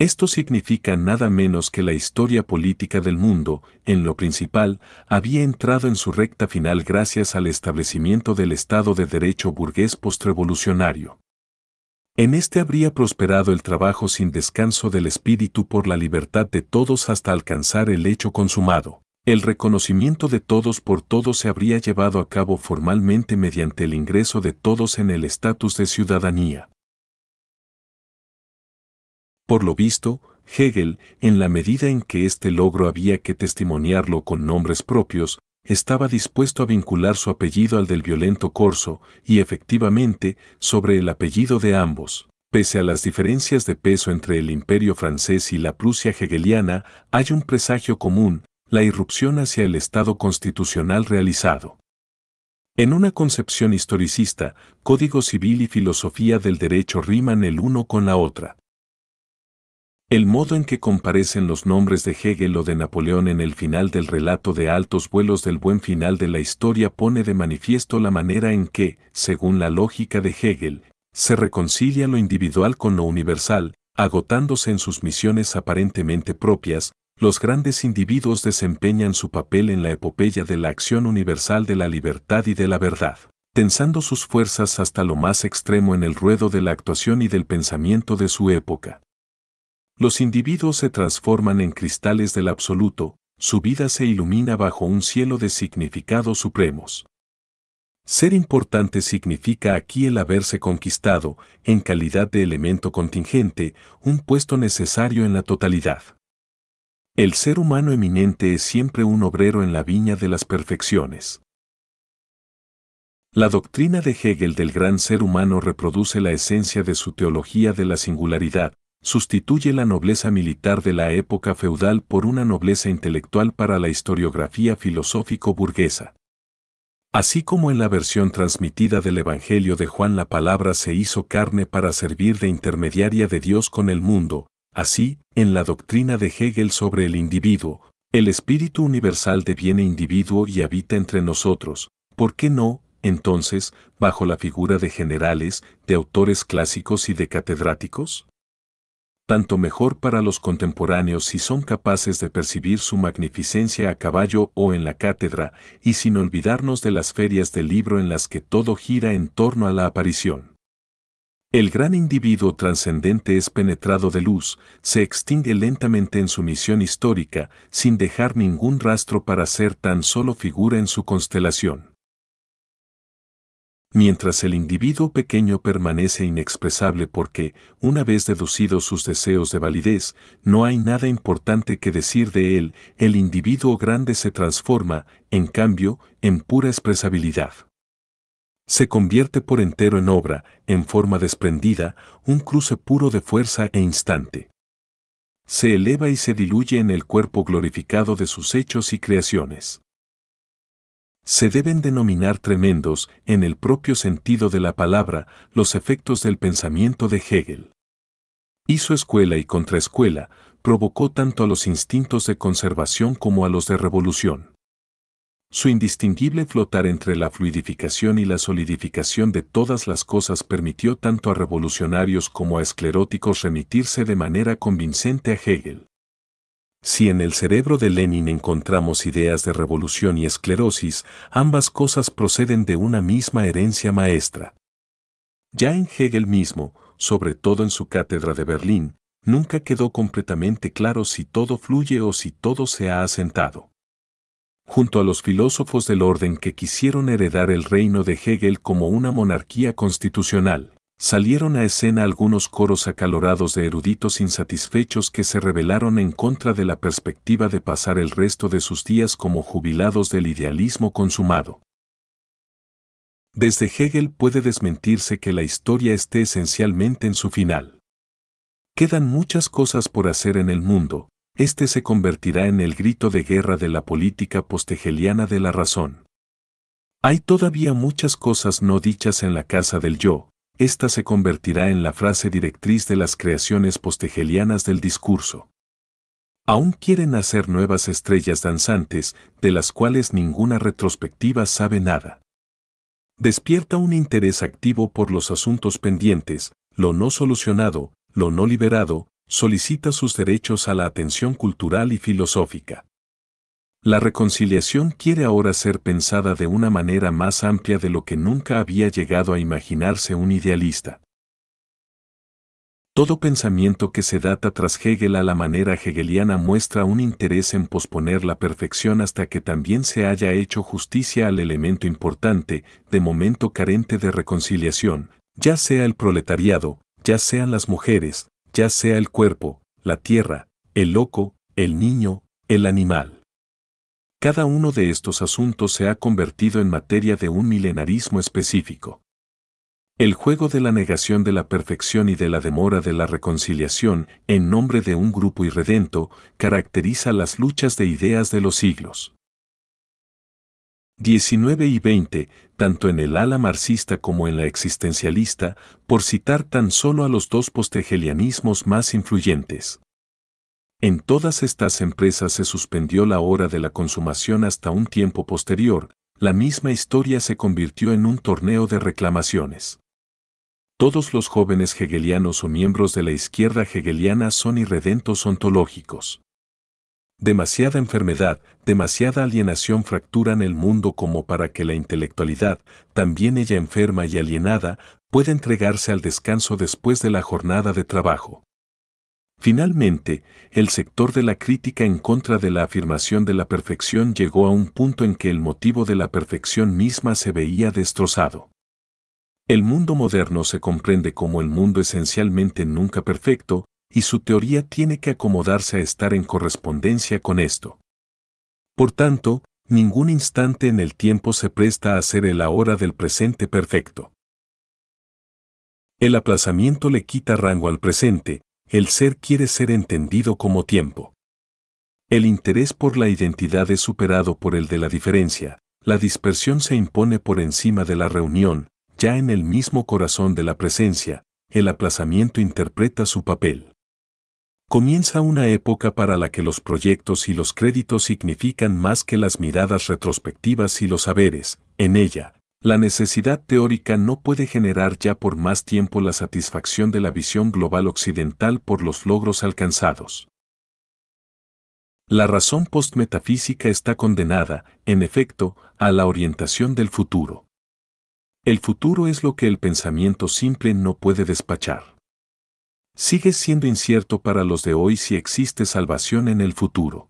Esto significa nada menos que la historia política del mundo, en lo principal, había entrado en su recta final gracias al establecimiento del Estado de Derecho burgués postrevolucionario. En este habría prosperado el trabajo sin descanso del espíritu por la libertad de todos hasta alcanzar el hecho consumado. El reconocimiento de todos por todos se habría llevado a cabo formalmente mediante el ingreso de todos en el estatus de ciudadanía. Por lo visto, Hegel, en la medida en que este logro había que testimoniarlo con nombres propios, estaba dispuesto a vincular su apellido al del violento corso, y efectivamente, sobre el apellido de ambos. Pese a las diferencias de peso entre el imperio francés y la Prusia hegeliana, hay un presagio común, la irrupción hacia el Estado constitucional realizado. En una concepción historicista, código civil y filosofía del derecho riman el uno con la otra. El modo en que comparecen los nombres de Hegel o de Napoleón en el final del relato de altos vuelos del buen final de la historia pone de manifiesto la manera en que, según la lógica de Hegel, se reconcilia lo individual con lo universal, agotándose en sus misiones aparentemente propias, los grandes individuos desempeñan su papel en la epopeya de la acción universal de la libertad y de la verdad, tensando sus fuerzas hasta lo más extremo en el ruedo de la actuación y del pensamiento de su época. Los individuos se transforman en cristales del absoluto, su vida se ilumina bajo un cielo de significados supremos. Ser importante significa aquí el haberse conquistado, en calidad de elemento contingente, un puesto necesario en la totalidad. El ser humano eminente es siempre un obrero en la viña de las perfecciones. La doctrina de Hegel del gran ser humano reproduce la esencia de su teología de la singularidad, sustituye la nobleza militar de la época feudal por una nobleza intelectual para la historiografía filosófico-burguesa. Así como en la versión transmitida del Evangelio de Juan la palabra se hizo carne para servir de intermediaria de Dios con el mundo, así, en la doctrina de Hegel sobre el individuo, el espíritu universal deviene individuo y habita entre nosotros, ¿por qué no, entonces, bajo la figura de generales, de autores clásicos y de catedráticos? tanto mejor para los contemporáneos si son capaces de percibir su magnificencia a caballo o en la cátedra, y sin olvidarnos de las ferias del libro en las que todo gira en torno a la aparición. El gran individuo trascendente es penetrado de luz, se extingue lentamente en su misión histórica, sin dejar ningún rastro para ser tan solo figura en su constelación mientras el individuo pequeño permanece inexpresable porque, una vez deducidos sus deseos de validez, no hay nada importante que decir de él, el individuo grande se transforma, en cambio, en pura expresabilidad. Se convierte por entero en obra, en forma desprendida, un cruce puro de fuerza e instante. Se eleva y se diluye en el cuerpo glorificado de sus hechos y creaciones se deben denominar tremendos, en el propio sentido de la palabra, los efectos del pensamiento de Hegel. Hizo escuela y contraescuela, provocó tanto a los instintos de conservación como a los de revolución. Su indistinguible flotar entre la fluidificación y la solidificación de todas las cosas permitió tanto a revolucionarios como a escleróticos remitirse de manera convincente a Hegel. Si en el cerebro de Lenin encontramos ideas de revolución y esclerosis, ambas cosas proceden de una misma herencia maestra. Ya en Hegel mismo, sobre todo en su cátedra de Berlín, nunca quedó completamente claro si todo fluye o si todo se ha asentado. Junto a los filósofos del orden que quisieron heredar el reino de Hegel como una monarquía constitucional, salieron a escena algunos coros acalorados de eruditos insatisfechos que se rebelaron en contra de la perspectiva de pasar el resto de sus días como jubilados del idealismo consumado. Desde Hegel puede desmentirse que la historia esté esencialmente en su final. Quedan muchas cosas por hacer en el mundo, este se convertirá en el grito de guerra de la política postegeliana de la razón. Hay todavía muchas cosas no dichas en la casa del yo, esta se convertirá en la frase directriz de las creaciones postegelianas del discurso. Aún quieren hacer nuevas estrellas danzantes, de las cuales ninguna retrospectiva sabe nada. Despierta un interés activo por los asuntos pendientes, lo no solucionado, lo no liberado, solicita sus derechos a la atención cultural y filosófica. La reconciliación quiere ahora ser pensada de una manera más amplia de lo que nunca había llegado a imaginarse un idealista. Todo pensamiento que se data tras Hegel a la manera hegeliana muestra un interés en posponer la perfección hasta que también se haya hecho justicia al elemento importante, de momento carente de reconciliación, ya sea el proletariado, ya sean las mujeres, ya sea el cuerpo, la tierra, el loco, el niño, el animal. Cada uno de estos asuntos se ha convertido en materia de un milenarismo específico. El juego de la negación de la perfección y de la demora de la reconciliación, en nombre de un grupo irredento, caracteriza las luchas de ideas de los siglos. 19 y 20, tanto en el ala marxista como en la existencialista, por citar tan solo a los dos postegelianismos más influyentes. En todas estas empresas se suspendió la hora de la consumación hasta un tiempo posterior, la misma historia se convirtió en un torneo de reclamaciones. Todos los jóvenes hegelianos o miembros de la izquierda hegeliana son irredentos ontológicos. Demasiada enfermedad, demasiada alienación fracturan el mundo como para que la intelectualidad, también ella enferma y alienada, pueda entregarse al descanso después de la jornada de trabajo. Finalmente, el sector de la crítica en contra de la afirmación de la perfección llegó a un punto en que el motivo de la perfección misma se veía destrozado. El mundo moderno se comprende como el mundo esencialmente nunca perfecto, y su teoría tiene que acomodarse a estar en correspondencia con esto. Por tanto, ningún instante en el tiempo se presta a ser el ahora del presente perfecto. El aplazamiento le quita rango al presente, el ser quiere ser entendido como tiempo. El interés por la identidad es superado por el de la diferencia, la dispersión se impone por encima de la reunión, ya en el mismo corazón de la presencia, el aplazamiento interpreta su papel. Comienza una época para la que los proyectos y los créditos significan más que las miradas retrospectivas y los saberes, en ella, la necesidad teórica no puede generar ya por más tiempo la satisfacción de la visión global occidental por los logros alcanzados. La razón postmetafísica está condenada, en efecto, a la orientación del futuro. El futuro es lo que el pensamiento simple no puede despachar. Sigue siendo incierto para los de hoy si existe salvación en el futuro.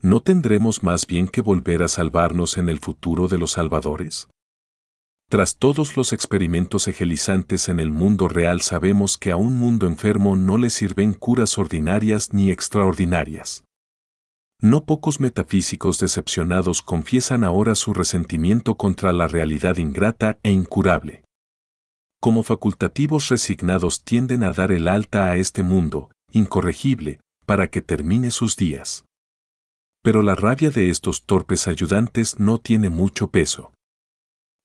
¿No tendremos más bien que volver a salvarnos en el futuro de los salvadores? Tras todos los experimentos egelizantes en el mundo real sabemos que a un mundo enfermo no le sirven curas ordinarias ni extraordinarias. No pocos metafísicos decepcionados confiesan ahora su resentimiento contra la realidad ingrata e incurable. Como facultativos resignados tienden a dar el alta a este mundo, incorregible, para que termine sus días. Pero la rabia de estos torpes ayudantes no tiene mucho peso.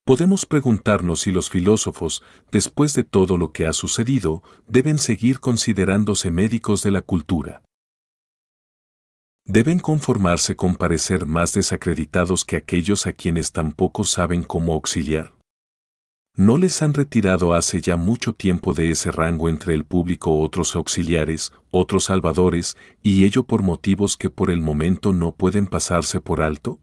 Podemos preguntarnos si los filósofos, después de todo lo que ha sucedido, deben seguir considerándose médicos de la cultura. Deben conformarse con parecer más desacreditados que aquellos a quienes tampoco saben cómo auxiliar. ¿No les han retirado hace ya mucho tiempo de ese rango entre el público otros auxiliares, otros salvadores, y ello por motivos que por el momento no pueden pasarse por alto?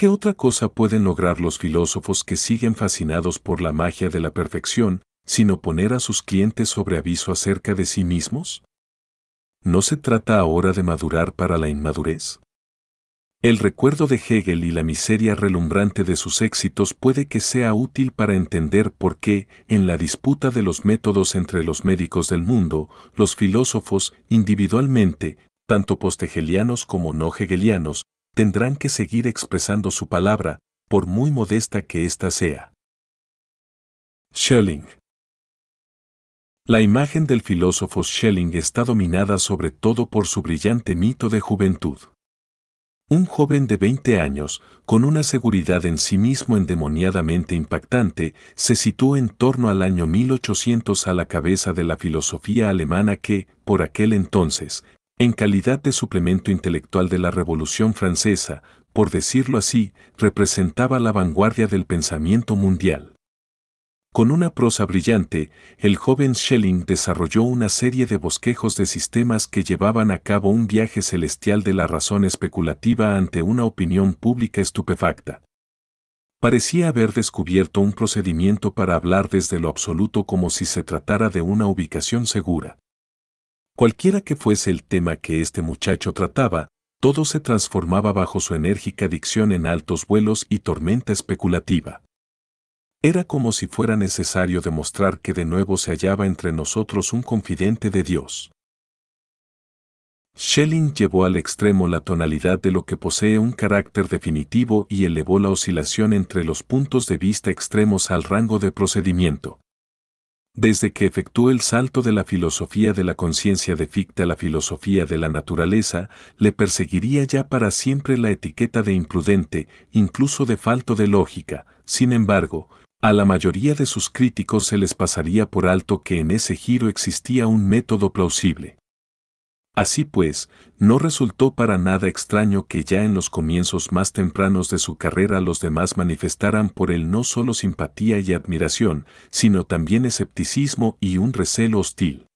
¿Qué otra cosa pueden lograr los filósofos que siguen fascinados por la magia de la perfección, sino poner a sus clientes sobre aviso acerca de sí mismos? ¿No se trata ahora de madurar para la inmadurez? El recuerdo de Hegel y la miseria relumbrante de sus éxitos puede que sea útil para entender por qué, en la disputa de los métodos entre los médicos del mundo, los filósofos, individualmente, tanto posthegelianos como no hegelianos, tendrán que seguir expresando su palabra, por muy modesta que ésta sea. Schelling La imagen del filósofo Schelling está dominada sobre todo por su brillante mito de juventud. Un joven de 20 años, con una seguridad en sí mismo endemoniadamente impactante, se situó en torno al año 1800 a la cabeza de la filosofía alemana que, por aquel entonces, en calidad de suplemento intelectual de la Revolución Francesa, por decirlo así, representaba la vanguardia del pensamiento mundial. Con una prosa brillante, el joven Schelling desarrolló una serie de bosquejos de sistemas que llevaban a cabo un viaje celestial de la razón especulativa ante una opinión pública estupefacta. Parecía haber descubierto un procedimiento para hablar desde lo absoluto como si se tratara de una ubicación segura. Cualquiera que fuese el tema que este muchacho trataba, todo se transformaba bajo su enérgica dicción en altos vuelos y tormenta especulativa. Era como si fuera necesario demostrar que de nuevo se hallaba entre nosotros un confidente de Dios. Schelling llevó al extremo la tonalidad de lo que posee un carácter definitivo y elevó la oscilación entre los puntos de vista extremos al rango de procedimiento. Desde que efectuó el salto de la filosofía de la conciencia de ficta a la filosofía de la naturaleza, le perseguiría ya para siempre la etiqueta de imprudente, incluso de falto de lógica. Sin embargo, a la mayoría de sus críticos se les pasaría por alto que en ese giro existía un método plausible. Así pues, no resultó para nada extraño que ya en los comienzos más tempranos de su carrera los demás manifestaran por él no solo simpatía y admiración, sino también escepticismo y un recelo hostil.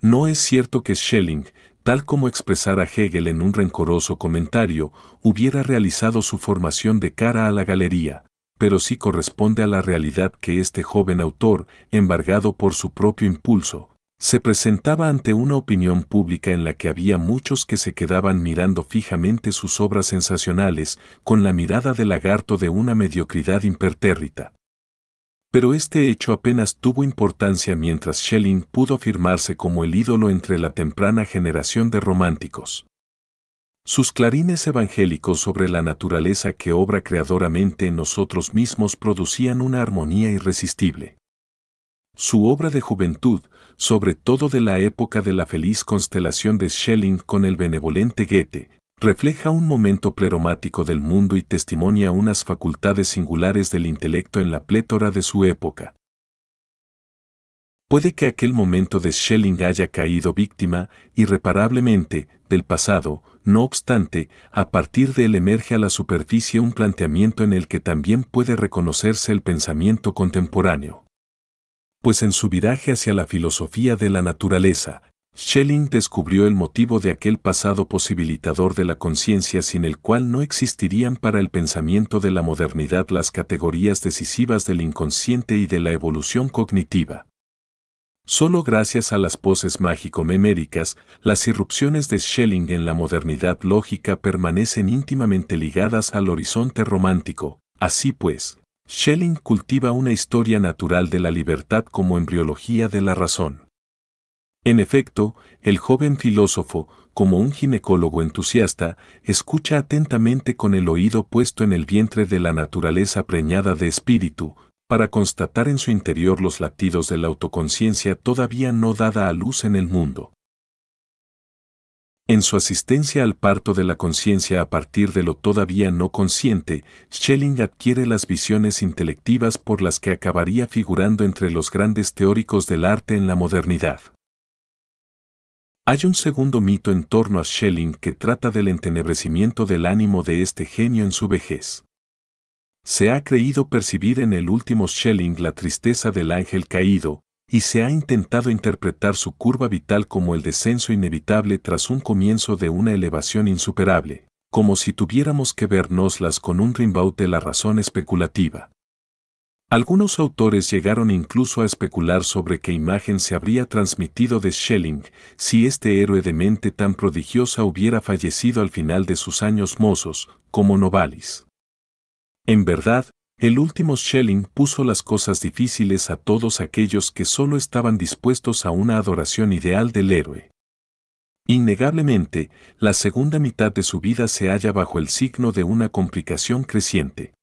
No es cierto que Schelling, tal como expresara Hegel en un rencoroso comentario, hubiera realizado su formación de cara a la galería, pero sí corresponde a la realidad que este joven autor, embargado por su propio impulso, se presentaba ante una opinión pública en la que había muchos que se quedaban mirando fijamente sus obras sensacionales con la mirada de lagarto de una mediocridad impertérrita. Pero este hecho apenas tuvo importancia mientras Schelling pudo afirmarse como el ídolo entre la temprana generación de románticos. Sus clarines evangélicos sobre la naturaleza que obra creadoramente en nosotros mismos producían una armonía irresistible. Su obra de juventud, sobre todo de la época de la feliz constelación de Schelling con el benevolente Goethe, refleja un momento pleromático del mundo y testimonia unas facultades singulares del intelecto en la plétora de su época. Puede que aquel momento de Schelling haya caído víctima, irreparablemente, del pasado, no obstante, a partir de él emerge a la superficie un planteamiento en el que también puede reconocerse el pensamiento contemporáneo pues en su viraje hacia la filosofía de la naturaleza, Schelling descubrió el motivo de aquel pasado posibilitador de la conciencia sin el cual no existirían para el pensamiento de la modernidad las categorías decisivas del inconsciente y de la evolución cognitiva. Solo gracias a las poses mágico-meméricas, las irrupciones de Schelling en la modernidad lógica permanecen íntimamente ligadas al horizonte romántico. Así pues, Schelling cultiva una historia natural de la libertad como embriología de la razón. En efecto, el joven filósofo, como un ginecólogo entusiasta, escucha atentamente con el oído puesto en el vientre de la naturaleza preñada de espíritu, para constatar en su interior los latidos de la autoconciencia todavía no dada a luz en el mundo. En su asistencia al parto de la conciencia a partir de lo todavía no consciente, Schelling adquiere las visiones intelectivas por las que acabaría figurando entre los grandes teóricos del arte en la modernidad. Hay un segundo mito en torno a Schelling que trata del entenebrecimiento del ánimo de este genio en su vejez. Se ha creído percibir en el último Schelling la tristeza del ángel caído, y se ha intentado interpretar su curva vital como el descenso inevitable tras un comienzo de una elevación insuperable, como si tuviéramos que vernoslas con un rimbaute de la razón especulativa. Algunos autores llegaron incluso a especular sobre qué imagen se habría transmitido de Schelling si este héroe de mente tan prodigiosa hubiera fallecido al final de sus años mozos, como Novalis. En verdad, el último Schelling puso las cosas difíciles a todos aquellos que solo estaban dispuestos a una adoración ideal del héroe. Innegablemente, la segunda mitad de su vida se halla bajo el signo de una complicación creciente.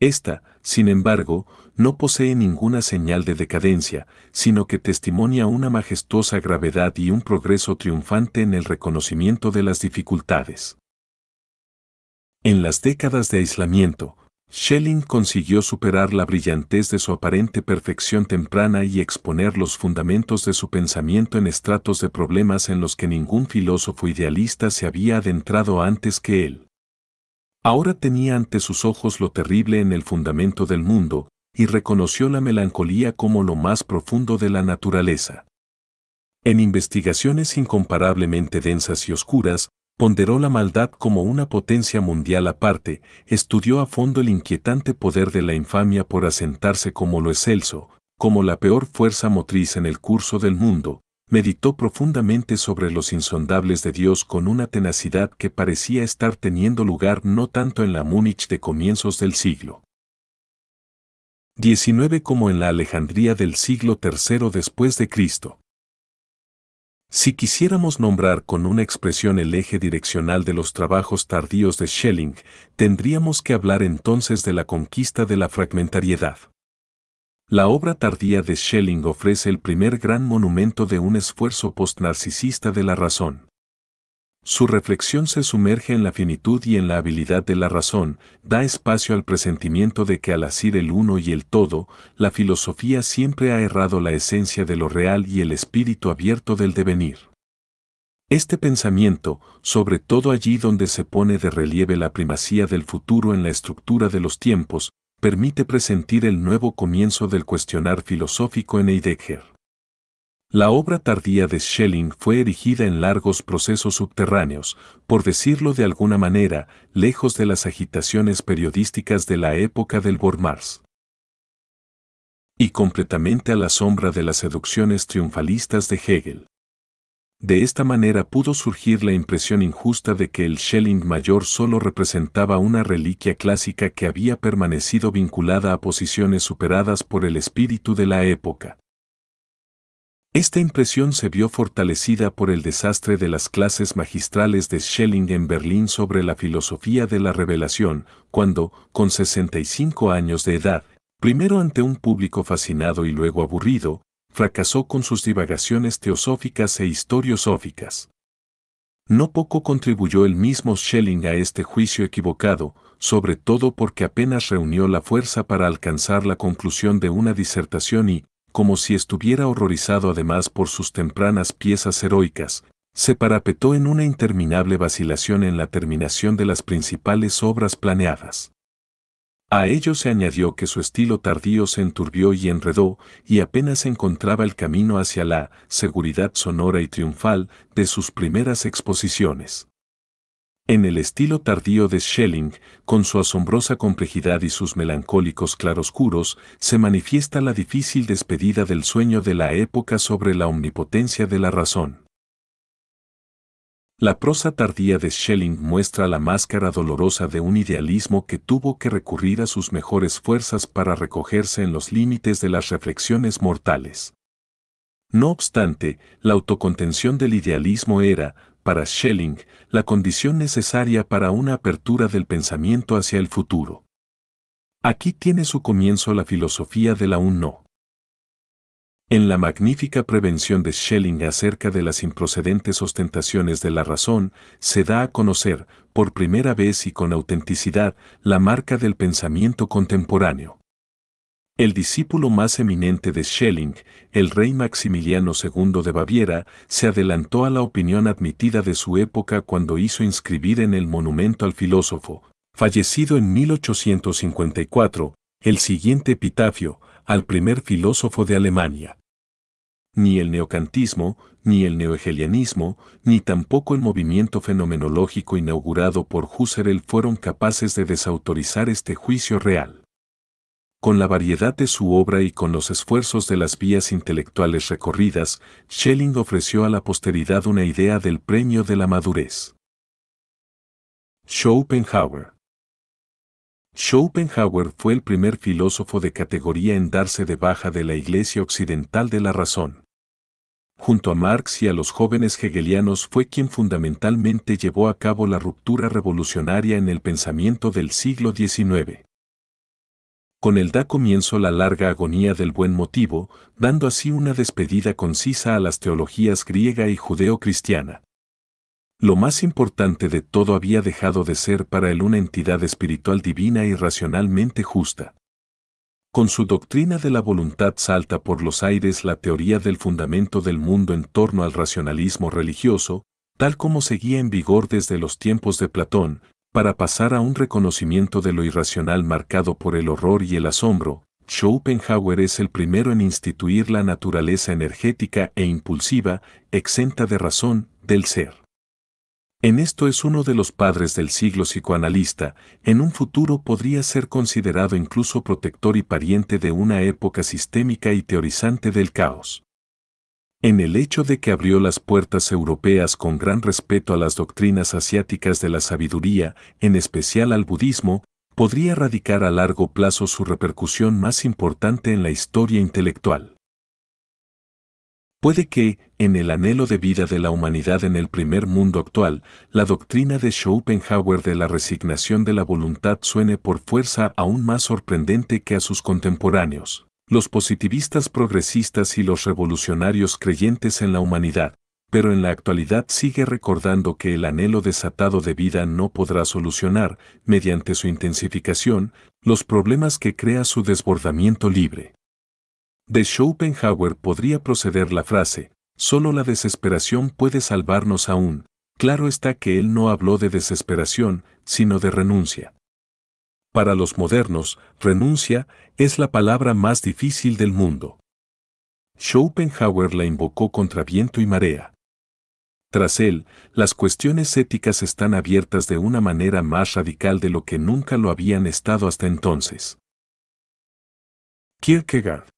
Esta, sin embargo, no posee ninguna señal de decadencia, sino que testimonia una majestuosa gravedad y un progreso triunfante en el reconocimiento de las dificultades. En las décadas de aislamiento, Schelling consiguió superar la brillantez de su aparente perfección temprana y exponer los fundamentos de su pensamiento en estratos de problemas en los que ningún filósofo idealista se había adentrado antes que él. Ahora tenía ante sus ojos lo terrible en el fundamento del mundo, y reconoció la melancolía como lo más profundo de la naturaleza. En investigaciones incomparablemente densas y oscuras, ponderó la maldad como una potencia mundial aparte, estudió a fondo el inquietante poder de la infamia por asentarse como lo excelso, como la peor fuerza motriz en el curso del mundo, meditó profundamente sobre los insondables de Dios con una tenacidad que parecía estar teniendo lugar no tanto en la Múnich de comienzos del siglo XIX como en la Alejandría del siglo III después de Cristo. Si quisiéramos nombrar con una expresión el eje direccional de los trabajos tardíos de Schelling, tendríamos que hablar entonces de la conquista de la fragmentariedad. La obra tardía de Schelling ofrece el primer gran monumento de un esfuerzo postnarcisista de la razón. Su reflexión se sumerge en la finitud y en la habilidad de la razón, da espacio al presentimiento de que al asir el uno y el todo, la filosofía siempre ha errado la esencia de lo real y el espíritu abierto del devenir. Este pensamiento, sobre todo allí donde se pone de relieve la primacía del futuro en la estructura de los tiempos, permite presentir el nuevo comienzo del cuestionar filosófico en Heidegger. La obra tardía de Schelling fue erigida en largos procesos subterráneos, por decirlo de alguna manera, lejos de las agitaciones periodísticas de la época del Bormars. Y completamente a la sombra de las seducciones triunfalistas de Hegel. De esta manera pudo surgir la impresión injusta de que el Schelling mayor solo representaba una reliquia clásica que había permanecido vinculada a posiciones superadas por el espíritu de la época. Esta impresión se vio fortalecida por el desastre de las clases magistrales de Schelling en Berlín sobre la filosofía de la revelación, cuando, con 65 años de edad, primero ante un público fascinado y luego aburrido, fracasó con sus divagaciones teosóficas e historiosóficas. No poco contribuyó el mismo Schelling a este juicio equivocado, sobre todo porque apenas reunió la fuerza para alcanzar la conclusión de una disertación y, como si estuviera horrorizado además por sus tempranas piezas heroicas, se parapetó en una interminable vacilación en la terminación de las principales obras planeadas. A ello se añadió que su estilo tardío se enturbió y enredó, y apenas encontraba el camino hacia la seguridad sonora y triunfal de sus primeras exposiciones. En el estilo tardío de Schelling, con su asombrosa complejidad y sus melancólicos claroscuros, se manifiesta la difícil despedida del sueño de la época sobre la omnipotencia de la razón. La prosa tardía de Schelling muestra la máscara dolorosa de un idealismo que tuvo que recurrir a sus mejores fuerzas para recogerse en los límites de las reflexiones mortales. No obstante, la autocontención del idealismo era, para Schelling, la condición necesaria para una apertura del pensamiento hacia el futuro. Aquí tiene su comienzo la filosofía del aún no. En la magnífica prevención de Schelling acerca de las improcedentes ostentaciones de la razón, se da a conocer, por primera vez y con autenticidad, la marca del pensamiento contemporáneo. El discípulo más eminente de Schelling, el rey Maximiliano II de Baviera, se adelantó a la opinión admitida de su época cuando hizo inscribir en el monumento al filósofo, fallecido en 1854, el siguiente epitafio, al primer filósofo de Alemania. Ni el neocantismo, ni el neohegelianismo, ni tampoco el movimiento fenomenológico inaugurado por Husserl fueron capaces de desautorizar este juicio real. Con la variedad de su obra y con los esfuerzos de las vías intelectuales recorridas, Schelling ofreció a la posteridad una idea del premio de la madurez. Schopenhauer Schopenhauer fue el primer filósofo de categoría en darse de baja de la Iglesia Occidental de la Razón. Junto a Marx y a los jóvenes hegelianos fue quien fundamentalmente llevó a cabo la ruptura revolucionaria en el pensamiento del siglo XIX. Con él da comienzo la larga agonía del buen motivo, dando así una despedida concisa a las teologías griega y judeo-cristiana. Lo más importante de todo había dejado de ser para él una entidad espiritual divina y racionalmente justa. Con su doctrina de la voluntad salta por los aires la teoría del fundamento del mundo en torno al racionalismo religioso, tal como seguía en vigor desde los tiempos de Platón, para pasar a un reconocimiento de lo irracional marcado por el horror y el asombro, Schopenhauer es el primero en instituir la naturaleza energética e impulsiva, exenta de razón, del ser. En esto es uno de los padres del siglo psicoanalista, en un futuro podría ser considerado incluso protector y pariente de una época sistémica y teorizante del caos en el hecho de que abrió las puertas europeas con gran respeto a las doctrinas asiáticas de la sabiduría, en especial al budismo, podría radicar a largo plazo su repercusión más importante en la historia intelectual. Puede que, en el anhelo de vida de la humanidad en el primer mundo actual, la doctrina de Schopenhauer de la resignación de la voluntad suene por fuerza aún más sorprendente que a sus contemporáneos los positivistas progresistas y los revolucionarios creyentes en la humanidad, pero en la actualidad sigue recordando que el anhelo desatado de vida no podrá solucionar, mediante su intensificación, los problemas que crea su desbordamiento libre. De Schopenhauer podría proceder la frase, solo la desesperación puede salvarnos aún, claro está que él no habló de desesperación, sino de renuncia. Para los modernos, renuncia es la palabra más difícil del mundo. Schopenhauer la invocó contra viento y marea. Tras él, las cuestiones éticas están abiertas de una manera más radical de lo que nunca lo habían estado hasta entonces. Kierkegaard.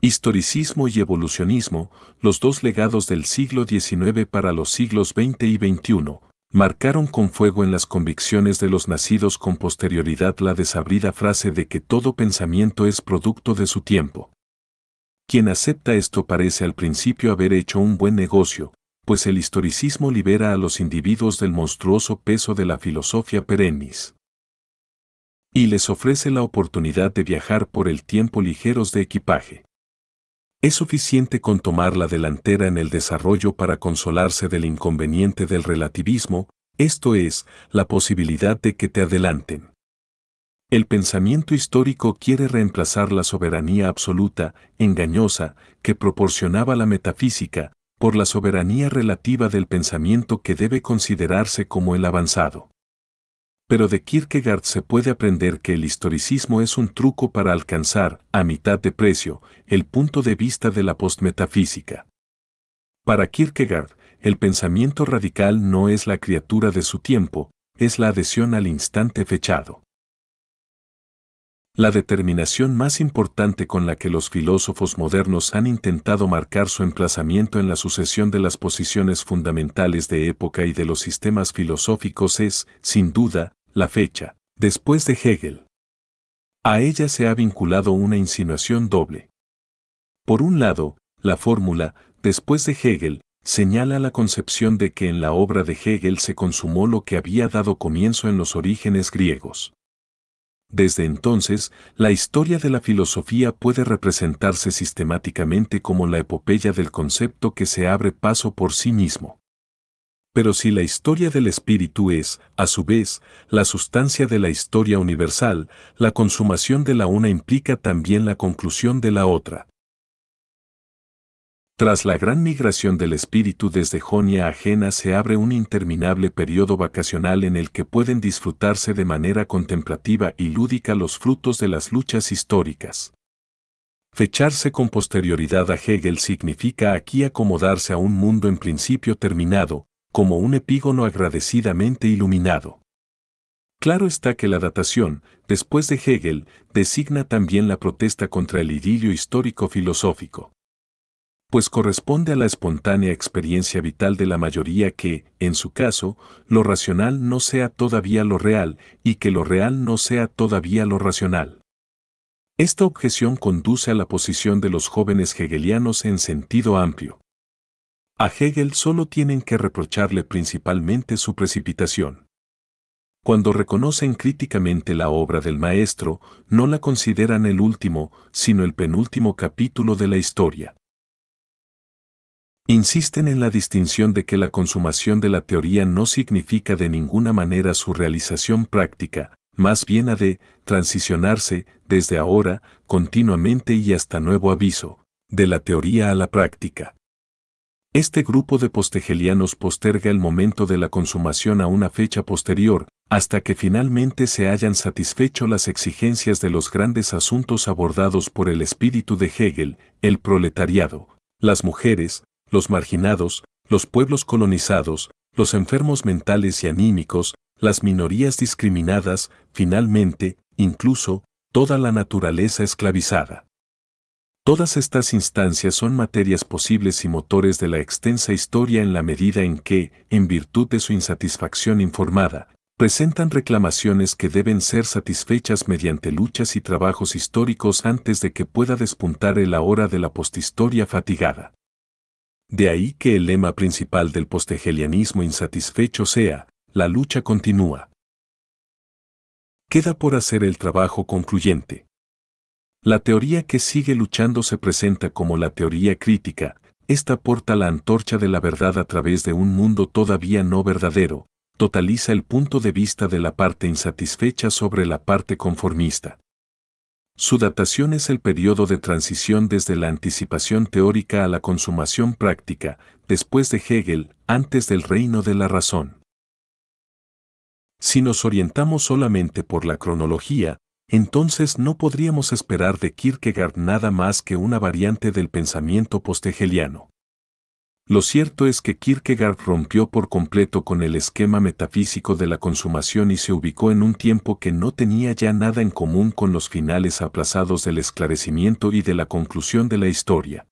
Historicismo y evolucionismo, los dos legados del siglo XIX para los siglos XX y XXI, marcaron con fuego en las convicciones de los nacidos con posterioridad la desabrida frase de que todo pensamiento es producto de su tiempo. Quien acepta esto parece al principio haber hecho un buen negocio, pues el historicismo libera a los individuos del monstruoso peso de la filosofía perennis. Y les ofrece la oportunidad de viajar por el tiempo ligeros de equipaje. Es suficiente con tomar la delantera en el desarrollo para consolarse del inconveniente del relativismo, esto es, la posibilidad de que te adelanten. El pensamiento histórico quiere reemplazar la soberanía absoluta, engañosa, que proporcionaba la metafísica, por la soberanía relativa del pensamiento que debe considerarse como el avanzado pero de Kierkegaard se puede aprender que el historicismo es un truco para alcanzar, a mitad de precio, el punto de vista de la postmetafísica. Para Kierkegaard, el pensamiento radical no es la criatura de su tiempo, es la adhesión al instante fechado. La determinación más importante con la que los filósofos modernos han intentado marcar su emplazamiento en la sucesión de las posiciones fundamentales de época y de los sistemas filosóficos es, sin duda, la fecha, después de Hegel. A ella se ha vinculado una insinuación doble. Por un lado, la fórmula, después de Hegel, señala la concepción de que en la obra de Hegel se consumó lo que había dado comienzo en los orígenes griegos. Desde entonces, la historia de la filosofía puede representarse sistemáticamente como la epopeya del concepto que se abre paso por sí mismo pero si la historia del espíritu es, a su vez, la sustancia de la historia universal, la consumación de la una implica también la conclusión de la otra. Tras la gran migración del espíritu desde Jonia a Jena se abre un interminable periodo vacacional en el que pueden disfrutarse de manera contemplativa y lúdica los frutos de las luchas históricas. Fecharse con posterioridad a Hegel significa aquí acomodarse a un mundo en principio terminado, como un epígono agradecidamente iluminado. Claro está que la datación, después de Hegel, designa también la protesta contra el idilio histórico-filosófico. Pues corresponde a la espontánea experiencia vital de la mayoría que, en su caso, lo racional no sea todavía lo real y que lo real no sea todavía lo racional. Esta objeción conduce a la posición de los jóvenes hegelianos en sentido amplio. A Hegel solo tienen que reprocharle principalmente su precipitación. Cuando reconocen críticamente la obra del maestro, no la consideran el último, sino el penúltimo capítulo de la historia. Insisten en la distinción de que la consumación de la teoría no significa de ninguna manera su realización práctica, más bien ha de transicionarse desde ahora, continuamente y hasta nuevo aviso, de la teoría a la práctica. Este grupo de postegelianos posterga el momento de la consumación a una fecha posterior, hasta que finalmente se hayan satisfecho las exigencias de los grandes asuntos abordados por el espíritu de Hegel, el proletariado, las mujeres, los marginados, los pueblos colonizados, los enfermos mentales y anímicos, las minorías discriminadas, finalmente, incluso, toda la naturaleza esclavizada. Todas estas instancias son materias posibles y motores de la extensa historia en la medida en que, en virtud de su insatisfacción informada, presentan reclamaciones que deben ser satisfechas mediante luchas y trabajos históricos antes de que pueda despuntar el ahora de la posthistoria fatigada. De ahí que el lema principal del postegelianismo insatisfecho sea, la lucha continúa. Queda por hacer el trabajo concluyente. La teoría que sigue luchando se presenta como la teoría crítica, esta porta la antorcha de la verdad a través de un mundo todavía no verdadero, totaliza el punto de vista de la parte insatisfecha sobre la parte conformista. Su datación es el periodo de transición desde la anticipación teórica a la consumación práctica, después de Hegel, antes del reino de la razón. Si nos orientamos solamente por la cronología, entonces no podríamos esperar de Kierkegaard nada más que una variante del pensamiento postegeliano. Lo cierto es que Kierkegaard rompió por completo con el esquema metafísico de la consumación y se ubicó en un tiempo que no tenía ya nada en común con los finales aplazados del esclarecimiento y de la conclusión de la historia.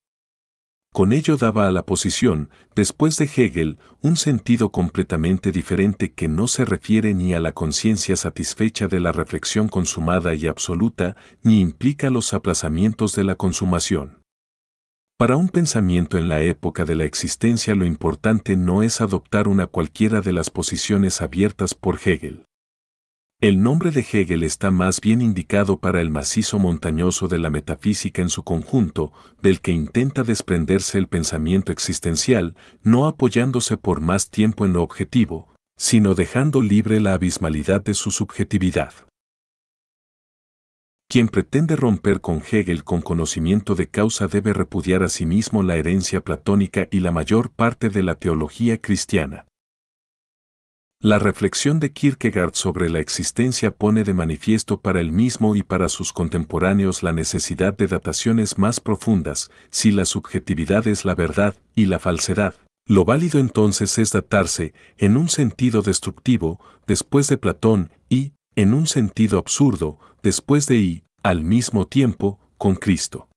Con ello daba a la posición, después de Hegel, un sentido completamente diferente que no se refiere ni a la conciencia satisfecha de la reflexión consumada y absoluta, ni implica los aplazamientos de la consumación. Para un pensamiento en la época de la existencia lo importante no es adoptar una cualquiera de las posiciones abiertas por Hegel. El nombre de Hegel está más bien indicado para el macizo montañoso de la metafísica en su conjunto, del que intenta desprenderse el pensamiento existencial, no apoyándose por más tiempo en lo objetivo, sino dejando libre la abismalidad de su subjetividad. Quien pretende romper con Hegel con conocimiento de causa debe repudiar a sí mismo la herencia platónica y la mayor parte de la teología cristiana. La reflexión de Kierkegaard sobre la existencia pone de manifiesto para él mismo y para sus contemporáneos la necesidad de dataciones más profundas, si la subjetividad es la verdad y la falsedad. Lo válido entonces es datarse, en un sentido destructivo, después de Platón, y, en un sentido absurdo, después de y, al mismo tiempo, con Cristo.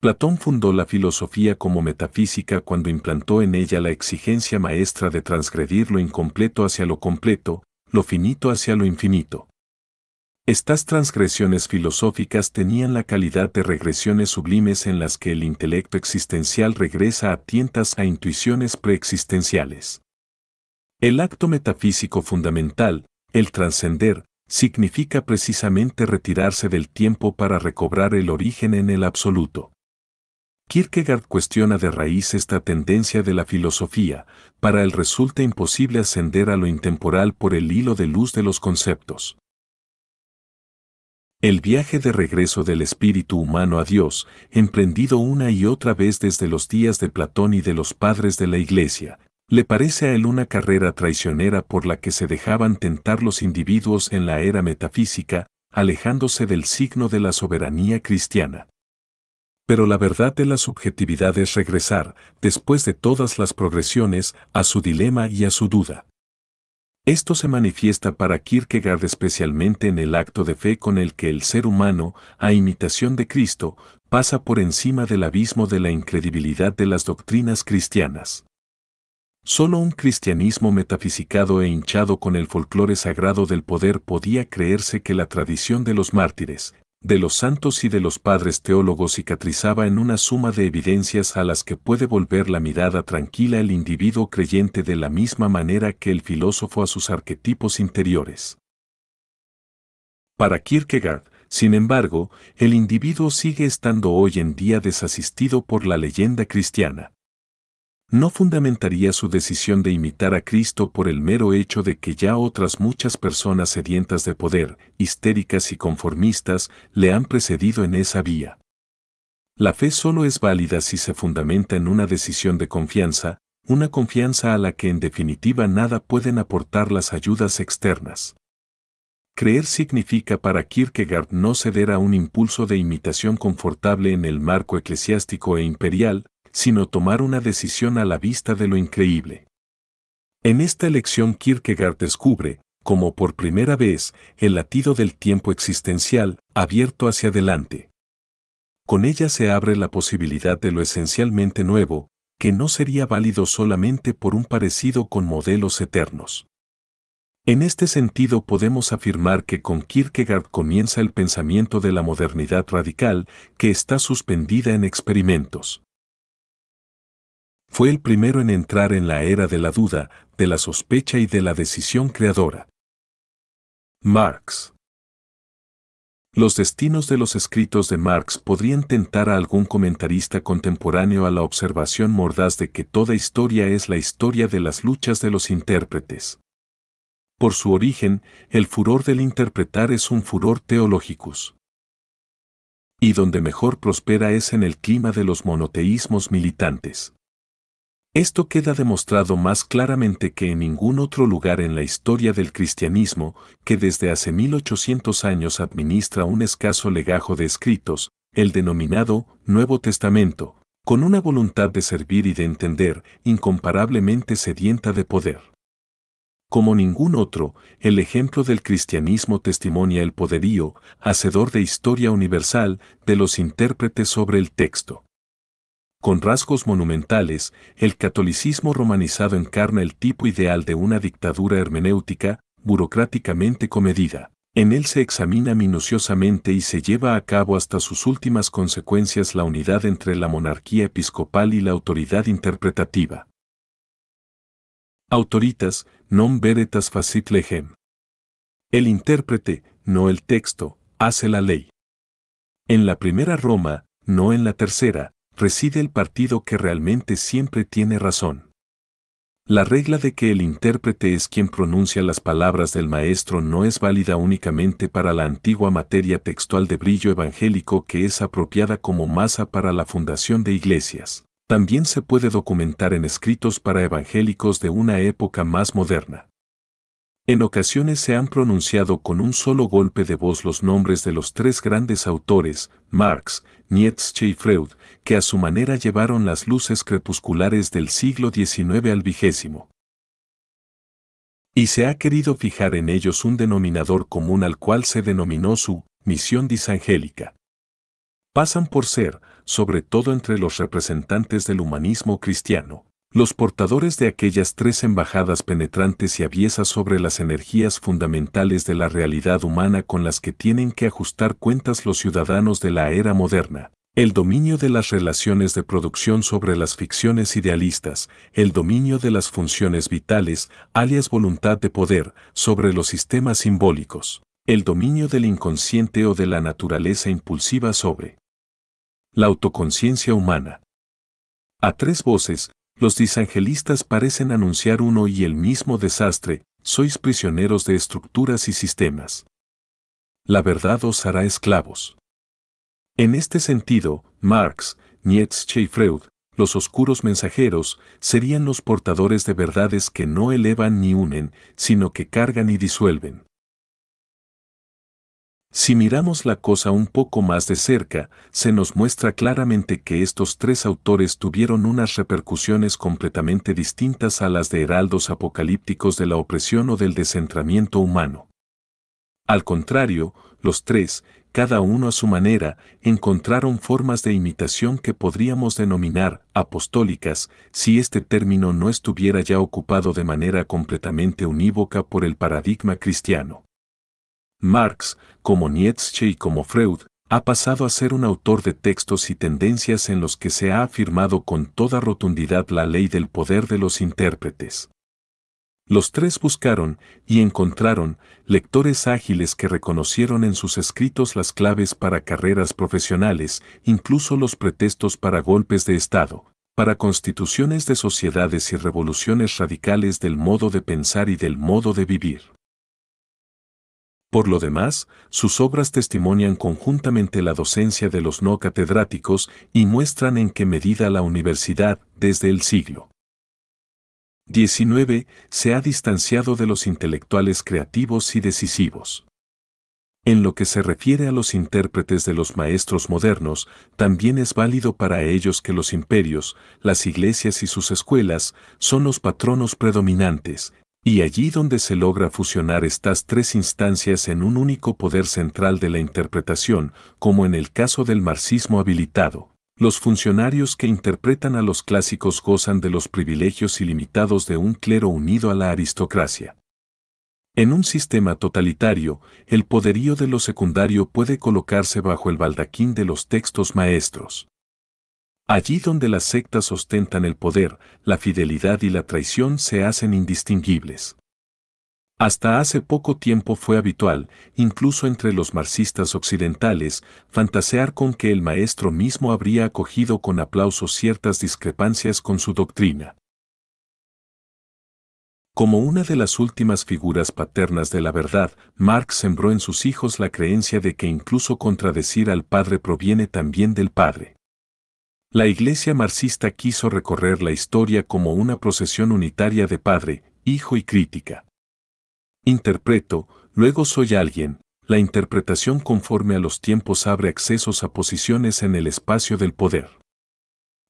Platón fundó la filosofía como metafísica cuando implantó en ella la exigencia maestra de transgredir lo incompleto hacia lo completo, lo finito hacia lo infinito. Estas transgresiones filosóficas tenían la calidad de regresiones sublimes en las que el intelecto existencial regresa a tientas a intuiciones preexistenciales. El acto metafísico fundamental, el trascender, significa precisamente retirarse del tiempo para recobrar el origen en el absoluto. Kierkegaard cuestiona de raíz esta tendencia de la filosofía, para él resulta imposible ascender a lo intemporal por el hilo de luz de los conceptos. El viaje de regreso del espíritu humano a Dios, emprendido una y otra vez desde los días de Platón y de los padres de la Iglesia, le parece a él una carrera traicionera por la que se dejaban tentar los individuos en la era metafísica, alejándose del signo de la soberanía cristiana pero la verdad de la subjetividad es regresar, después de todas las progresiones, a su dilema y a su duda. Esto se manifiesta para Kierkegaard especialmente en el acto de fe con el que el ser humano, a imitación de Cristo, pasa por encima del abismo de la incredibilidad de las doctrinas cristianas. Solo un cristianismo metafisicado e hinchado con el folclore sagrado del poder podía creerse que la tradición de los mártires, de los santos y de los padres teólogos cicatrizaba en una suma de evidencias a las que puede volver la mirada tranquila el individuo creyente de la misma manera que el filósofo a sus arquetipos interiores. Para Kierkegaard, sin embargo, el individuo sigue estando hoy en día desasistido por la leyenda cristiana no fundamentaría su decisión de imitar a Cristo por el mero hecho de que ya otras muchas personas sedientas de poder, histéricas y conformistas, le han precedido en esa vía. La fe solo es válida si se fundamenta en una decisión de confianza, una confianza a la que en definitiva nada pueden aportar las ayudas externas. Creer significa para Kierkegaard no ceder a un impulso de imitación confortable en el marco eclesiástico e imperial, sino tomar una decisión a la vista de lo increíble. En esta elección Kierkegaard descubre, como por primera vez, el latido del tiempo existencial, abierto hacia adelante. Con ella se abre la posibilidad de lo esencialmente nuevo, que no sería válido solamente por un parecido con modelos eternos. En este sentido podemos afirmar que con Kierkegaard comienza el pensamiento de la modernidad radical que está suspendida en experimentos. Fue el primero en entrar en la era de la duda, de la sospecha y de la decisión creadora. Marx los destinos de los escritos de Marx podrían tentar a algún comentarista contemporáneo a la observación mordaz de que toda historia es la historia de las luchas de los intérpretes. Por su origen, el furor del interpretar es un furor teológicus. Y donde mejor prospera es en el clima de los monoteísmos militantes. Esto queda demostrado más claramente que en ningún otro lugar en la historia del cristianismo, que desde hace 1800 años administra un escaso legajo de escritos, el denominado Nuevo Testamento, con una voluntad de servir y de entender incomparablemente sedienta de poder. Como ningún otro, el ejemplo del cristianismo testimonia el poderío, hacedor de historia universal, de los intérpretes sobre el texto. Con rasgos monumentales, el catolicismo romanizado encarna el tipo ideal de una dictadura hermenéutica, burocráticamente comedida. En él se examina minuciosamente y se lleva a cabo hasta sus últimas consecuencias la unidad entre la monarquía episcopal y la autoridad interpretativa. Autoritas, non veritas facit legem. El intérprete, no el texto, hace la ley. En la primera Roma, no en la tercera, reside el partido que realmente siempre tiene razón. La regla de que el intérprete es quien pronuncia las palabras del maestro no es válida únicamente para la antigua materia textual de brillo evangélico que es apropiada como masa para la fundación de iglesias. También se puede documentar en escritos para evangélicos de una época más moderna. En ocasiones se han pronunciado con un solo golpe de voz los nombres de los tres grandes autores, Marx, Nietzsche y Freud, que a su manera llevaron las luces crepusculares del siglo XIX al XX. Y se ha querido fijar en ellos un denominador común al cual se denominó su misión disangélica. Pasan por ser, sobre todo entre los representantes del humanismo cristiano, los portadores de aquellas tres embajadas penetrantes y aviesas sobre las energías fundamentales de la realidad humana con las que tienen que ajustar cuentas los ciudadanos de la era moderna, el dominio de las relaciones de producción sobre las ficciones idealistas, el dominio de las funciones vitales, alias voluntad de poder, sobre los sistemas simbólicos, el dominio del inconsciente o de la naturaleza impulsiva sobre la autoconciencia humana. A tres voces, los disangelistas parecen anunciar uno y el mismo desastre, sois prisioneros de estructuras y sistemas. La verdad os hará esclavos. En este sentido, Marx, Nietzsche y Freud, los oscuros mensajeros, serían los portadores de verdades que no elevan ni unen, sino que cargan y disuelven. Si miramos la cosa un poco más de cerca, se nos muestra claramente que estos tres autores tuvieron unas repercusiones completamente distintas a las de heraldos apocalípticos de la opresión o del descentramiento humano. Al contrario, los tres, cada uno a su manera, encontraron formas de imitación que podríamos denominar apostólicas, si este término no estuviera ya ocupado de manera completamente unívoca por el paradigma cristiano. Marx, como Nietzsche y como Freud, ha pasado a ser un autor de textos y tendencias en los que se ha afirmado con toda rotundidad la ley del poder de los intérpretes. Los tres buscaron y encontraron lectores ágiles que reconocieron en sus escritos las claves para carreras profesionales, incluso los pretextos para golpes de Estado, para constituciones de sociedades y revoluciones radicales del modo de pensar y del modo de vivir. Por lo demás, sus obras testimonian conjuntamente la docencia de los no catedráticos y muestran en qué medida la universidad, desde el siglo 19. Se ha distanciado de los intelectuales creativos y decisivos. En lo que se refiere a los intérpretes de los maestros modernos, también es válido para ellos que los imperios, las iglesias y sus escuelas son los patronos predominantes, y allí donde se logra fusionar estas tres instancias en un único poder central de la interpretación, como en el caso del marxismo habilitado, los funcionarios que interpretan a los clásicos gozan de los privilegios ilimitados de un clero unido a la aristocracia. En un sistema totalitario, el poderío de lo secundario puede colocarse bajo el baldaquín de los textos maestros. Allí donde las sectas ostentan el poder, la fidelidad y la traición se hacen indistinguibles. Hasta hace poco tiempo fue habitual, incluso entre los marxistas occidentales, fantasear con que el maestro mismo habría acogido con aplauso ciertas discrepancias con su doctrina. Como una de las últimas figuras paternas de la verdad, Marx sembró en sus hijos la creencia de que incluso contradecir al padre proviene también del padre. La iglesia marxista quiso recorrer la historia como una procesión unitaria de padre, hijo y crítica. Interpreto, luego soy alguien. La interpretación conforme a los tiempos abre accesos a posiciones en el espacio del poder.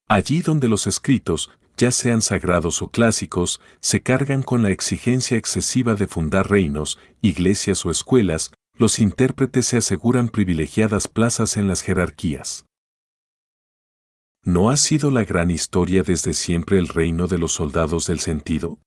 Allí donde los escritos, ya sean sagrados o clásicos, se cargan con la exigencia excesiva de fundar reinos, iglesias o escuelas, los intérpretes se aseguran privilegiadas plazas en las jerarquías. ¿No ha sido la gran historia desde siempre el reino de los soldados del sentido?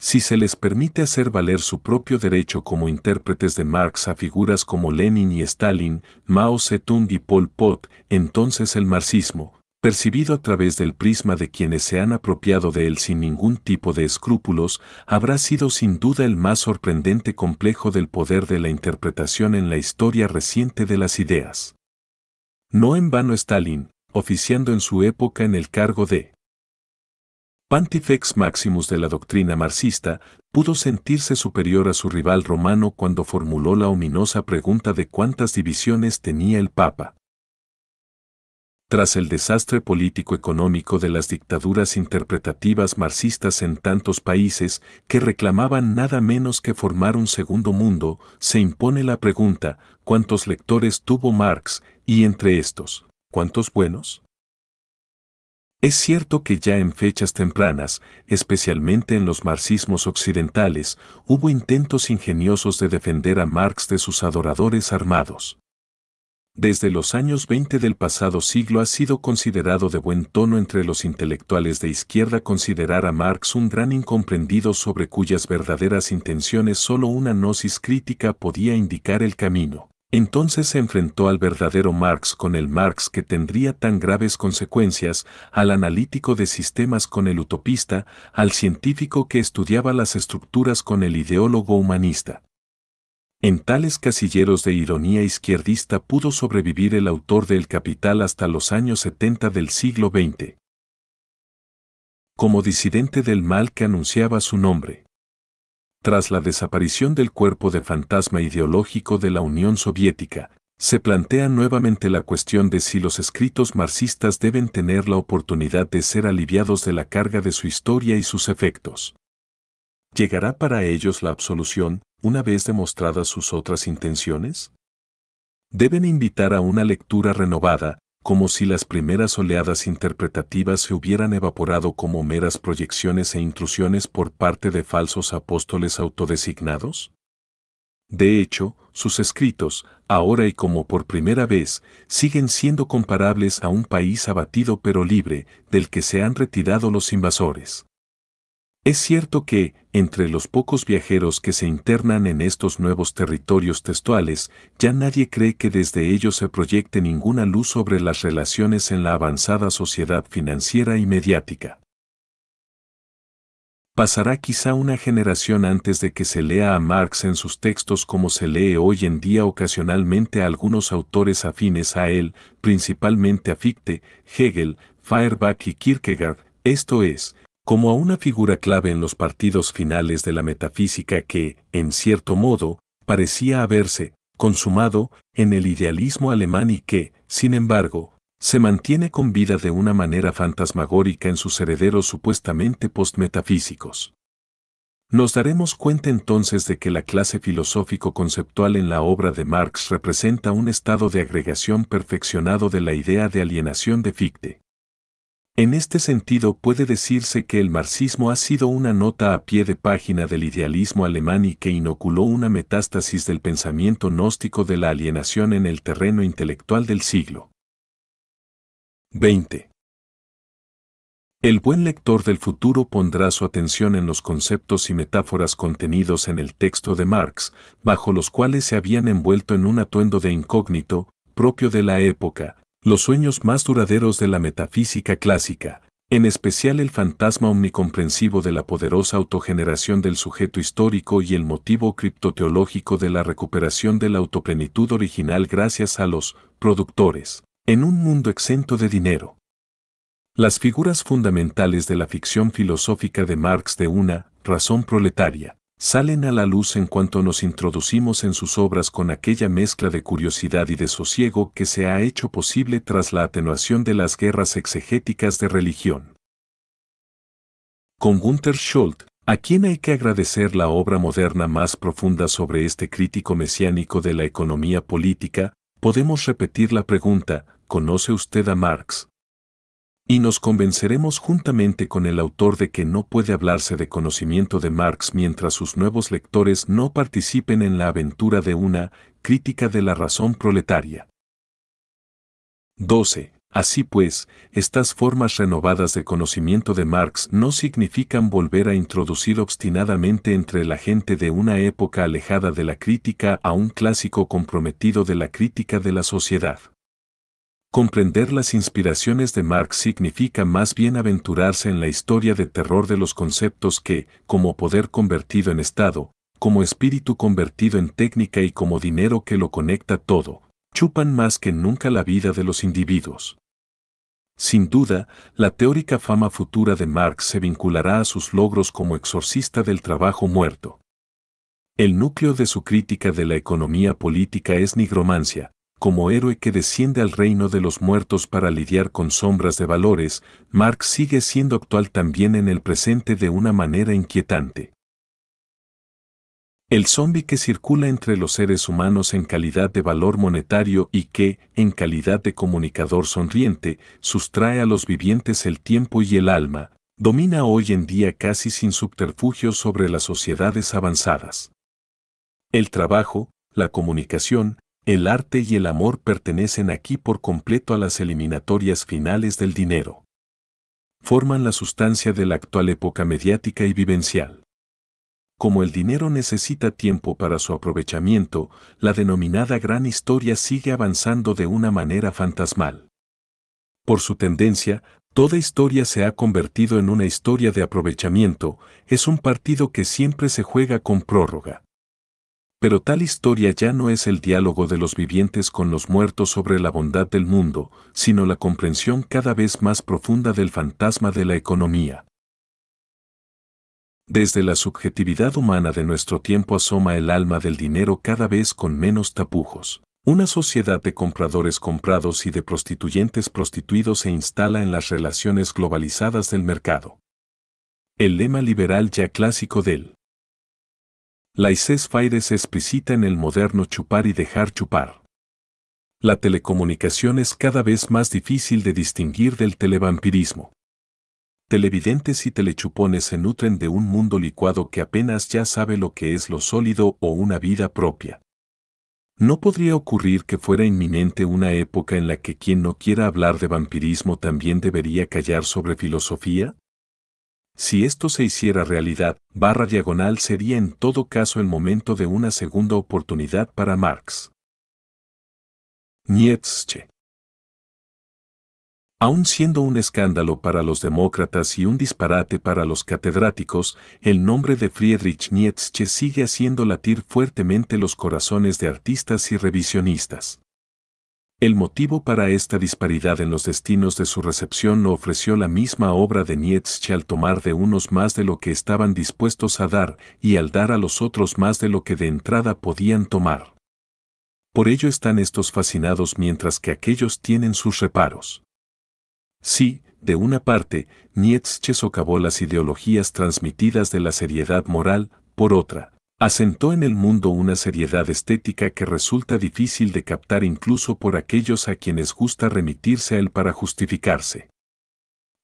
si se les permite hacer valer su propio derecho como intérpretes de Marx a figuras como Lenin y Stalin, Mao Zedong y Pol Pot, entonces el marxismo, percibido a través del prisma de quienes se han apropiado de él sin ningún tipo de escrúpulos, habrá sido sin duda el más sorprendente complejo del poder de la interpretación en la historia reciente de las ideas. No en vano Stalin, oficiando en su época en el cargo de Pontifex Maximus de la doctrina marxista pudo sentirse superior a su rival romano cuando formuló la ominosa pregunta de cuántas divisiones tenía el Papa. Tras el desastre político-económico de las dictaduras interpretativas marxistas en tantos países que reclamaban nada menos que formar un segundo mundo, se impone la pregunta, ¿cuántos lectores tuvo Marx? Y entre estos, ¿cuántos buenos? Es cierto que ya en fechas tempranas, especialmente en los marxismos occidentales, hubo intentos ingeniosos de defender a Marx de sus adoradores armados. Desde los años 20 del pasado siglo ha sido considerado de buen tono entre los intelectuales de izquierda considerar a Marx un gran incomprendido sobre cuyas verdaderas intenciones solo una gnosis crítica podía indicar el camino. Entonces se enfrentó al verdadero Marx con el Marx que tendría tan graves consecuencias, al analítico de sistemas con el utopista, al científico que estudiaba las estructuras con el ideólogo humanista. En tales casilleros de ironía izquierdista pudo sobrevivir el autor del Capital hasta los años 70 del siglo XX. Como disidente del mal que anunciaba su nombre. Tras la desaparición del cuerpo de fantasma ideológico de la Unión Soviética, se plantea nuevamente la cuestión de si los escritos marxistas deben tener la oportunidad de ser aliviados de la carga de su historia y sus efectos. ¿Llegará para ellos la absolución, una vez demostradas sus otras intenciones? Deben invitar a una lectura renovada, como si las primeras oleadas interpretativas se hubieran evaporado como meras proyecciones e intrusiones por parte de falsos apóstoles autodesignados? De hecho, sus escritos, ahora y como por primera vez, siguen siendo comparables a un país abatido pero libre, del que se han retirado los invasores. Es cierto que, entre los pocos viajeros que se internan en estos nuevos territorios textuales, ya nadie cree que desde ellos se proyecte ninguna luz sobre las relaciones en la avanzada sociedad financiera y mediática. Pasará quizá una generación antes de que se lea a Marx en sus textos como se lee hoy en día ocasionalmente a algunos autores afines a él, principalmente a Fichte, Hegel, Feuerbach y Kierkegaard, esto es, como a una figura clave en los partidos finales de la metafísica que, en cierto modo, parecía haberse consumado en el idealismo alemán y que, sin embargo, se mantiene con vida de una manera fantasmagórica en sus herederos supuestamente postmetafísicos. Nos daremos cuenta entonces de que la clase filosófico-conceptual en la obra de Marx representa un estado de agregación perfeccionado de la idea de alienación de Fichte. En este sentido puede decirse que el marxismo ha sido una nota a pie de página del idealismo alemán y que inoculó una metástasis del pensamiento gnóstico de la alienación en el terreno intelectual del siglo. 20. El buen lector del futuro pondrá su atención en los conceptos y metáforas contenidos en el texto de Marx, bajo los cuales se habían envuelto en un atuendo de incógnito, propio de la época, los sueños más duraderos de la metafísica clásica, en especial el fantasma omnicomprensivo de la poderosa autogeneración del sujeto histórico y el motivo criptoteológico de la recuperación de la autoplenitud original gracias a los productores, en un mundo exento de dinero. Las figuras fundamentales de la ficción filosófica de Marx de una razón proletaria, salen a la luz en cuanto nos introducimos en sus obras con aquella mezcla de curiosidad y de sosiego que se ha hecho posible tras la atenuación de las guerras exegéticas de religión. Con Gunther Schultz, a quien hay que agradecer la obra moderna más profunda sobre este crítico mesiánico de la economía política, podemos repetir la pregunta, ¿conoce usted a Marx? Y nos convenceremos juntamente con el autor de que no puede hablarse de conocimiento de Marx mientras sus nuevos lectores no participen en la aventura de una crítica de la razón proletaria. 12. Así pues, estas formas renovadas de conocimiento de Marx no significan volver a introducir obstinadamente entre la gente de una época alejada de la crítica a un clásico comprometido de la crítica de la sociedad. Comprender las inspiraciones de Marx significa más bien aventurarse en la historia de terror de los conceptos que, como poder convertido en Estado, como espíritu convertido en técnica y como dinero que lo conecta todo, chupan más que nunca la vida de los individuos. Sin duda, la teórica fama futura de Marx se vinculará a sus logros como exorcista del trabajo muerto. El núcleo de su crítica de la economía política es nigromancia, como héroe que desciende al reino de los muertos para lidiar con sombras de valores, Marx sigue siendo actual también en el presente de una manera inquietante. El zombi que circula entre los seres humanos en calidad de valor monetario y que, en calidad de comunicador sonriente, sustrae a los vivientes el tiempo y el alma, domina hoy en día casi sin subterfugio sobre las sociedades avanzadas. El trabajo, la comunicación, el arte y el amor pertenecen aquí por completo a las eliminatorias finales del dinero. Forman la sustancia de la actual época mediática y vivencial. Como el dinero necesita tiempo para su aprovechamiento, la denominada gran historia sigue avanzando de una manera fantasmal. Por su tendencia, toda historia se ha convertido en una historia de aprovechamiento, es un partido que siempre se juega con prórroga. Pero tal historia ya no es el diálogo de los vivientes con los muertos sobre la bondad del mundo, sino la comprensión cada vez más profunda del fantasma de la economía. Desde la subjetividad humana de nuestro tiempo asoma el alma del dinero cada vez con menos tapujos. Una sociedad de compradores comprados y de prostituyentes prostituidos se instala en las relaciones globalizadas del mercado. El lema liberal ya clásico del la e Fire se explicita en el moderno chupar y dejar chupar. La telecomunicación es cada vez más difícil de distinguir del televampirismo. Televidentes y telechupones se nutren de un mundo licuado que apenas ya sabe lo que es lo sólido o una vida propia. ¿No podría ocurrir que fuera inminente una época en la que quien no quiera hablar de vampirismo también debería callar sobre filosofía? Si esto se hiciera realidad, barra diagonal sería en todo caso el momento de una segunda oportunidad para Marx. Nietzsche. Aun siendo un escándalo para los demócratas y un disparate para los catedráticos, el nombre de Friedrich Nietzsche sigue haciendo latir fuertemente los corazones de artistas y revisionistas. El motivo para esta disparidad en los destinos de su recepción no ofreció la misma obra de Nietzsche al tomar de unos más de lo que estaban dispuestos a dar y al dar a los otros más de lo que de entrada podían tomar. Por ello están estos fascinados mientras que aquellos tienen sus reparos. Sí, de una parte, Nietzsche socavó las ideologías transmitidas de la seriedad moral, por otra, asentó en el mundo una seriedad estética que resulta difícil de captar incluso por aquellos a quienes gusta remitirse a él para justificarse.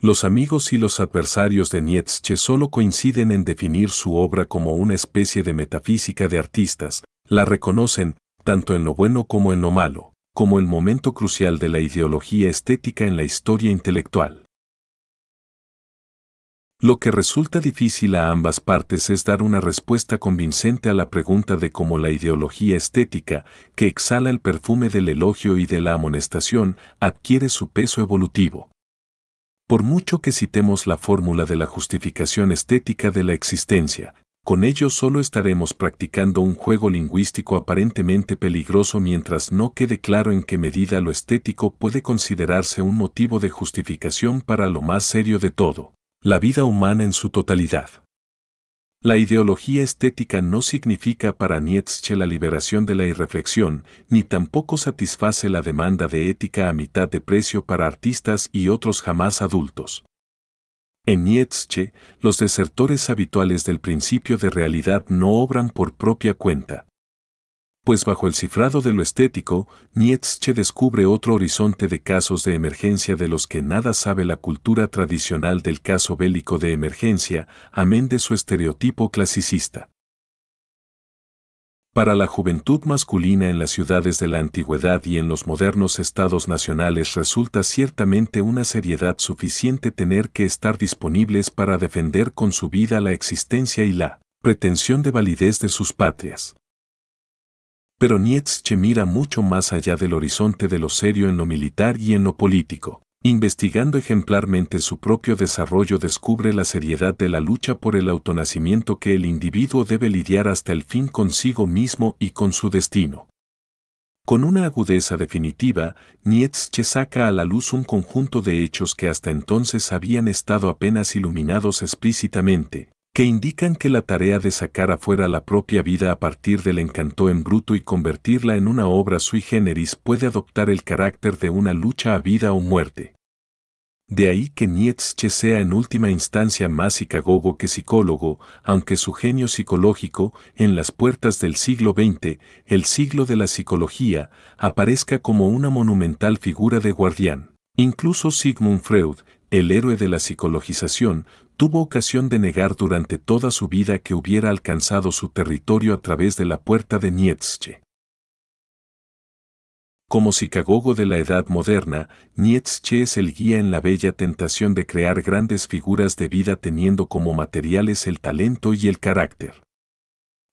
Los amigos y los adversarios de Nietzsche solo coinciden en definir su obra como una especie de metafísica de artistas, la reconocen, tanto en lo bueno como en lo malo, como el momento crucial de la ideología estética en la historia intelectual. Lo que resulta difícil a ambas partes es dar una respuesta convincente a la pregunta de cómo la ideología estética, que exhala el perfume del elogio y de la amonestación, adquiere su peso evolutivo. Por mucho que citemos la fórmula de la justificación estética de la existencia, con ello solo estaremos practicando un juego lingüístico aparentemente peligroso mientras no quede claro en qué medida lo estético puede considerarse un motivo de justificación para lo más serio de todo, la vida humana en su totalidad. La ideología estética no significa para Nietzsche la liberación de la irreflexión, ni tampoco satisface la demanda de ética a mitad de precio para artistas y otros jamás adultos. En Nietzsche, los desertores habituales del principio de realidad no obran por propia cuenta pues bajo el cifrado de lo estético, Nietzsche descubre otro horizonte de casos de emergencia de los que nada sabe la cultura tradicional del caso bélico de emergencia, amén de su estereotipo clasicista. Para la juventud masculina en las ciudades de la antigüedad y en los modernos estados nacionales resulta ciertamente una seriedad suficiente tener que estar disponibles para defender con su vida la existencia y la pretensión de validez de sus patrias. Pero Nietzsche mira mucho más allá del horizonte de lo serio en lo militar y en lo político. Investigando ejemplarmente su propio desarrollo descubre la seriedad de la lucha por el autonacimiento que el individuo debe lidiar hasta el fin consigo mismo y con su destino. Con una agudeza definitiva, Nietzsche saca a la luz un conjunto de hechos que hasta entonces habían estado apenas iluminados explícitamente, que indican que la tarea de sacar afuera la propia vida a partir del encanto en bruto y convertirla en una obra sui generis puede adoptar el carácter de una lucha a vida o muerte. De ahí que Nietzsche sea en última instancia más psicagogo que psicólogo, aunque su genio psicológico, en las puertas del siglo XX, el siglo de la psicología, aparezca como una monumental figura de guardián. Incluso Sigmund Freud, el héroe de la psicologización, tuvo ocasión de negar durante toda su vida que hubiera alcanzado su territorio a través de la puerta de Nietzsche. Como psicagogo de la Edad Moderna, Nietzsche es el guía en la bella tentación de crear grandes figuras de vida teniendo como materiales el talento y el carácter.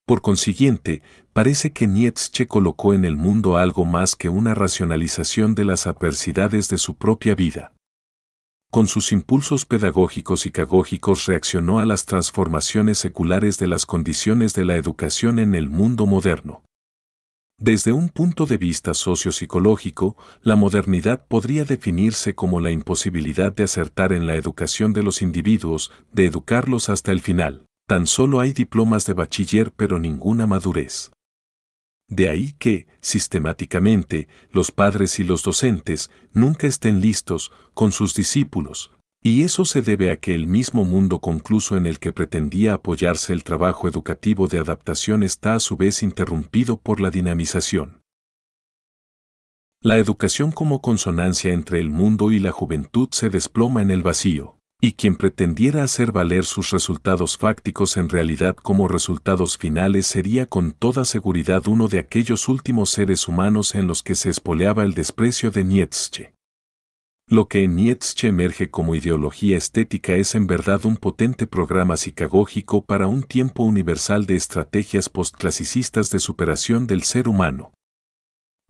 Por consiguiente, parece que Nietzsche colocó en el mundo algo más que una racionalización de las adversidades de su propia vida con sus impulsos pedagógicos y cagógicos reaccionó a las transformaciones seculares de las condiciones de la educación en el mundo moderno. Desde un punto de vista sociopsicológico, la modernidad podría definirse como la imposibilidad de acertar en la educación de los individuos, de educarlos hasta el final. Tan solo hay diplomas de bachiller pero ninguna madurez. De ahí que, sistemáticamente, los padres y los docentes nunca estén listos con sus discípulos, y eso se debe a que el mismo mundo concluso en el que pretendía apoyarse el trabajo educativo de adaptación está a su vez interrumpido por la dinamización. La educación como consonancia entre el mundo y la juventud se desploma en el vacío y quien pretendiera hacer valer sus resultados fácticos en realidad como resultados finales sería con toda seguridad uno de aquellos últimos seres humanos en los que se espoleaba el desprecio de Nietzsche. Lo que en Nietzsche emerge como ideología estética es en verdad un potente programa psicagógico para un tiempo universal de estrategias postclasicistas de superación del ser humano.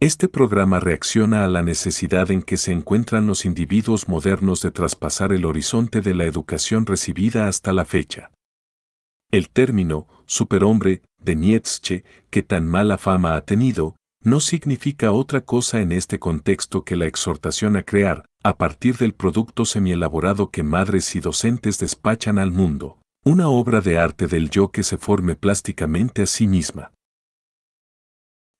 Este programa reacciona a la necesidad en que se encuentran los individuos modernos de traspasar el horizonte de la educación recibida hasta la fecha. El término superhombre de Nietzsche, que tan mala fama ha tenido, no significa otra cosa en este contexto que la exhortación a crear, a partir del producto semielaborado que madres y docentes despachan al mundo, una obra de arte del yo que se forme plásticamente a sí misma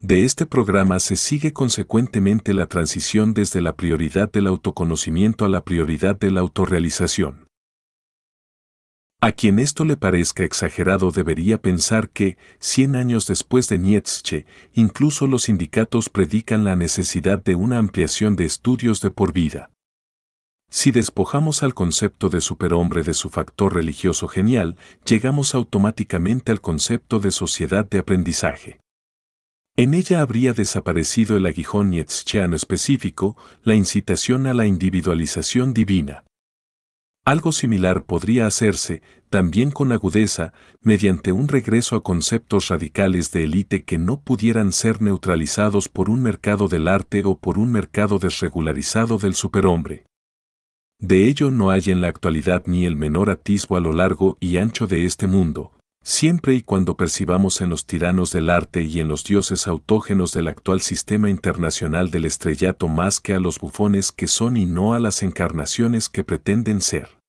de este programa se sigue consecuentemente la transición desde la prioridad del autoconocimiento a la prioridad de la autorrealización. A quien esto le parezca exagerado debería pensar que, 100 años después de Nietzsche, incluso los sindicatos predican la necesidad de una ampliación de estudios de por vida. Si despojamos al concepto de superhombre de su factor religioso genial, llegamos automáticamente al concepto de sociedad de aprendizaje. En ella habría desaparecido el aguijón nietzscheano específico, la incitación a la individualización divina. Algo similar podría hacerse, también con agudeza, mediante un regreso a conceptos radicales de élite que no pudieran ser neutralizados por un mercado del arte o por un mercado desregularizado del superhombre. De ello no hay en la actualidad ni el menor atisbo a lo largo y ancho de este mundo, Siempre y cuando percibamos en los tiranos del arte y en los dioses autógenos del actual sistema internacional del estrellato más que a los bufones que son y no a las encarnaciones que pretenden ser.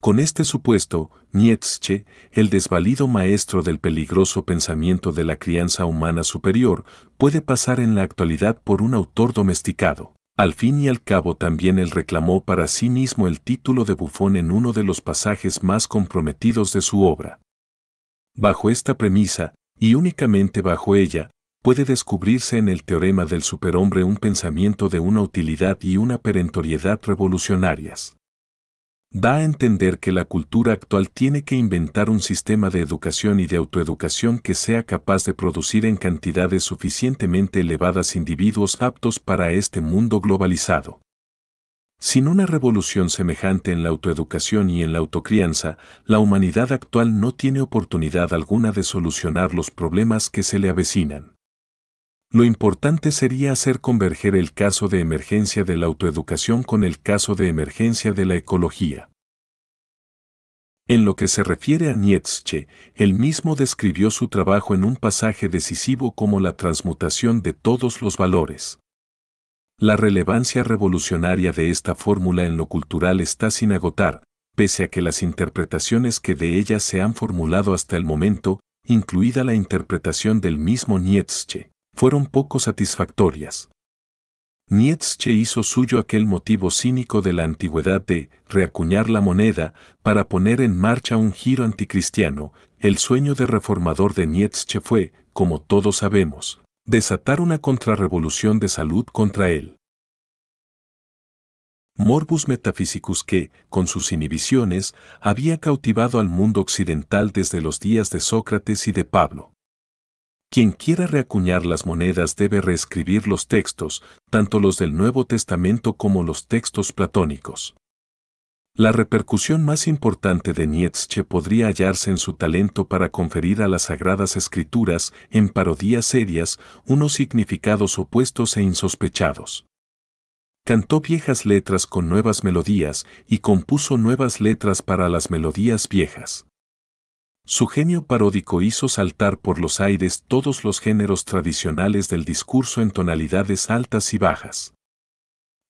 Con este supuesto, Nietzsche, el desvalido maestro del peligroso pensamiento de la crianza humana superior, puede pasar en la actualidad por un autor domesticado. Al fin y al cabo también él reclamó para sí mismo el título de bufón en uno de los pasajes más comprometidos de su obra. Bajo esta premisa, y únicamente bajo ella, puede descubrirse en el teorema del superhombre un pensamiento de una utilidad y una perentoriedad revolucionarias da a entender que la cultura actual tiene que inventar un sistema de educación y de autoeducación que sea capaz de producir en cantidades suficientemente elevadas individuos aptos para este mundo globalizado. Sin una revolución semejante en la autoeducación y en la autocrianza, la humanidad actual no tiene oportunidad alguna de solucionar los problemas que se le avecinan. Lo importante sería hacer converger el caso de emergencia de la autoeducación con el caso de emergencia de la ecología. En lo que se refiere a Nietzsche, él mismo describió su trabajo en un pasaje decisivo como la transmutación de todos los valores. La relevancia revolucionaria de esta fórmula en lo cultural está sin agotar, pese a que las interpretaciones que de ella se han formulado hasta el momento, incluida la interpretación del mismo Nietzsche, fueron poco satisfactorias. Nietzsche hizo suyo aquel motivo cínico de la antigüedad de reacuñar la moneda para poner en marcha un giro anticristiano. El sueño de reformador de Nietzsche fue, como todos sabemos, desatar una contrarrevolución de salud contra él. Morbus Metaphysicus que, con sus inhibiciones, había cautivado al mundo occidental desde los días de Sócrates y de Pablo. Quien quiera reacuñar las monedas debe reescribir los textos, tanto los del Nuevo Testamento como los textos platónicos. La repercusión más importante de Nietzsche podría hallarse en su talento para conferir a las sagradas escrituras, en parodías serias, unos significados opuestos e insospechados. Cantó viejas letras con nuevas melodías y compuso nuevas letras para las melodías viejas. Su genio paródico hizo saltar por los aires todos los géneros tradicionales del discurso en tonalidades altas y bajas.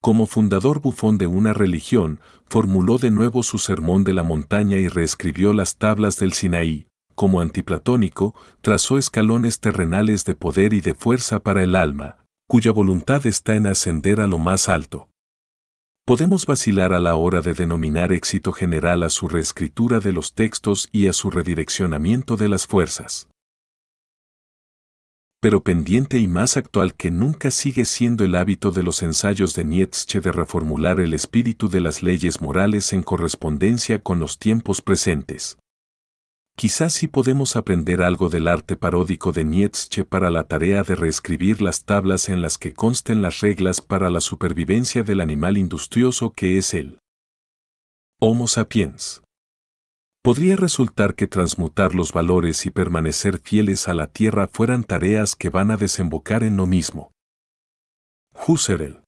Como fundador bufón de una religión, formuló de nuevo su sermón de la montaña y reescribió las tablas del Sinaí. Como antiplatónico, trazó escalones terrenales de poder y de fuerza para el alma, cuya voluntad está en ascender a lo más alto. Podemos vacilar a la hora de denominar éxito general a su reescritura de los textos y a su redireccionamiento de las fuerzas. Pero pendiente y más actual que nunca sigue siendo el hábito de los ensayos de Nietzsche de reformular el espíritu de las leyes morales en correspondencia con los tiempos presentes. Quizás si podemos aprender algo del arte paródico de Nietzsche para la tarea de reescribir las tablas en las que consten las reglas para la supervivencia del animal industrioso que es él. Homo sapiens. Podría resultar que transmutar los valores y permanecer fieles a la tierra fueran tareas que van a desembocar en lo mismo. Husserl.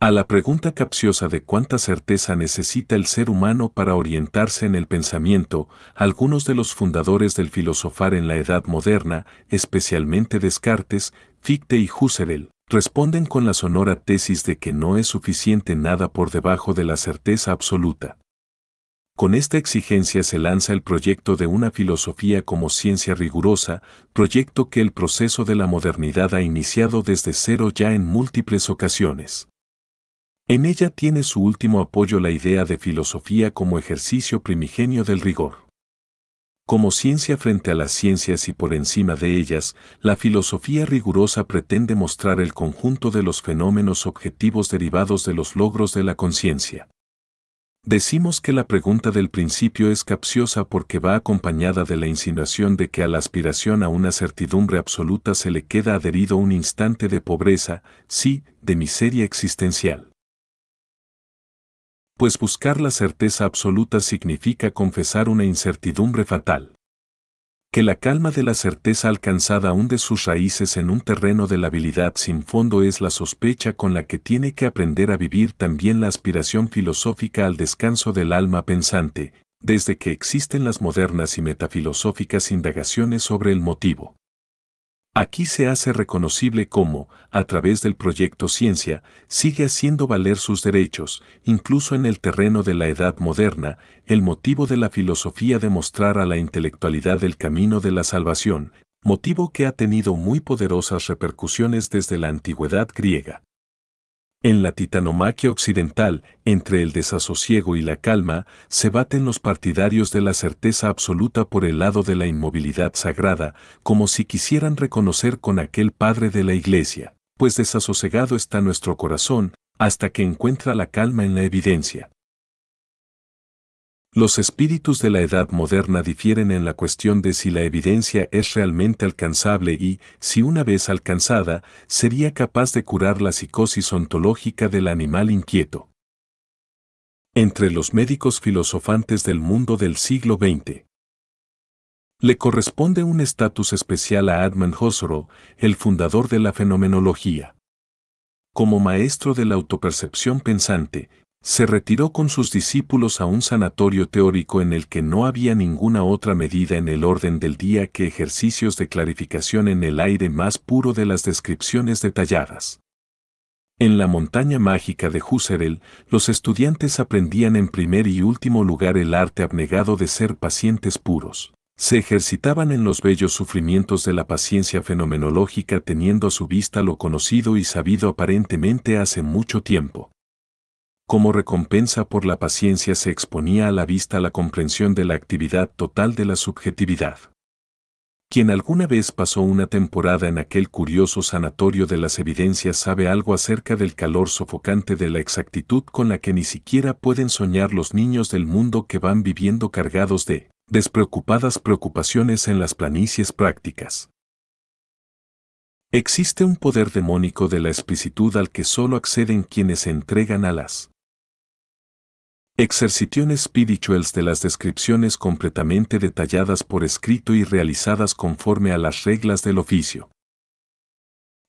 A la pregunta capciosa de cuánta certeza necesita el ser humano para orientarse en el pensamiento, algunos de los fundadores del filosofar en la Edad Moderna, especialmente Descartes, Fichte y Husserl, responden con la sonora tesis de que no es suficiente nada por debajo de la certeza absoluta. Con esta exigencia se lanza el proyecto de una filosofía como ciencia rigurosa, proyecto que el proceso de la modernidad ha iniciado desde cero ya en múltiples ocasiones. En ella tiene su último apoyo la idea de filosofía como ejercicio primigenio del rigor. Como ciencia frente a las ciencias y por encima de ellas, la filosofía rigurosa pretende mostrar el conjunto de los fenómenos objetivos derivados de los logros de la conciencia. Decimos que la pregunta del principio es capciosa porque va acompañada de la insinuación de que a la aspiración a una certidumbre absoluta se le queda adherido un instante de pobreza, sí, de miseria existencial pues buscar la certeza absoluta significa confesar una incertidumbre fatal. Que la calma de la certeza alcanzada de sus raíces en un terreno de la habilidad sin fondo es la sospecha con la que tiene que aprender a vivir también la aspiración filosófica al descanso del alma pensante, desde que existen las modernas y metafilosóficas indagaciones sobre el motivo, Aquí se hace reconocible cómo, a través del proyecto Ciencia, sigue haciendo valer sus derechos, incluso en el terreno de la edad moderna, el motivo de la filosofía de mostrar a la intelectualidad el camino de la salvación, motivo que ha tenido muy poderosas repercusiones desde la antigüedad griega. En la titanomaquia occidental, entre el desasosiego y la calma, se baten los partidarios de la certeza absoluta por el lado de la inmovilidad sagrada, como si quisieran reconocer con aquel Padre de la Iglesia, pues desasosegado está nuestro corazón, hasta que encuentra la calma en la evidencia. Los espíritus de la edad moderna difieren en la cuestión de si la evidencia es realmente alcanzable y, si una vez alcanzada, sería capaz de curar la psicosis ontológica del animal inquieto. Entre los médicos filosofantes del mundo del siglo XX, le corresponde un estatus especial a Adman Husserl, el fundador de la fenomenología. Como maestro de la autopercepción pensante, se retiró con sus discípulos a un sanatorio teórico en el que no había ninguna otra medida en el orden del día que ejercicios de clarificación en el aire más puro de las descripciones detalladas. En la montaña mágica de Husserl, los estudiantes aprendían en primer y último lugar el arte abnegado de ser pacientes puros. Se ejercitaban en los bellos sufrimientos de la paciencia fenomenológica teniendo a su vista lo conocido y sabido aparentemente hace mucho tiempo como recompensa por la paciencia se exponía a la vista la comprensión de la actividad total de la subjetividad. Quien alguna vez pasó una temporada en aquel curioso sanatorio de las evidencias sabe algo acerca del calor sofocante de la exactitud con la que ni siquiera pueden soñar los niños del mundo que van viviendo cargados de despreocupadas preocupaciones en las planicies prácticas. Existe un poder demónico de la explicitud al que solo acceden quienes se entregan a las Exerciciones spirituals de las descripciones completamente detalladas por escrito y realizadas conforme a las reglas del oficio.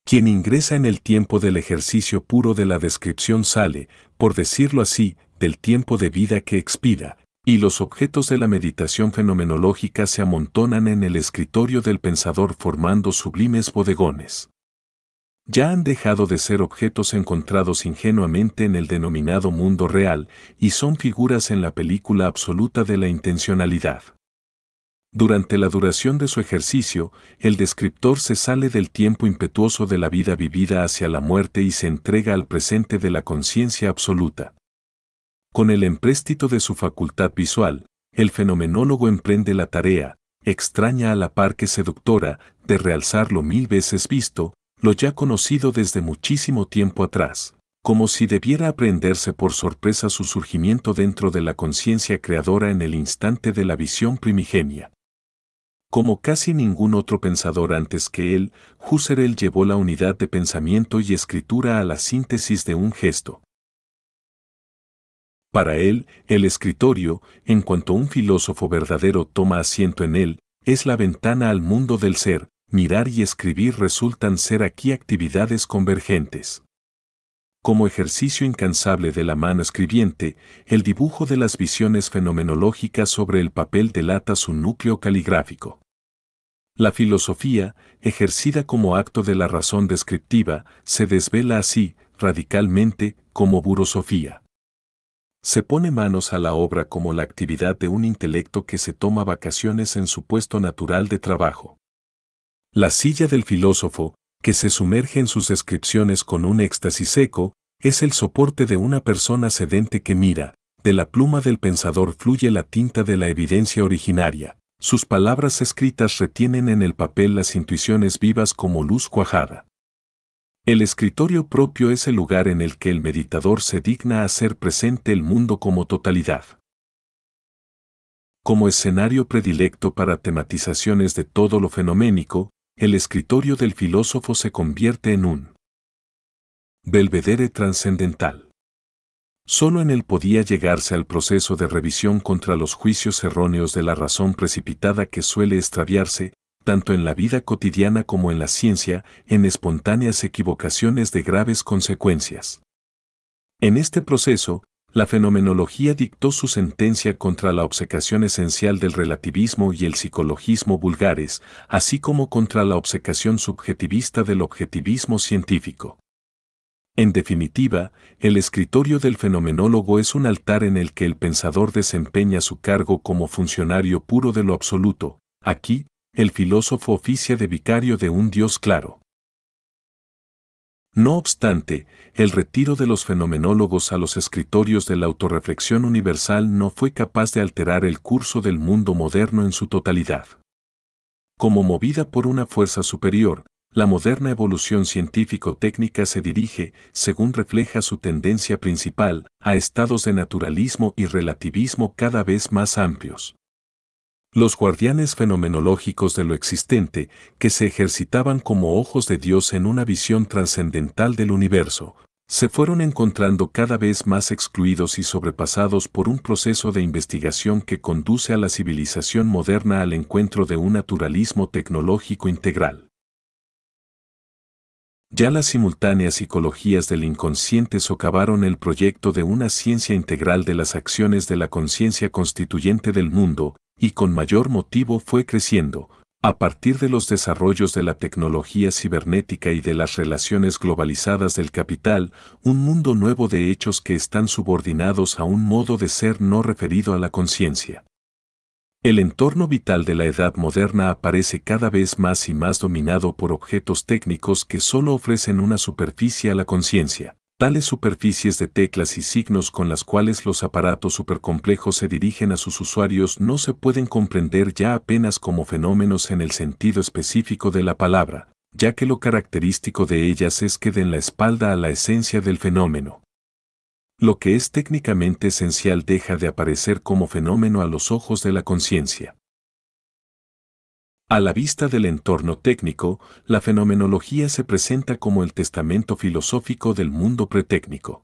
Quien ingresa en el tiempo del ejercicio puro de la descripción sale, por decirlo así, del tiempo de vida que expira, y los objetos de la meditación fenomenológica se amontonan en el escritorio del pensador formando sublimes bodegones ya han dejado de ser objetos encontrados ingenuamente en el denominado mundo real y son figuras en la película absoluta de la intencionalidad. Durante la duración de su ejercicio, el descriptor se sale del tiempo impetuoso de la vida vivida hacia la muerte y se entrega al presente de la conciencia absoluta. Con el empréstito de su facultad visual, el fenomenólogo emprende la tarea, extraña a la par que seductora, de realzar lo mil veces visto, lo ya conocido desde muchísimo tiempo atrás, como si debiera aprenderse por sorpresa su surgimiento dentro de la conciencia creadora en el instante de la visión primigenia. Como casi ningún otro pensador antes que él, Husserl llevó la unidad de pensamiento y escritura a la síntesis de un gesto. Para él, el escritorio, en cuanto un filósofo verdadero toma asiento en él, es la ventana al mundo del ser, mirar y escribir resultan ser aquí actividades convergentes. Como ejercicio incansable de la mano escribiente, el dibujo de las visiones fenomenológicas sobre el papel delata su núcleo caligráfico. La filosofía, ejercida como acto de la razón descriptiva, se desvela así, radicalmente, como burosofía. Se pone manos a la obra como la actividad de un intelecto que se toma vacaciones en su puesto natural de trabajo. La silla del filósofo, que se sumerge en sus descripciones con un éxtasis seco, es el soporte de una persona sedente que mira, de la pluma del pensador fluye la tinta de la evidencia originaria, sus palabras escritas retienen en el papel las intuiciones vivas como luz cuajada. El escritorio propio es el lugar en el que el meditador se digna a hacer presente el mundo como totalidad. Como escenario predilecto para tematizaciones de todo lo fenoménico, el escritorio del filósofo se convierte en un belvedere trascendental. Solo en él podía llegarse al proceso de revisión contra los juicios erróneos de la razón precipitada que suele extraviarse, tanto en la vida cotidiana como en la ciencia, en espontáneas equivocaciones de graves consecuencias. En este proceso, la fenomenología dictó su sentencia contra la obsecación esencial del relativismo y el psicologismo vulgares, así como contra la obsecación subjetivista del objetivismo científico. En definitiva, el escritorio del fenomenólogo es un altar en el que el pensador desempeña su cargo como funcionario puro de lo absoluto. Aquí, el filósofo oficia de vicario de un Dios claro. No obstante, el retiro de los fenomenólogos a los escritorios de la autorreflexión universal no fue capaz de alterar el curso del mundo moderno en su totalidad. Como movida por una fuerza superior, la moderna evolución científico-técnica se dirige, según refleja su tendencia principal, a estados de naturalismo y relativismo cada vez más amplios. Los guardianes fenomenológicos de lo existente, que se ejercitaban como ojos de Dios en una visión trascendental del universo, se fueron encontrando cada vez más excluidos y sobrepasados por un proceso de investigación que conduce a la civilización moderna al encuentro de un naturalismo tecnológico integral. Ya las simultáneas psicologías del inconsciente socavaron el proyecto de una ciencia integral de las acciones de la conciencia constituyente del mundo, y con mayor motivo fue creciendo, a partir de los desarrollos de la tecnología cibernética y de las relaciones globalizadas del capital, un mundo nuevo de hechos que están subordinados a un modo de ser no referido a la conciencia. El entorno vital de la edad moderna aparece cada vez más y más dominado por objetos técnicos que solo ofrecen una superficie a la conciencia tales superficies de teclas y signos con las cuales los aparatos supercomplejos se dirigen a sus usuarios no se pueden comprender ya apenas como fenómenos en el sentido específico de la palabra, ya que lo característico de ellas es que den la espalda a la esencia del fenómeno. Lo que es técnicamente esencial deja de aparecer como fenómeno a los ojos de la conciencia. A la vista del entorno técnico, la fenomenología se presenta como el testamento filosófico del mundo pretécnico.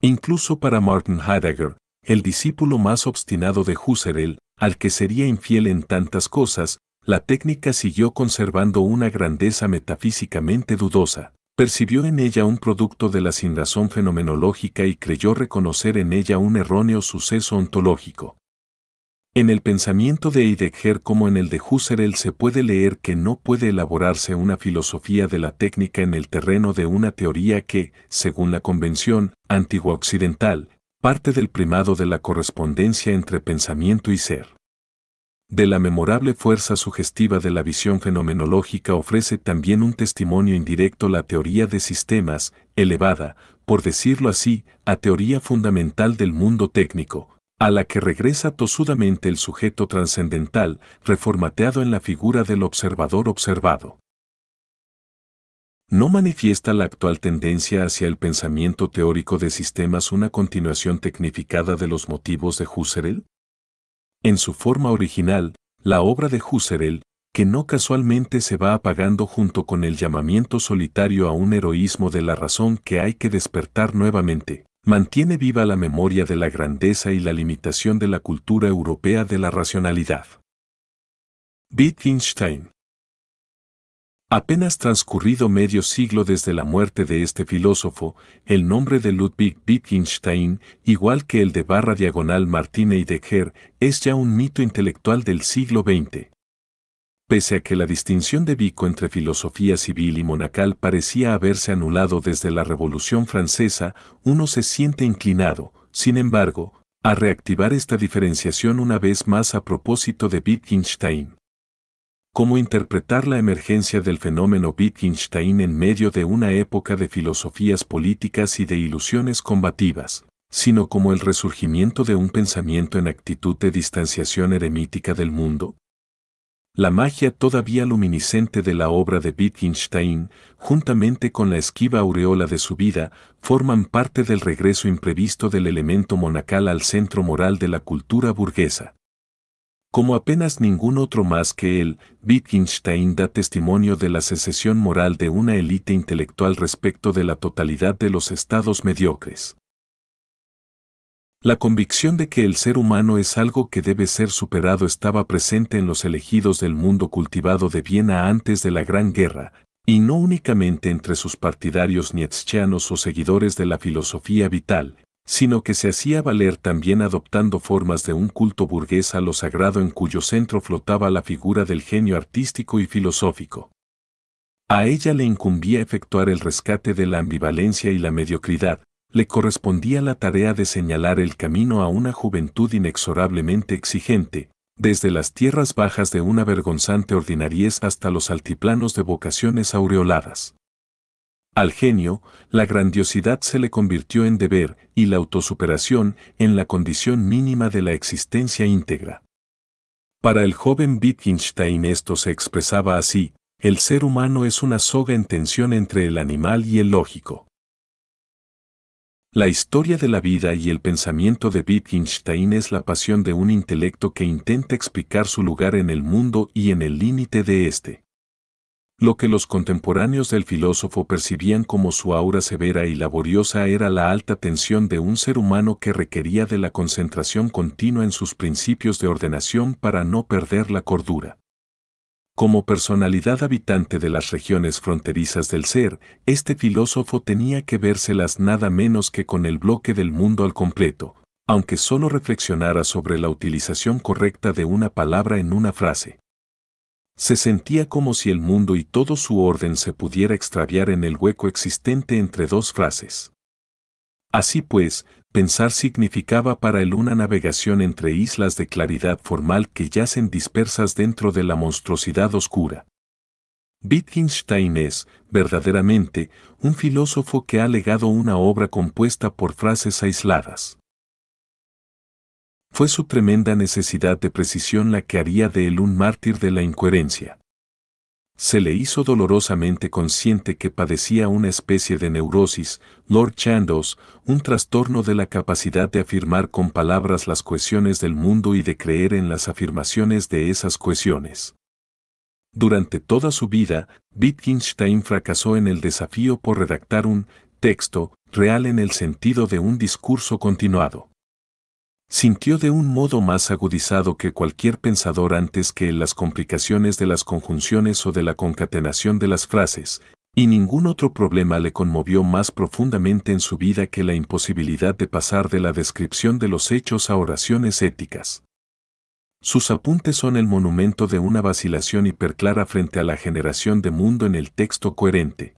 Incluso para Martin Heidegger, el discípulo más obstinado de Husserl, al que sería infiel en tantas cosas, la técnica siguió conservando una grandeza metafísicamente dudosa. Percibió en ella un producto de la sinrazón fenomenológica y creyó reconocer en ella un erróneo suceso ontológico. En el pensamiento de Heidegger como en el de Husserl se puede leer que no puede elaborarse una filosofía de la técnica en el terreno de una teoría que, según la convención antigua occidental, parte del primado de la correspondencia entre pensamiento y ser. De la memorable fuerza sugestiva de la visión fenomenológica ofrece también un testimonio indirecto la teoría de sistemas, elevada, por decirlo así, a teoría fundamental del mundo técnico, a la que regresa tosudamente el sujeto trascendental, reformateado en la figura del observador observado. No manifiesta la actual tendencia hacia el pensamiento teórico de sistemas una continuación tecnificada de los motivos de Husserl? En su forma original, la obra de Husserl, que no casualmente se va apagando junto con el llamamiento solitario a un heroísmo de la razón que hay que despertar nuevamente, mantiene viva la memoria de la grandeza y la limitación de la cultura europea de la racionalidad. Wittgenstein. Apenas transcurrido medio siglo desde la muerte de este filósofo, el nombre de Ludwig Wittgenstein, igual que el de barra diagonal Martine Heidegger, es ya un mito intelectual del siglo XX. Pese a que la distinción de Vico entre filosofía civil y monacal parecía haberse anulado desde la Revolución Francesa, uno se siente inclinado, sin embargo, a reactivar esta diferenciación una vez más a propósito de Wittgenstein. ¿Cómo interpretar la emergencia del fenómeno Wittgenstein en medio de una época de filosofías políticas y de ilusiones combativas, sino como el resurgimiento de un pensamiento en actitud de distanciación eremítica del mundo? La magia todavía luminiscente de la obra de Wittgenstein, juntamente con la esquiva aureola de su vida, forman parte del regreso imprevisto del elemento monacal al centro moral de la cultura burguesa. Como apenas ningún otro más que él, Wittgenstein da testimonio de la secesión moral de una élite intelectual respecto de la totalidad de los estados mediocres. La convicción de que el ser humano es algo que debe ser superado estaba presente en los elegidos del mundo cultivado de Viena antes de la Gran Guerra, y no únicamente entre sus partidarios nietzscheanos o seguidores de la filosofía vital, sino que se hacía valer también adoptando formas de un culto burgués a lo sagrado en cuyo centro flotaba la figura del genio artístico y filosófico. A ella le incumbía efectuar el rescate de la ambivalencia y la mediocridad, le correspondía la tarea de señalar el camino a una juventud inexorablemente exigente, desde las tierras bajas de una vergonzante ordinariez hasta los altiplanos de vocaciones aureoladas. Al genio, la grandiosidad se le convirtió en deber y la autosuperación en la condición mínima de la existencia íntegra. Para el joven Wittgenstein esto se expresaba así, el ser humano es una soga en tensión entre el animal y el lógico. La historia de la vida y el pensamiento de Wittgenstein es la pasión de un intelecto que intenta explicar su lugar en el mundo y en el límite de éste. Lo que los contemporáneos del filósofo percibían como su aura severa y laboriosa era la alta tensión de un ser humano que requería de la concentración continua en sus principios de ordenación para no perder la cordura. Como personalidad habitante de las regiones fronterizas del ser, este filósofo tenía que vérselas nada menos que con el bloque del mundo al completo, aunque solo reflexionara sobre la utilización correcta de una palabra en una frase. Se sentía como si el mundo y todo su orden se pudiera extraviar en el hueco existente entre dos frases. Así pues, pensar significaba para él una navegación entre islas de claridad formal que yacen dispersas dentro de la monstruosidad oscura. Wittgenstein es, verdaderamente, un filósofo que ha legado una obra compuesta por frases aisladas. Fue su tremenda necesidad de precisión la que haría de él un mártir de la incoherencia se le hizo dolorosamente consciente que padecía una especie de neurosis, Lord Chandos, un trastorno de la capacidad de afirmar con palabras las cohesiones del mundo y de creer en las afirmaciones de esas cohesiones. Durante toda su vida, Wittgenstein fracasó en el desafío por redactar un texto real en el sentido de un discurso continuado sintió de un modo más agudizado que cualquier pensador antes que en las complicaciones de las conjunciones o de la concatenación de las frases, y ningún otro problema le conmovió más profundamente en su vida que la imposibilidad de pasar de la descripción de los hechos a oraciones éticas. Sus apuntes son el monumento de una vacilación hiperclara frente a la generación de mundo en el texto coherente.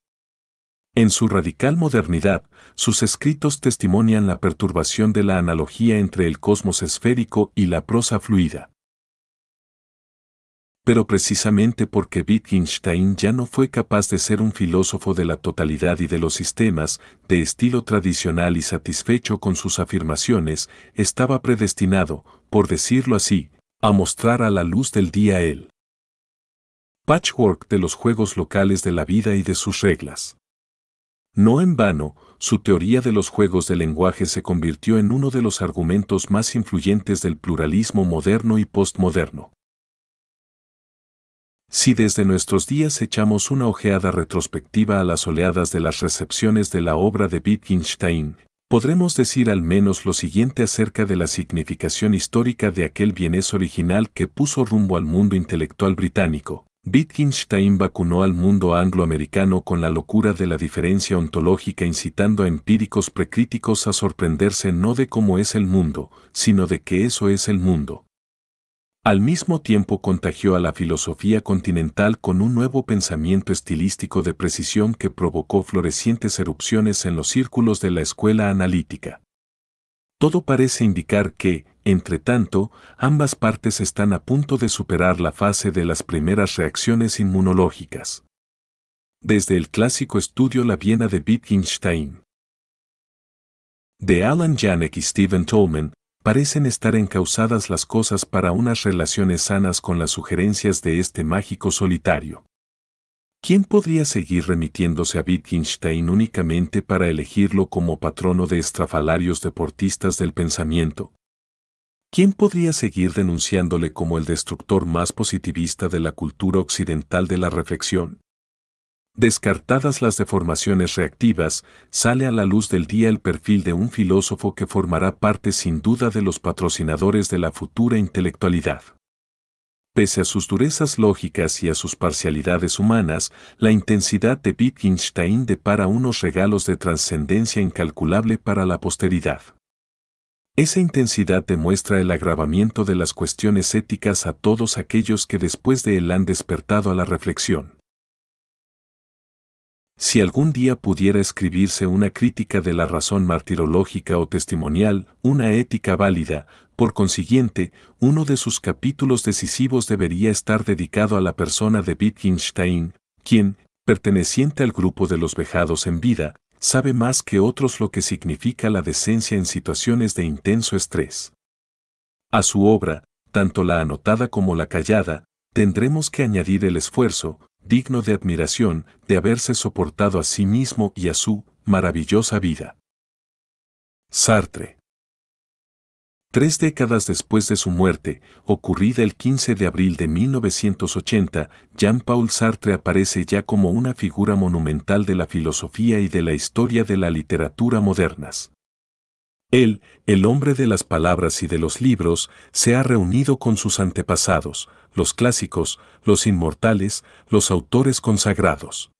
En su radical modernidad, sus escritos testimonian la perturbación de la analogía entre el cosmos esférico y la prosa fluida. Pero precisamente porque Wittgenstein ya no fue capaz de ser un filósofo de la totalidad y de los sistemas, de estilo tradicional y satisfecho con sus afirmaciones, estaba predestinado, por decirlo así, a mostrar a la luz del día el patchwork de los juegos locales de la vida y de sus reglas. No en vano, su teoría de los juegos de lenguaje se convirtió en uno de los argumentos más influyentes del pluralismo moderno y postmoderno. Si desde nuestros días echamos una ojeada retrospectiva a las oleadas de las recepciones de la obra de Wittgenstein, podremos decir al menos lo siguiente acerca de la significación histórica de aquel bienes original que puso rumbo al mundo intelectual británico, Wittgenstein vacunó al mundo angloamericano con la locura de la diferencia ontológica incitando a empíricos precríticos a sorprenderse no de cómo es el mundo, sino de que eso es el mundo. Al mismo tiempo contagió a la filosofía continental con un nuevo pensamiento estilístico de precisión que provocó florecientes erupciones en los círculos de la escuela analítica. Todo parece indicar que, tanto, ambas partes están a punto de superar la fase de las primeras reacciones inmunológicas. Desde el clásico estudio La Viena de Wittgenstein. De Alan Janek y Stephen Tolman, parecen estar encausadas las cosas para unas relaciones sanas con las sugerencias de este mágico solitario. ¿Quién podría seguir remitiéndose a Wittgenstein únicamente para elegirlo como patrono de estrafalarios deportistas del pensamiento? ¿Quién podría seguir denunciándole como el destructor más positivista de la cultura occidental de la reflexión? Descartadas las deformaciones reactivas, sale a la luz del día el perfil de un filósofo que formará parte sin duda de los patrocinadores de la futura intelectualidad. Pese a sus durezas lógicas y a sus parcialidades humanas, la intensidad de Wittgenstein depara unos regalos de trascendencia incalculable para la posteridad. Esa intensidad demuestra el agravamiento de las cuestiones éticas a todos aquellos que después de él han despertado a la reflexión. Si algún día pudiera escribirse una crítica de la razón martirológica o testimonial, una ética válida, por consiguiente, uno de sus capítulos decisivos debería estar dedicado a la persona de Wittgenstein, quien, perteneciente al grupo de los vejados en vida, sabe más que otros lo que significa la decencia en situaciones de intenso estrés. A su obra, tanto la anotada como la callada, tendremos que añadir el esfuerzo, digno de admiración, de haberse soportado a sí mismo y a su maravillosa vida. Sartre Tres décadas después de su muerte, ocurrida el 15 de abril de 1980, Jean-Paul Sartre aparece ya como una figura monumental de la filosofía y de la historia de la literatura modernas. Él, el hombre de las palabras y de los libros, se ha reunido con sus antepasados, los clásicos, los inmortales, los autores consagrados.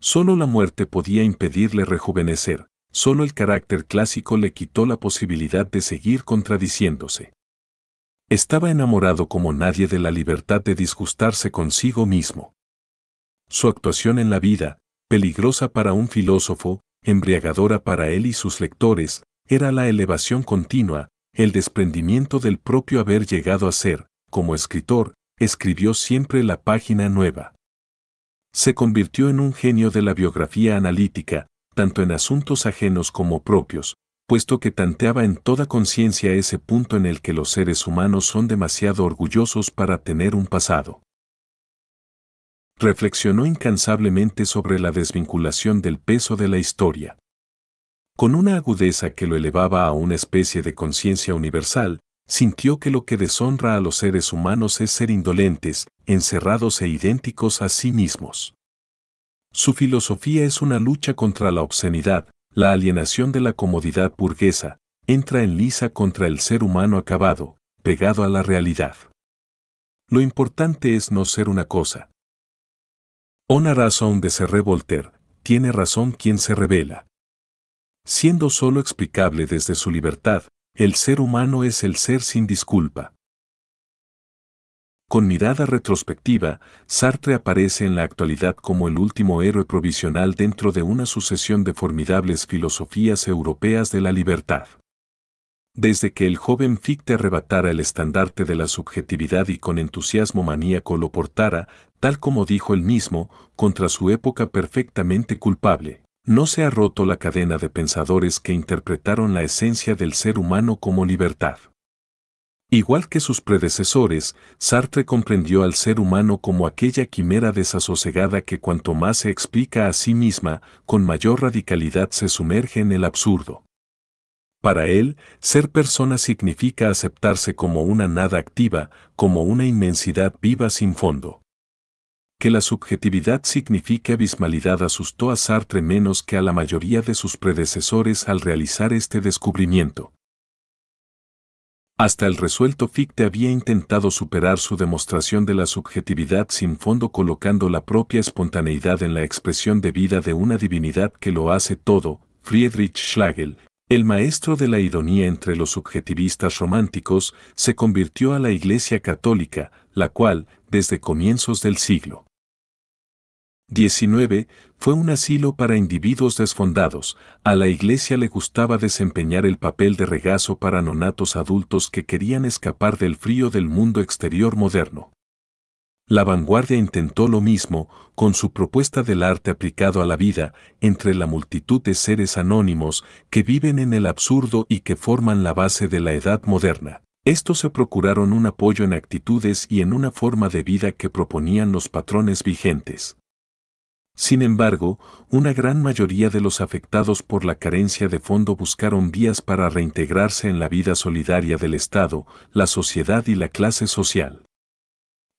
Solo la muerte podía impedirle rejuvenecer, solo el carácter clásico le quitó la posibilidad de seguir contradiciéndose. Estaba enamorado como nadie de la libertad de disgustarse consigo mismo. Su actuación en la vida, peligrosa para un filósofo, embriagadora para él y sus lectores, era la elevación continua, el desprendimiento del propio haber llegado a ser, como escritor, escribió siempre la página nueva. Se convirtió en un genio de la biografía analítica, tanto en asuntos ajenos como propios, puesto que tanteaba en toda conciencia ese punto en el que los seres humanos son demasiado orgullosos para tener un pasado. Reflexionó incansablemente sobre la desvinculación del peso de la historia. Con una agudeza que lo elevaba a una especie de conciencia universal, sintió que lo que deshonra a los seres humanos es ser indolentes, encerrados e idénticos a sí mismos. Su filosofía es una lucha contra la obscenidad, la alienación de la comodidad burguesa, entra en lisa contra el ser humano acabado, pegado a la realidad. Lo importante es no ser una cosa. Una a razón de se revolter, tiene razón quien se revela. Siendo solo explicable desde su libertad, el ser humano es el ser sin disculpa, con mirada retrospectiva, Sartre aparece en la actualidad como el último héroe provisional dentro de una sucesión de formidables filosofías europeas de la libertad. Desde que el joven Fichte arrebatara el estandarte de la subjetividad y con entusiasmo maníaco lo portara, tal como dijo él mismo, contra su época perfectamente culpable, no se ha roto la cadena de pensadores que interpretaron la esencia del ser humano como libertad. Igual que sus predecesores, Sartre comprendió al ser humano como aquella quimera desasosegada que cuanto más se explica a sí misma, con mayor radicalidad se sumerge en el absurdo. Para él, ser persona significa aceptarse como una nada activa, como una inmensidad viva sin fondo. Que la subjetividad signifique abismalidad asustó a Sartre menos que a la mayoría de sus predecesores al realizar este descubrimiento. Hasta el resuelto Fichte había intentado superar su demostración de la subjetividad sin fondo colocando la propia espontaneidad en la expresión de vida de una divinidad que lo hace todo, Friedrich Schlegel, el maestro de la ironía entre los subjetivistas románticos, se convirtió a la Iglesia Católica, la cual, desde comienzos del siglo 19. Fue un asilo para individuos desfondados. A la iglesia le gustaba desempeñar el papel de regazo para nonatos adultos que querían escapar del frío del mundo exterior moderno. La vanguardia intentó lo mismo con su propuesta del arte aplicado a la vida entre la multitud de seres anónimos que viven en el absurdo y que forman la base de la edad moderna. Estos se procuraron un apoyo en actitudes y en una forma de vida que proponían los patrones vigentes. Sin embargo, una gran mayoría de los afectados por la carencia de fondo buscaron vías para reintegrarse en la vida solidaria del Estado, la sociedad y la clase social.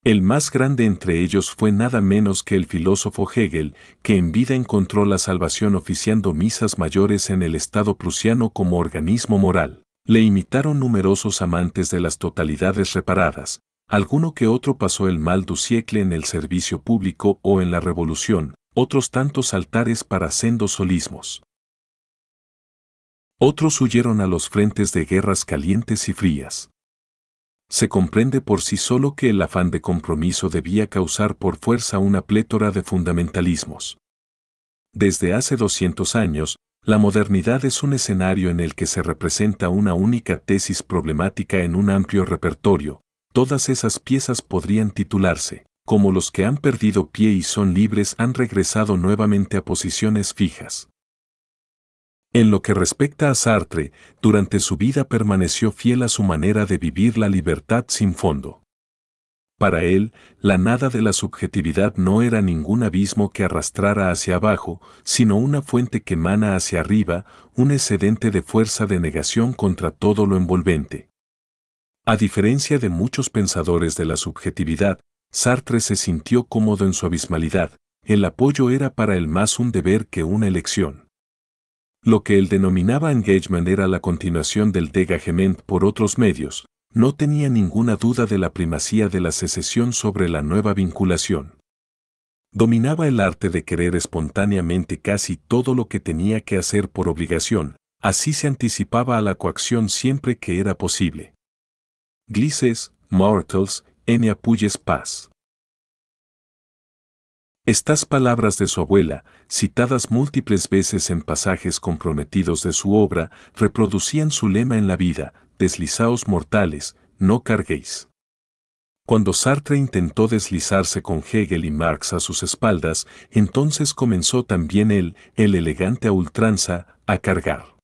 El más grande entre ellos fue nada menos que el filósofo Hegel, que en vida encontró la salvación oficiando misas mayores en el Estado prusiano como organismo moral. Le imitaron numerosos amantes de las totalidades reparadas, alguno que otro pasó el mal du en el servicio público o en la revolución, otros tantos altares para sendos solismos. Otros huyeron a los frentes de guerras calientes y frías. Se comprende por sí solo que el afán de compromiso debía causar por fuerza una plétora de fundamentalismos. Desde hace 200 años, la modernidad es un escenario en el que se representa una única tesis problemática en un amplio repertorio, todas esas piezas podrían titularse como los que han perdido pie y son libres han regresado nuevamente a posiciones fijas. En lo que respecta a Sartre, durante su vida permaneció fiel a su manera de vivir la libertad sin fondo. Para él, la nada de la subjetividad no era ningún abismo que arrastrara hacia abajo, sino una fuente que emana hacia arriba, un excedente de fuerza de negación contra todo lo envolvente. A diferencia de muchos pensadores de la subjetividad, Sartre se sintió cómodo en su abismalidad, el apoyo era para él más un deber que una elección. Lo que él denominaba engagement era la continuación del degagement por otros medios, no tenía ninguna duda de la primacía de la secesión sobre la nueva vinculación. Dominaba el arte de querer espontáneamente casi todo lo que tenía que hacer por obligación, así se anticipaba a la coacción siempre que era posible. Glisses, Mortals N. Apuyes Paz. Estas palabras de su abuela, citadas múltiples veces en pasajes comprometidos de su obra, reproducían su lema en la vida, deslizaos mortales, no carguéis. Cuando Sartre intentó deslizarse con Hegel y Marx a sus espaldas, entonces comenzó también él, el elegante a ultranza, a cargar.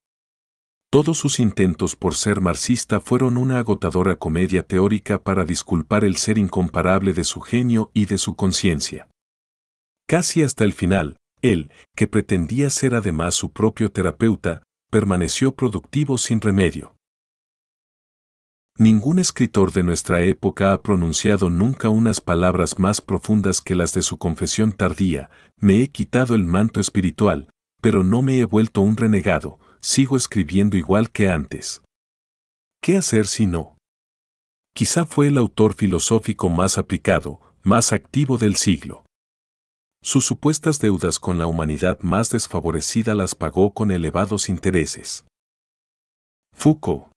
Todos sus intentos por ser marxista fueron una agotadora comedia teórica para disculpar el ser incomparable de su genio y de su conciencia. Casi hasta el final, él, que pretendía ser además su propio terapeuta, permaneció productivo sin remedio. Ningún escritor de nuestra época ha pronunciado nunca unas palabras más profundas que las de su confesión tardía, me he quitado el manto espiritual, pero no me he vuelto un renegado, sigo escribiendo igual que antes. ¿Qué hacer si no? Quizá fue el autor filosófico más aplicado, más activo del siglo. Sus supuestas deudas con la humanidad más desfavorecida las pagó con elevados intereses. Foucault.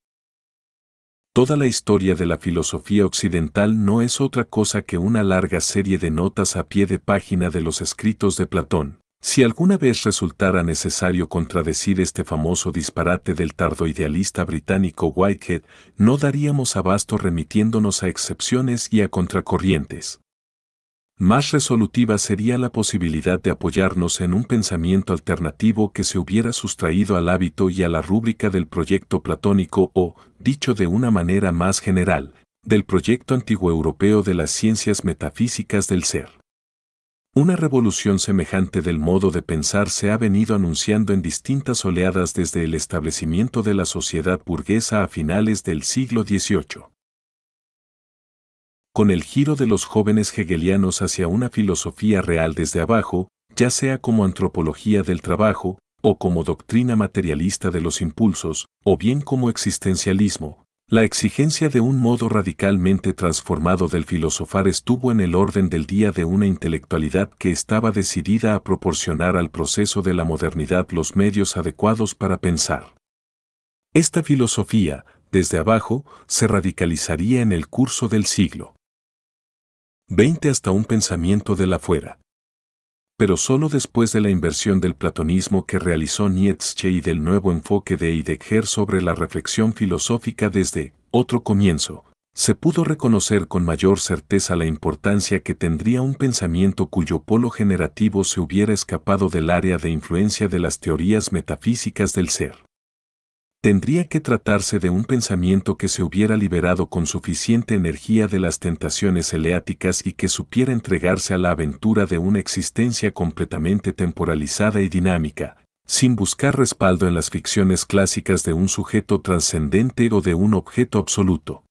Toda la historia de la filosofía occidental no es otra cosa que una larga serie de notas a pie de página de los escritos de Platón. Si alguna vez resultara necesario contradecir este famoso disparate del tardo idealista británico Whitehead, no daríamos abasto remitiéndonos a excepciones y a contracorrientes. Más resolutiva sería la posibilidad de apoyarnos en un pensamiento alternativo que se hubiera sustraído al hábito y a la rúbrica del proyecto platónico o, dicho de una manera más general, del proyecto antiguo europeo de las ciencias metafísicas del ser. Una revolución semejante del modo de pensar se ha venido anunciando en distintas oleadas desde el establecimiento de la sociedad burguesa a finales del siglo XVIII. Con el giro de los jóvenes hegelianos hacia una filosofía real desde abajo, ya sea como antropología del trabajo, o como doctrina materialista de los impulsos, o bien como existencialismo, la exigencia de un modo radicalmente transformado del filosofar estuvo en el orden del día de una intelectualidad que estaba decidida a proporcionar al proceso de la modernidad los medios adecuados para pensar. Esta filosofía, desde abajo, se radicalizaría en el curso del siglo XX hasta un pensamiento de la fuera pero solo después de la inversión del platonismo que realizó Nietzsche y del nuevo enfoque de Heidegger sobre la reflexión filosófica desde otro comienzo, se pudo reconocer con mayor certeza la importancia que tendría un pensamiento cuyo polo generativo se hubiera escapado del área de influencia de las teorías metafísicas del ser. Tendría que tratarse de un pensamiento que se hubiera liberado con suficiente energía de las tentaciones eleáticas y que supiera entregarse a la aventura de una existencia completamente temporalizada y dinámica, sin buscar respaldo en las ficciones clásicas de un sujeto trascendente o de un objeto absoluto.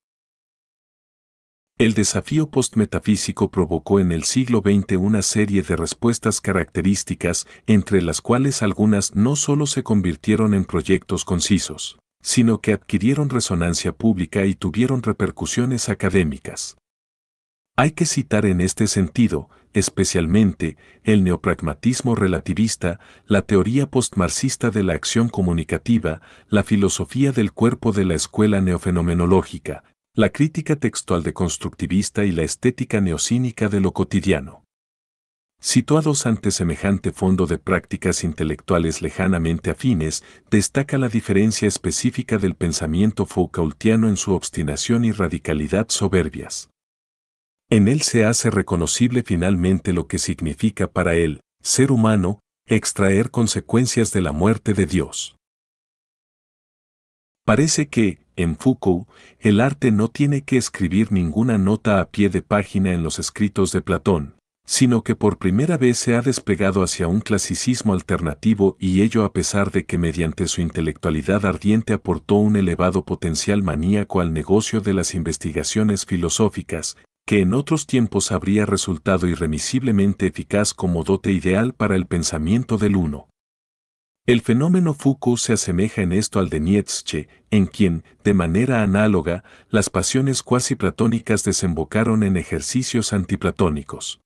El desafío postmetafísico provocó en el siglo XX una serie de respuestas características, entre las cuales algunas no solo se convirtieron en proyectos concisos, sino que adquirieron resonancia pública y tuvieron repercusiones académicas. Hay que citar en este sentido, especialmente, el neopragmatismo relativista, la teoría postmarxista de la acción comunicativa, la filosofía del cuerpo de la escuela neofenomenológica, la crítica textual de constructivista y la estética neocínica de lo cotidiano. Situados ante semejante fondo de prácticas intelectuales lejanamente afines, destaca la diferencia específica del pensamiento Foucaultiano en su obstinación y radicalidad soberbias. En él se hace reconocible finalmente lo que significa para él, ser humano, extraer consecuencias de la muerte de Dios. Parece que, en Foucault, el arte no tiene que escribir ninguna nota a pie de página en los escritos de Platón, sino que por primera vez se ha despegado hacia un clasicismo alternativo y ello a pesar de que mediante su intelectualidad ardiente aportó un elevado potencial maníaco al negocio de las investigaciones filosóficas, que en otros tiempos habría resultado irremisiblemente eficaz como dote ideal para el pensamiento del uno. El fenómeno Foucault se asemeja en esto al de Nietzsche, en quien, de manera análoga, las pasiones cuasi platónicas desembocaron en ejercicios antiplatónicos.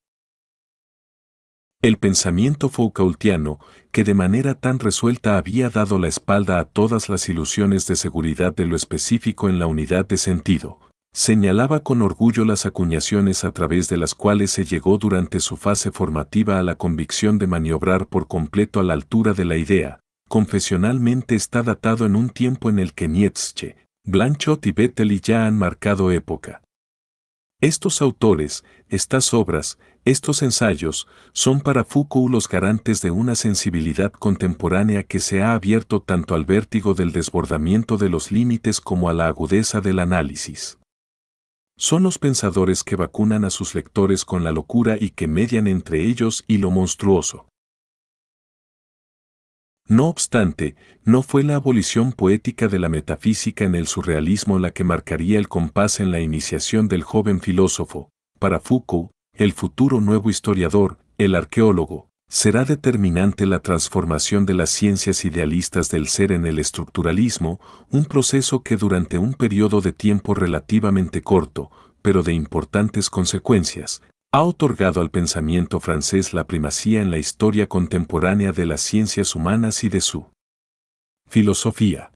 El pensamiento Foucaultiano, que de manera tan resuelta había dado la espalda a todas las ilusiones de seguridad de lo específico en la unidad de sentido, Señalaba con orgullo las acuñaciones a través de las cuales se llegó durante su fase formativa a la convicción de maniobrar por completo a la altura de la idea. Confesionalmente está datado en un tiempo en el que Nietzsche, Blanchot y Beteli ya han marcado época. Estos autores, estas obras, estos ensayos, son para Foucault los garantes de una sensibilidad contemporánea que se ha abierto tanto al vértigo del desbordamiento de los límites como a la agudeza del análisis son los pensadores que vacunan a sus lectores con la locura y que median entre ellos y lo monstruoso. No obstante, no fue la abolición poética de la metafísica en el surrealismo la que marcaría el compás en la iniciación del joven filósofo. Para Foucault, el futuro nuevo historiador, el arqueólogo, será determinante la transformación de las ciencias idealistas del ser en el estructuralismo, un proceso que durante un periodo de tiempo relativamente corto, pero de importantes consecuencias, ha otorgado al pensamiento francés la primacía en la historia contemporánea de las ciencias humanas y de su filosofía.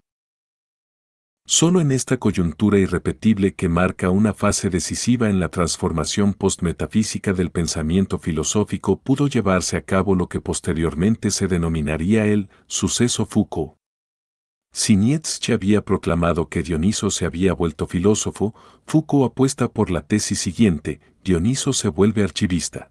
Solo en esta coyuntura irrepetible que marca una fase decisiva en la transformación post-metafísica del pensamiento filosófico pudo llevarse a cabo lo que posteriormente se denominaría el suceso Foucault. Si Nietzsche había proclamado que Dioniso se había vuelto filósofo, Foucault apuesta por la tesis siguiente, Dioniso se vuelve archivista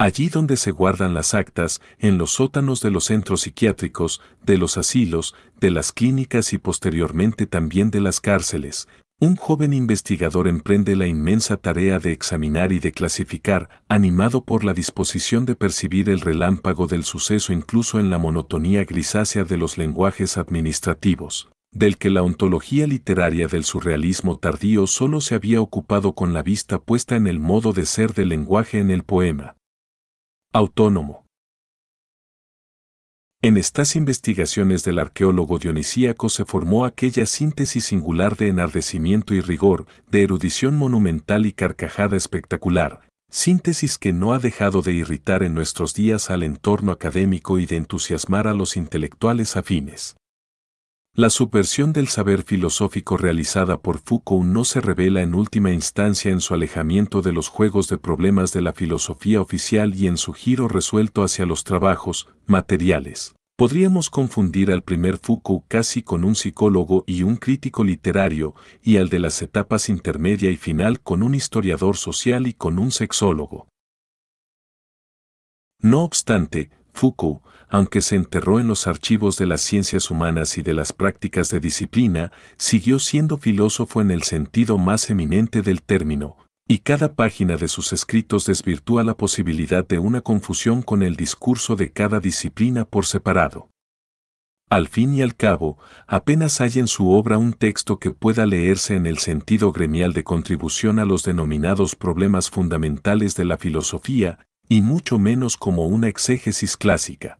allí donde se guardan las actas, en los sótanos de los centros psiquiátricos, de los asilos, de las clínicas y posteriormente también de las cárceles. Un joven investigador emprende la inmensa tarea de examinar y de clasificar, animado por la disposición de percibir el relámpago del suceso incluso en la monotonía grisácea de los lenguajes administrativos del que la ontología literaria del surrealismo tardío solo se había ocupado con la vista puesta en el modo de ser del lenguaje en el poema. Autónomo. En estas investigaciones del arqueólogo dionisíaco se formó aquella síntesis singular de enardecimiento y rigor, de erudición monumental y carcajada espectacular, síntesis que no ha dejado de irritar en nuestros días al entorno académico y de entusiasmar a los intelectuales afines. La subversión del saber filosófico realizada por Foucault no se revela en última instancia en su alejamiento de los juegos de problemas de la filosofía oficial y en su giro resuelto hacia los trabajos materiales. Podríamos confundir al primer Foucault casi con un psicólogo y un crítico literario, y al de las etapas intermedia y final con un historiador social y con un sexólogo. No obstante, Foucault, aunque se enterró en los archivos de las ciencias humanas y de las prácticas de disciplina, siguió siendo filósofo en el sentido más eminente del término, y cada página de sus escritos desvirtúa la posibilidad de una confusión con el discurso de cada disciplina por separado. Al fin y al cabo, apenas hay en su obra un texto que pueda leerse en el sentido gremial de contribución a los denominados problemas fundamentales de la filosofía, y mucho menos como una exégesis clásica.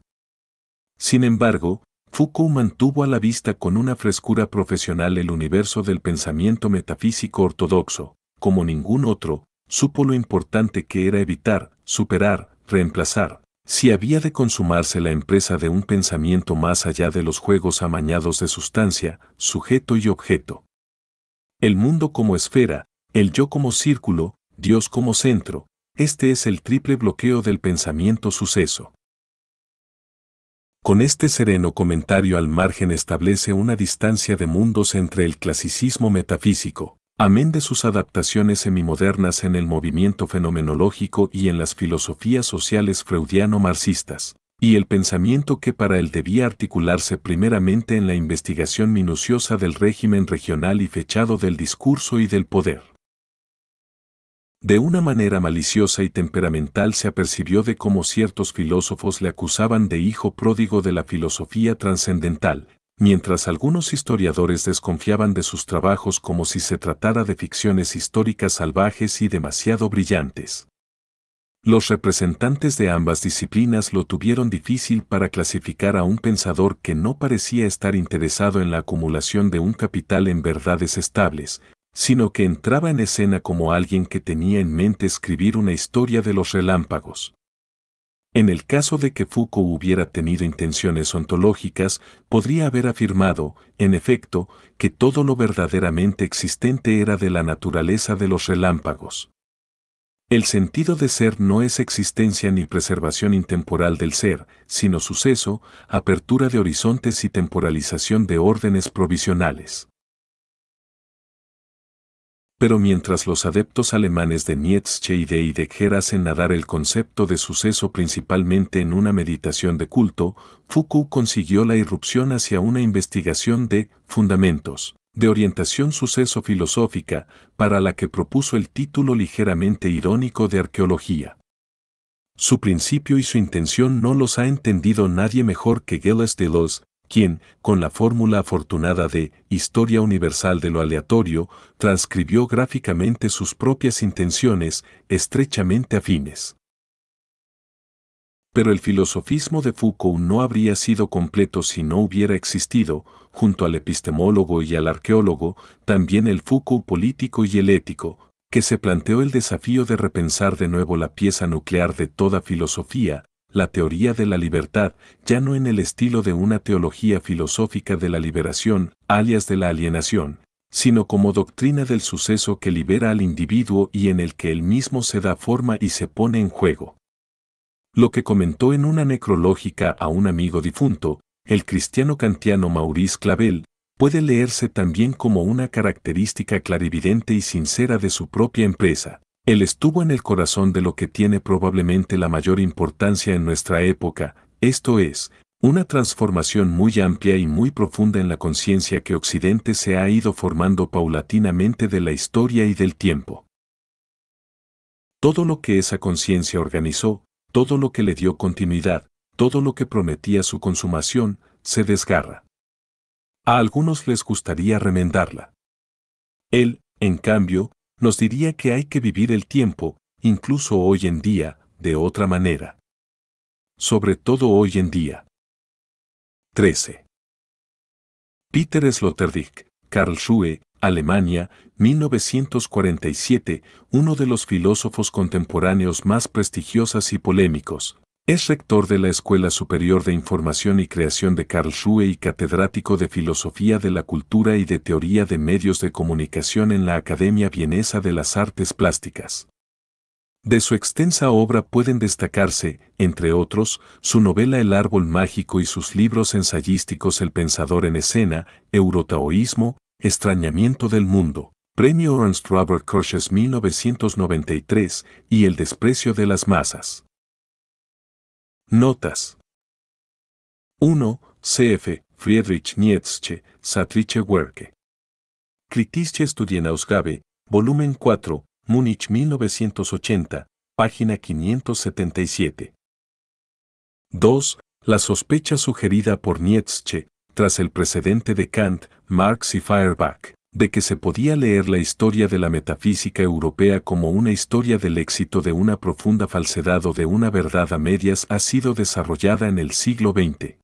Sin embargo, Foucault mantuvo a la vista con una frescura profesional el universo del pensamiento metafísico ortodoxo, como ningún otro, supo lo importante que era evitar, superar, reemplazar, si había de consumarse la empresa de un pensamiento más allá de los juegos amañados de sustancia, sujeto y objeto. El mundo como esfera, el yo como círculo, Dios como centro, este es el triple bloqueo del pensamiento suceso. Con este sereno comentario al margen establece una distancia de mundos entre el clasicismo metafísico, amén de sus adaptaciones semimodernas en el movimiento fenomenológico y en las filosofías sociales freudiano-marxistas, y el pensamiento que para él debía articularse primeramente en la investigación minuciosa del régimen regional y fechado del discurso y del poder. De una manera maliciosa y temperamental se apercibió de cómo ciertos filósofos le acusaban de hijo pródigo de la filosofía trascendental, mientras algunos historiadores desconfiaban de sus trabajos como si se tratara de ficciones históricas salvajes y demasiado brillantes. Los representantes de ambas disciplinas lo tuvieron difícil para clasificar a un pensador que no parecía estar interesado en la acumulación de un capital en verdades estables, sino que entraba en escena como alguien que tenía en mente escribir una historia de los relámpagos. En el caso de que Foucault hubiera tenido intenciones ontológicas, podría haber afirmado, en efecto, que todo lo verdaderamente existente era de la naturaleza de los relámpagos. El sentido de ser no es existencia ni preservación intemporal del ser, sino suceso, apertura de horizontes y temporalización de órdenes provisionales pero mientras los adeptos alemanes de Nietzsche y de Heidegger hacen nadar el concepto de suceso principalmente en una meditación de culto, Foucault consiguió la irrupción hacia una investigación de fundamentos, de orientación suceso filosófica, para la que propuso el título ligeramente irónico de arqueología. Su principio y su intención no los ha entendido nadie mejor que Gilles Deleuze, quien, con la fórmula afortunada de Historia Universal de lo Aleatorio, transcribió gráficamente sus propias intenciones, estrechamente afines. Pero el filosofismo de Foucault no habría sido completo si no hubiera existido, junto al epistemólogo y al arqueólogo, también el Foucault político y el ético, que se planteó el desafío de repensar de nuevo la pieza nuclear de toda filosofía, la teoría de la libertad, ya no en el estilo de una teología filosófica de la liberación, alias de la alienación, sino como doctrina del suceso que libera al individuo y en el que él mismo se da forma y se pone en juego. Lo que comentó en una necrológica a un amigo difunto, el cristiano kantiano Maurice Clavel, puede leerse también como una característica clarividente y sincera de su propia empresa, él estuvo en el corazón de lo que tiene probablemente la mayor importancia en nuestra época, esto es, una transformación muy amplia y muy profunda en la conciencia que Occidente se ha ido formando paulatinamente de la historia y del tiempo. Todo lo que esa conciencia organizó, todo lo que le dio continuidad, todo lo que prometía su consumación, se desgarra. A algunos les gustaría remendarla. Él, en cambio, nos diría que hay que vivir el tiempo, incluso hoy en día, de otra manera. Sobre todo hoy en día. 13. Peter Sloterdijk, Schuhe, Alemania, 1947, uno de los filósofos contemporáneos más prestigiosos y polémicos, es rector de la Escuela Superior de Información y Creación de Karl Karlsruhe y catedrático de Filosofía de la Cultura y de Teoría de Medios de Comunicación en la Academia Vienesa de las Artes Plásticas. De su extensa obra pueden destacarse, entre otros, su novela El árbol mágico y sus libros ensayísticos El pensador en escena, Eurotaoísmo, Extrañamiento del mundo, Premio Ernst Robert Kirches 1993 y El desprecio de las masas. Notas. 1. CF, Friedrich Nietzsche, Satriche Werke. Kritische Studienausgabe, volumen 4, Múnich 1980, página 577. 2. La sospecha sugerida por Nietzsche, tras el precedente de Kant, Marx y Feuerbach de que se podía leer la historia de la metafísica europea como una historia del éxito de una profunda falsedad o de una verdad a medias ha sido desarrollada en el siglo XX.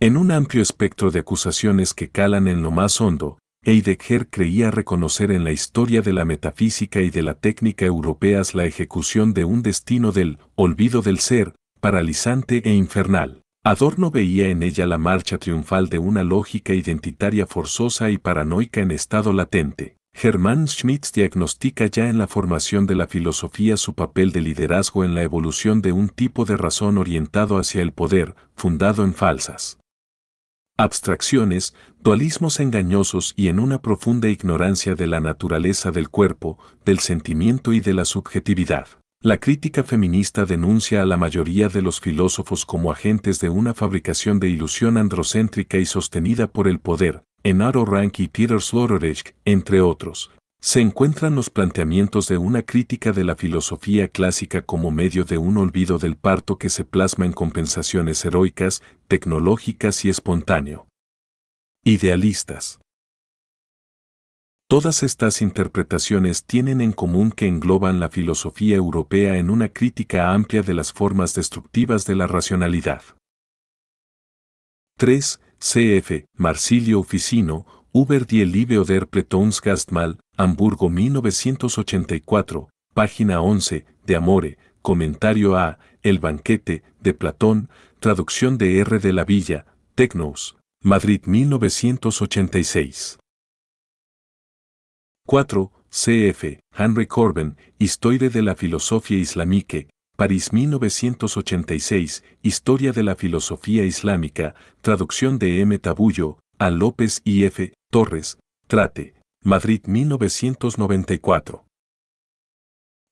En un amplio espectro de acusaciones que calan en lo más hondo, Heidegger creía reconocer en la historia de la metafísica y de la técnica europeas la ejecución de un destino del olvido del ser, paralizante e infernal. Adorno veía en ella la marcha triunfal de una lógica identitaria forzosa y paranoica en estado latente. Hermann Schmitz diagnostica ya en la formación de la filosofía su papel de liderazgo en la evolución de un tipo de razón orientado hacia el poder, fundado en falsas abstracciones, dualismos engañosos y en una profunda ignorancia de la naturaleza del cuerpo, del sentimiento y de la subjetividad. La crítica feminista denuncia a la mayoría de los filósofos como agentes de una fabricación de ilusión androcéntrica y sostenida por el poder, en Aro Rank y Peter Sloterdijk, entre otros. Se encuentran los planteamientos de una crítica de la filosofía clásica como medio de un olvido del parto que se plasma en compensaciones heroicas, tecnológicas y espontáneo. Idealistas. Todas estas interpretaciones tienen en común que engloban la filosofía europea en una crítica amplia de las formas destructivas de la racionalidad. 3. CF, Marsilio Oficino, Uber die Liebe oder Gastmal, Hamburgo 1984, página 11, de Amore, comentario a El banquete, de Platón, traducción de R. de la Villa, Tecnos, Madrid 1986. 4. CF, Henry Corbin, Historia de la filosofía islámica, París 1986, Historia de la filosofía islámica, traducción de M. Tabullo, A. López y F. Torres, Trate, Madrid 1994.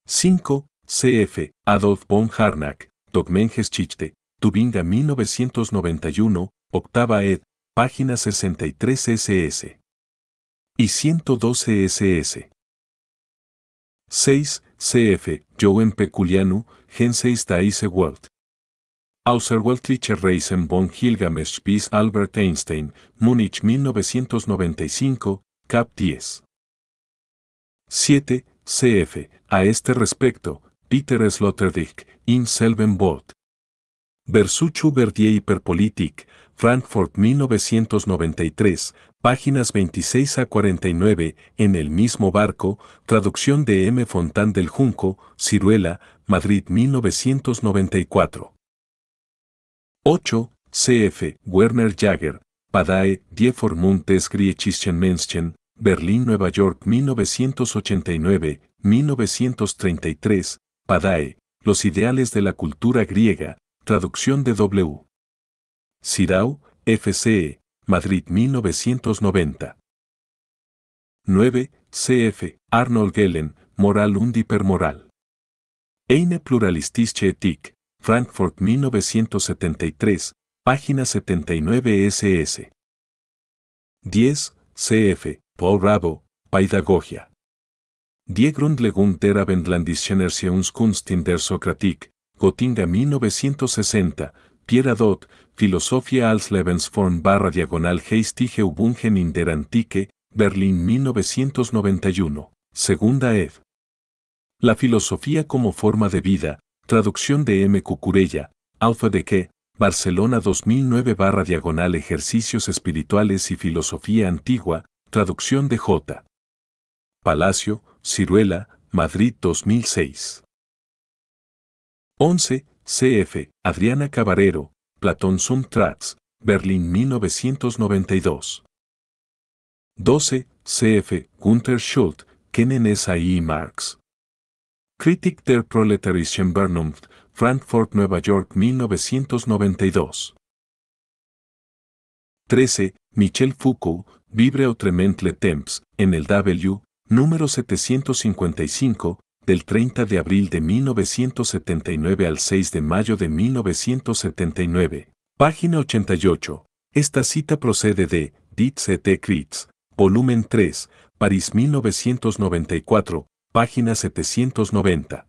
5. CF, Adolf von Harnack, Dogmenges Chichte, Tubinga 1991, octava ed, página 63 SS y 112 SS. 6. CF, Joen Peculianu, Gen 6 Walt. Welt. Reisen von Gilgamesh bis Albert Einstein, Múnich 1995, Cap 10. 7. CF, a este respecto, Peter Sloterdijk, In Versuch über die Hyperpolitik, Frankfurt 1993, páginas 26 a 49, en el mismo barco, traducción de M. Fontán del Junco, Ciruela, Madrid 1994. 8. CF, Werner Jagger, Padae, Die Formuntes griechischen Menschen, Berlín, Nueva York 1989, 1933, Padae, Los ideales de la cultura griega, traducción de W. Sirau, FCE, Madrid 1990. 9. CF. Arnold Gellen, Moral und Hypermoral. Eine pluralistische Ethik, Frankfurt 1973, página 79 SS. 10. CF. Paul Rabo, Paidagogia. Die Grundlegung der Abendlandischen Kunst in der Sokratik, Gotinga 1960, Pierre Adot, Filosofía als Lebensform barra diagonal Heistige Ubungen in der Antike, Berlín 1991, segunda ed. La filosofía como forma de vida, traducción de M. Cucurella, Alfa de que, Barcelona 2009 barra diagonal Ejercicios espirituales y filosofía antigua, traducción de J. Palacio, Ciruela, Madrid 2006. 11. CF, Adriana Cabarero, Platón Zum Berlín 1992. 12. CF, Gunther Schult, Kennen S.I. Marx. Kritik der Proletarischen Vernunft, Frankfurt, Nueva York 1992. 13. Michel Foucault, Vibre trementle le temps, en el W, número 755, del 30 de abril de 1979 al 6 de mayo de 1979, página 88. Esta cita procede de Dietz et CRITZ, volumen 3, París 1994, página 790.